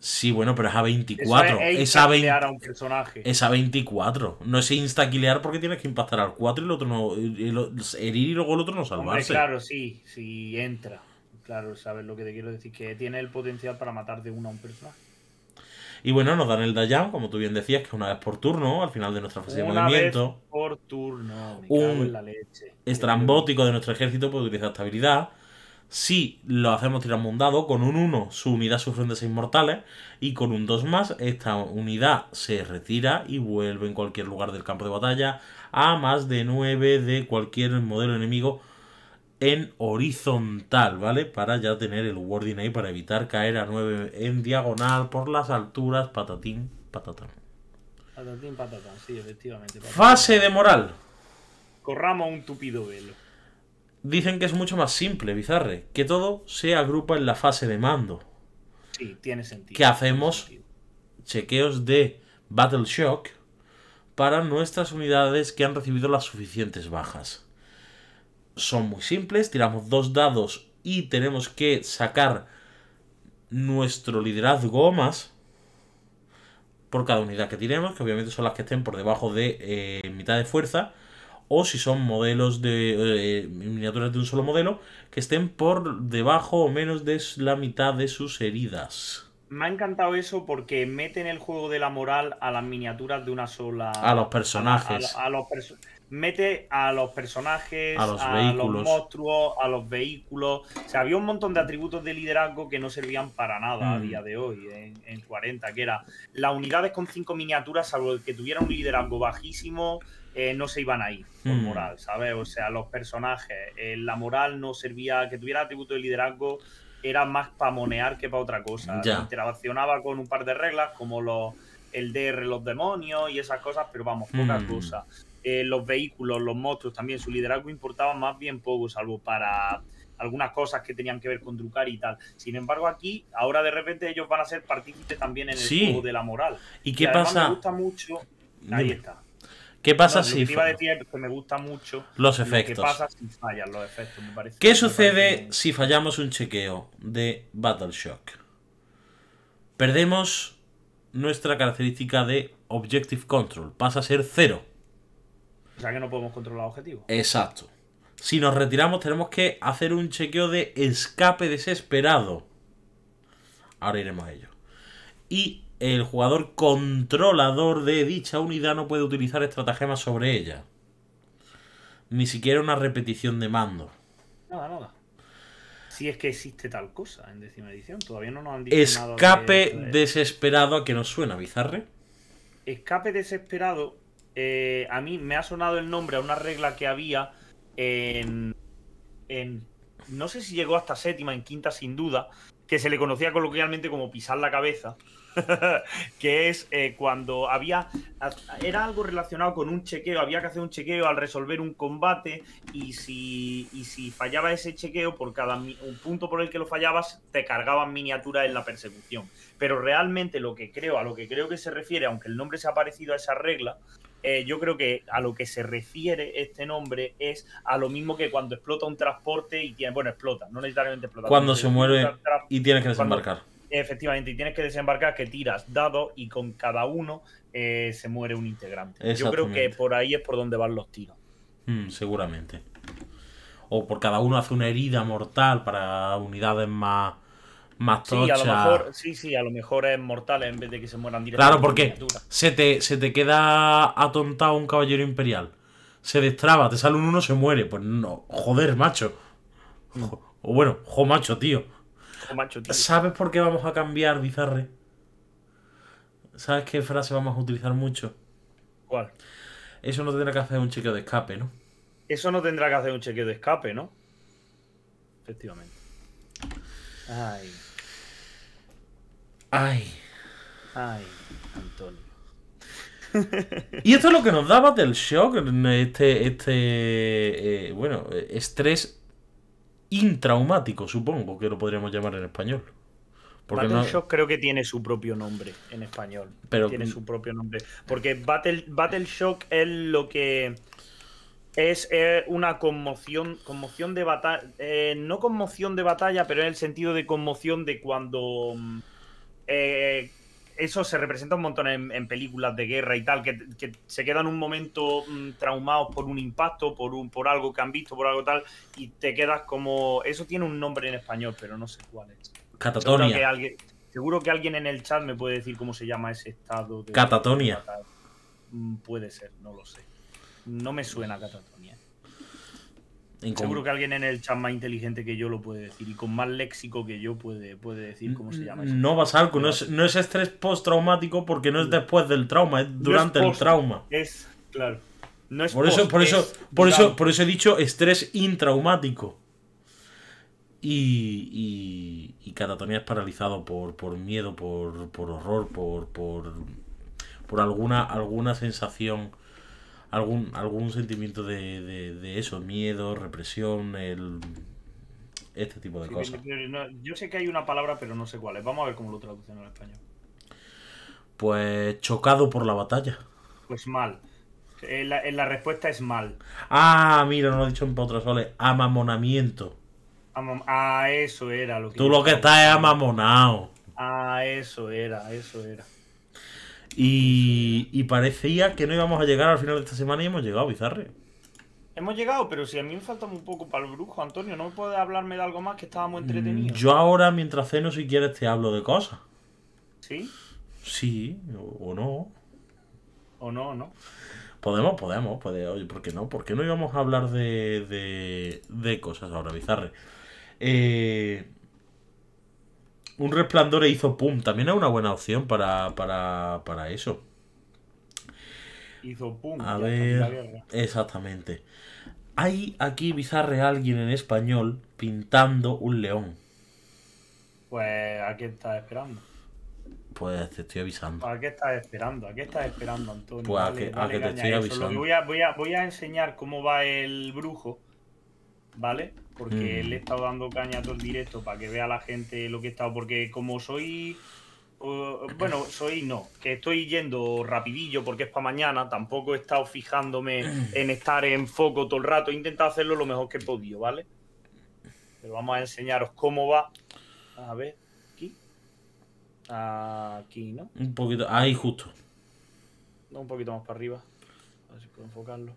Sí, bueno, pero es a 24. Es, a a un personaje. Es a 24. No es instaquilear porque tienes que impactar al 4 y el otro no. herir y luego el otro no salvarse. claro, sí, sí, entra. Claro, sabes lo que te quiero decir, que tiene el potencial para matar de uno a un personaje. Y bueno, nos dan el Dayan, como tú bien decías, que una vez por turno, al final de nuestra fase de movimiento. Vez por turno, un leche. estrambótico de nuestro ejército puede utilizar esta habilidad. Si lo hacemos tirando un con un 1 su unidad sufre un de 6 mortales y con un 2 más esta unidad se retira y vuelve en cualquier lugar del campo de batalla a más de 9 de cualquier modelo enemigo en horizontal, ¿vale? Para ya tener el wording ahí, para evitar caer a 9 en diagonal por las alturas, patatín, patatán. Patatín, patatán, sí, efectivamente. Fase de moral. Corramos un tupido velo. Dicen que es mucho más simple, Bizarre, que todo se agrupa en la fase de mando. Sí, tiene sentido. Que hacemos chequeos de Battle Shock para nuestras unidades que han recibido las suficientes bajas son muy simples. Tiramos dos dados y tenemos que sacar nuestro liderazgo más por cada unidad que tiremos, que obviamente son las que estén por debajo de eh, mitad de fuerza, o si son modelos de eh, miniaturas de un solo modelo, que estén por debajo o menos de la mitad de sus heridas. Me ha encantado eso porque mete en el juego de la moral a las miniaturas de una sola. A a los personajes mete a los personajes, a, los, monstruos, a los vehículos. O sea, había un montón de atributos de liderazgo que no servían para nada a mm. día de hoy en, 40, que era las unidades con cinco miniaturas, salvo el que tuviera un liderazgo bajísimo, eh, no se iban ahí por mm. moral, ¿sabes? O sea, los personajes, eh, la moral no servía, que tuviera atributos de liderazgo era más para monear que para otra cosa. Ya. Interaccionaba con un par de reglas como los el DR, los demonios y esas cosas, pero vamos, poca cosas. Mm. cosa. Eh, los vehículos, los monstruos también, su liderazgo importaba más bien poco, salvo para algunas cosas que tenían que ver con trucar y tal. Sin embargo, aquí, ahora de repente ellos van a ser partícipes también en el juego de la moral. ¿Y qué pasa? Me gusta mucho. Ahí está. ¿Qué pasa si.? Lo me gusta mucho. Los efectos. ¿Qué pasa si fallan los efectos? ¿Qué sucede si fallamos un chequeo de Battleshock? Perdemos nuestra característica de Objective Control. Pasa a ser cero. O que no podemos controlar objetivos. Exacto. Si nos retiramos tenemos que hacer un chequeo de escape desesperado. Ahora iremos a ello. Y el jugador controlador de dicha unidad no puede utilizar estratagemas sobre ella. Ni siquiera una repetición de mando. Nada, nada. Si es que existe tal cosa en décima edición, todavía no nos han dicho Escape ¿eh? desesperado, ¿a que nos suena, Bizarre? Escape desesperado eh, a mí me ha sonado el nombre a una regla que había en, No sé si llegó hasta séptima, en quinta sin duda, que se le conocía coloquialmente como pisar la cabeza. que es eh, cuando había. Era algo relacionado con un chequeo, había que hacer un chequeo al resolver un combate y si, y si fallaba ese chequeo, por cada un punto por el que lo fallabas, te cargaban miniatura en la persecución. Pero realmente lo que creo, a lo que creo que se refiere, aunque el nombre se ha parecido a esa regla, eh, yo creo que a lo que se refiere este nombre es a lo mismo que cuando explota un transporte y tiene, bueno, explota, no necesariamente explota. Cuando se muere y tienes que desembarcar. efectivamente, y tienes que desembarcar que tiras dados y con cada uno eh, se muere un integrante. Yo creo que por ahí es por donde van los tiros. Hmm, seguramente. O por cada uno hace una herida mortal para unidades más más Sí, a lo mejor, sí, a lo mejor es mortal en vez de que se mueran directamente. Claro, porque se te, se te queda atontado un caballero imperial. Se destraba, te sale un uno, se muere. Pues no, joder, macho. Mm. o bueno, jo macho, tío. Jo macho, tío. ¿Sabes por qué vamos a cambiar, Bizarre? ¿Sabes qué frase vamos a utilizar mucho? ¿Cuál? Eso no tendrá que hacer un chequeo de escape, ¿no? Eso no tendrá que hacer un chequeo de escape, ¿no? Efectivamente. Ay. Ay. Ay, Antonio. y esto es lo que nos daba del shock, este, este eh, bueno, estrés intraumático, supongo que lo podríamos llamar en español. Battleshock Battle Shock creo que tiene su propio nombre en español. Tiene su propio nombre. Porque Battle, Battle Shock es lo que es eh, una conmoción, conmoción de batalla, eh, no conmoción de batalla, pero en el sentido de conmoción de cuando mm, eh, eso se representa un montón en, películas de guerra y tal, que, se quedan un momento mm, traumados por un impacto, por, un, por algo que han visto, por algo tal, y te quedas como... Eso tiene un nombre en español, pero no sé cuál es. Catatonia. Seguro que alguien, seguro que alguien en el chat me puede decir cómo se llama ese estado. De... Catatonia. Mm, puede ser, no lo sé. No me suena catatonia. Seguro que alguien en el chat más inteligente que yo lo puede decir y con más léxico que yo puede, puede decir cómo se llama. Eso. No basalco, no es, no es estrés postraumático porque no es después del trauma, es durante el trauma. Es, claro. No es por eso, por eso, por eso he dicho estrés intraumático. Y, y, y catatonia es paralizado por, por miedo, por, horror, por, por, alguna, alguna sensación algún, algún sentimiento de, eso, miedo, represión, el, este tipo de cosas. yo sé que hay una palabra, pero no sé cuál es. Vamos a ver cómo lo traducen al español. Pues chocado por la batalla. Pues mal. Eh, eh, la, respuesta es mal. Ah, mira, no lo he dicho en Potrasoles. Amamonamiento. ah, eso era lo que. Tú lo que estás es amamonado. Ah, eso era, eso era. Y, parecía que no íbamos a llegar al final de esta semana y hemos llegado, bizarre. Hemos llegado, pero si a mí me falta un poco para el brujo, Antonio, ¿no puedes hablarme de algo más que estábamos entretenidos? Yo ahora, mientras ceno, si quieres, te hablo de cosas. ¿Sí? Sí, o, no. O no, no. Podemos, podemos, oye, ¿por qué no? ¿Por qué no íbamos a hablar de, de, de cosas ahora, bizarre? Eh, un resplandor e hizo pum. También es una buena opción para, para, para eso. Hizo pum. A ver, exactamente. Hay aquí bizarre alguien en español pintando un león. Pues, ¿a quién estás esperando? Pues te estoy avisando. ¿A qué estás esperando? ¿A qué estás esperando, Antonio? Pues a, que, te estoy avisando. Voy a, voy, a, voy a enseñar cómo va el brujo ¿vale? Porque mm. le he estado dando caña a el directo para que vea la gente lo que he estado, porque como soy... Uh, bueno, soy no, que estoy yendo rapidillo porque es para mañana, tampoco he estado fijándome en estar en foco todo el rato, he intentado hacerlo lo mejor que he podido, ¿vale? Pero vamos a enseñaros cómo va. A ver, aquí. Aquí, ¿no? Un poquito, ahí justo. No, un poquito más para arriba. así ver puedo enfocarlo.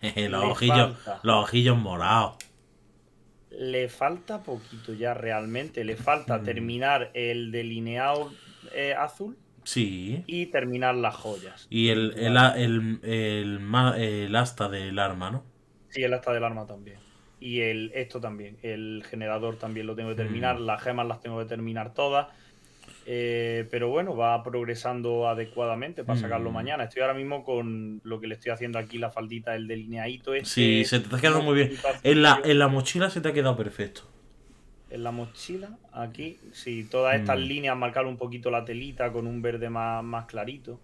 los, ojillos, los ojillos morados. Le falta poquito ya realmente. Le falta mm. terminar el delineado eh, azul. Sí. Y terminar las joyas. Y el, el, el, asta del arma, ¿no? Sí, el asta del arma también. Y el esto también. El generador también lo tengo que mm. terminar. Las gemas las tengo que terminar todas eh, pero bueno, va progresando adecuadamente para sacarlo mm. mañana. Estoy ahora mismo con lo que le estoy haciendo aquí, la faldita, el delineadito. Este. sí, se te está quedando muy bien. En la, mochila se te ha quedado perfecto. En la mochila, aquí, sí, todas estas mm. líneas, marcar un poquito la telita con un verde más, más clarito.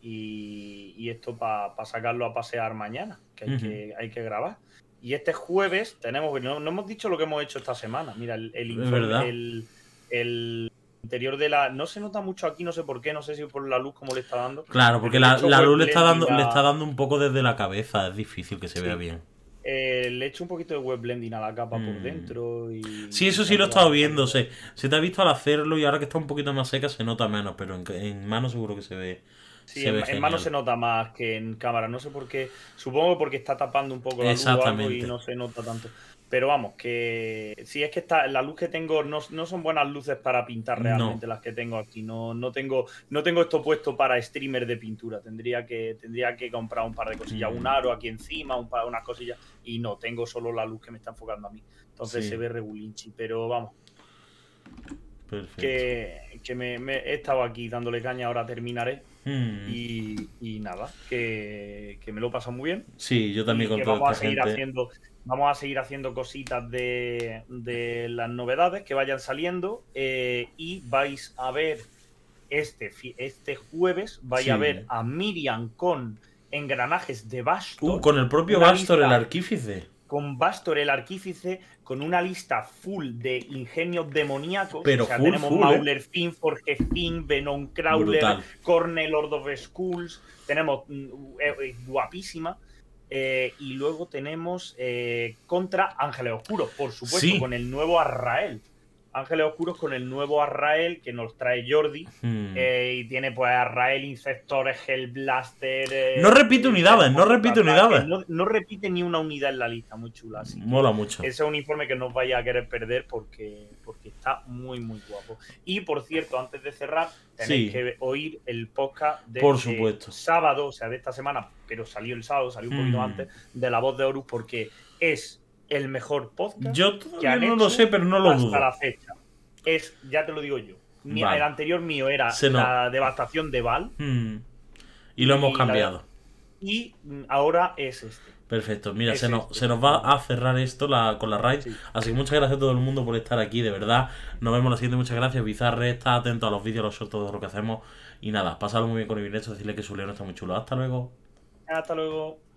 Y, esto para sacarlo a pasear mañana, que hay, que, grabar. Y este jueves tenemos, no, hemos dicho lo que hemos hecho esta semana. Mira, el, el, el interior de la. No se nota mucho aquí, no sé por qué, no sé si por la luz como le está dando. Claro, porque la, luz le está dando, le está dando un poco desde la cabeza, es difícil que se vea bien. Eh, le he hecho un poquito de web blending a la capa por mm. dentro. Y... Sí, eso sí lo he estado viendo. Se, te ha visto al hacerlo y ahora que está un poquito más seca se nota menos, pero en, mano seguro que se ve. Sí, en, mano se nota más que en cámara. No sé por qué. Supongo porque está tapando un poco la luz y no se nota tanto. Pero vamos, que si es que está, la luz que tengo no, no son buenas luces para pintar realmente las que tengo aquí. No, no, tengo, no tengo esto puesto para streamer de pintura. Tendría que, tendría que comprar un par de cosillas, un mm. aro aquí encima, un par, unas cosillas. Y no, tengo solo la luz que me está enfocando a mí. Entonces se ve regulinchi, pero vamos. Que, me, me he estado aquí dándole caña, ahora terminaré. Mm. Y, nada, que, me lo pasa muy bien. Sí, yo también con vamos a este seguir haciendo Vamos a seguir haciendo cositas de, de las novedades que vayan saliendo eh, y vais a ver este, este jueves, vais a ver a Miriam con engranajes de Bastor. Uh, con el propio Bastor, el arquífice con Bastor el Arquífice, con una lista full de ingenios demoníacos. tenemos ¿eh? Mauler Finn, Forge Finn, Venom Crowler, Lord of Schools, tenemos mm, eh, eh, guapísima. y luego tenemos contra Ángeles Oscuros, por supuesto, con el nuevo Arrael. Ángeles Oscuros con el nuevo Arrael que nos trae Jordi. Hmm. Eh, y tiene pues Arrael, insectores, Hellblaster. blaster eh, no repite unidades, no repite unidades. No, repite ni una unidad en la lista, muy chula. Mola mucho. Ese es un informe que no vaya a querer perder porque, porque está muy, muy guapo. Y por cierto, antes de cerrar, tenéis que oír el podcast de por eh, sábado, o sea, de esta semana, pero salió el sábado, salió un poquito hmm. antes, de la voz de Horus porque es el mejor podcast. Yo todavía no lo sé, pero no lo dudo. la fecha. Es, ya te lo digo yo. El anterior mío era la devastación de Val. Hmm. Y lo hemos cambiado. y ahora es este. Perfecto, mira, este. se, nos, va a cerrar esto con la raid. Así que muchas gracias a todo el mundo por estar aquí, de verdad. Nos vemos la siguiente, muchas gracias. Bizarre, está atento a los vídeos, a los sueltos de lo que hacemos. Y nada, pasadlo muy bien con hecho decirle que su león está muy chulo. Hasta luego. Hasta luego.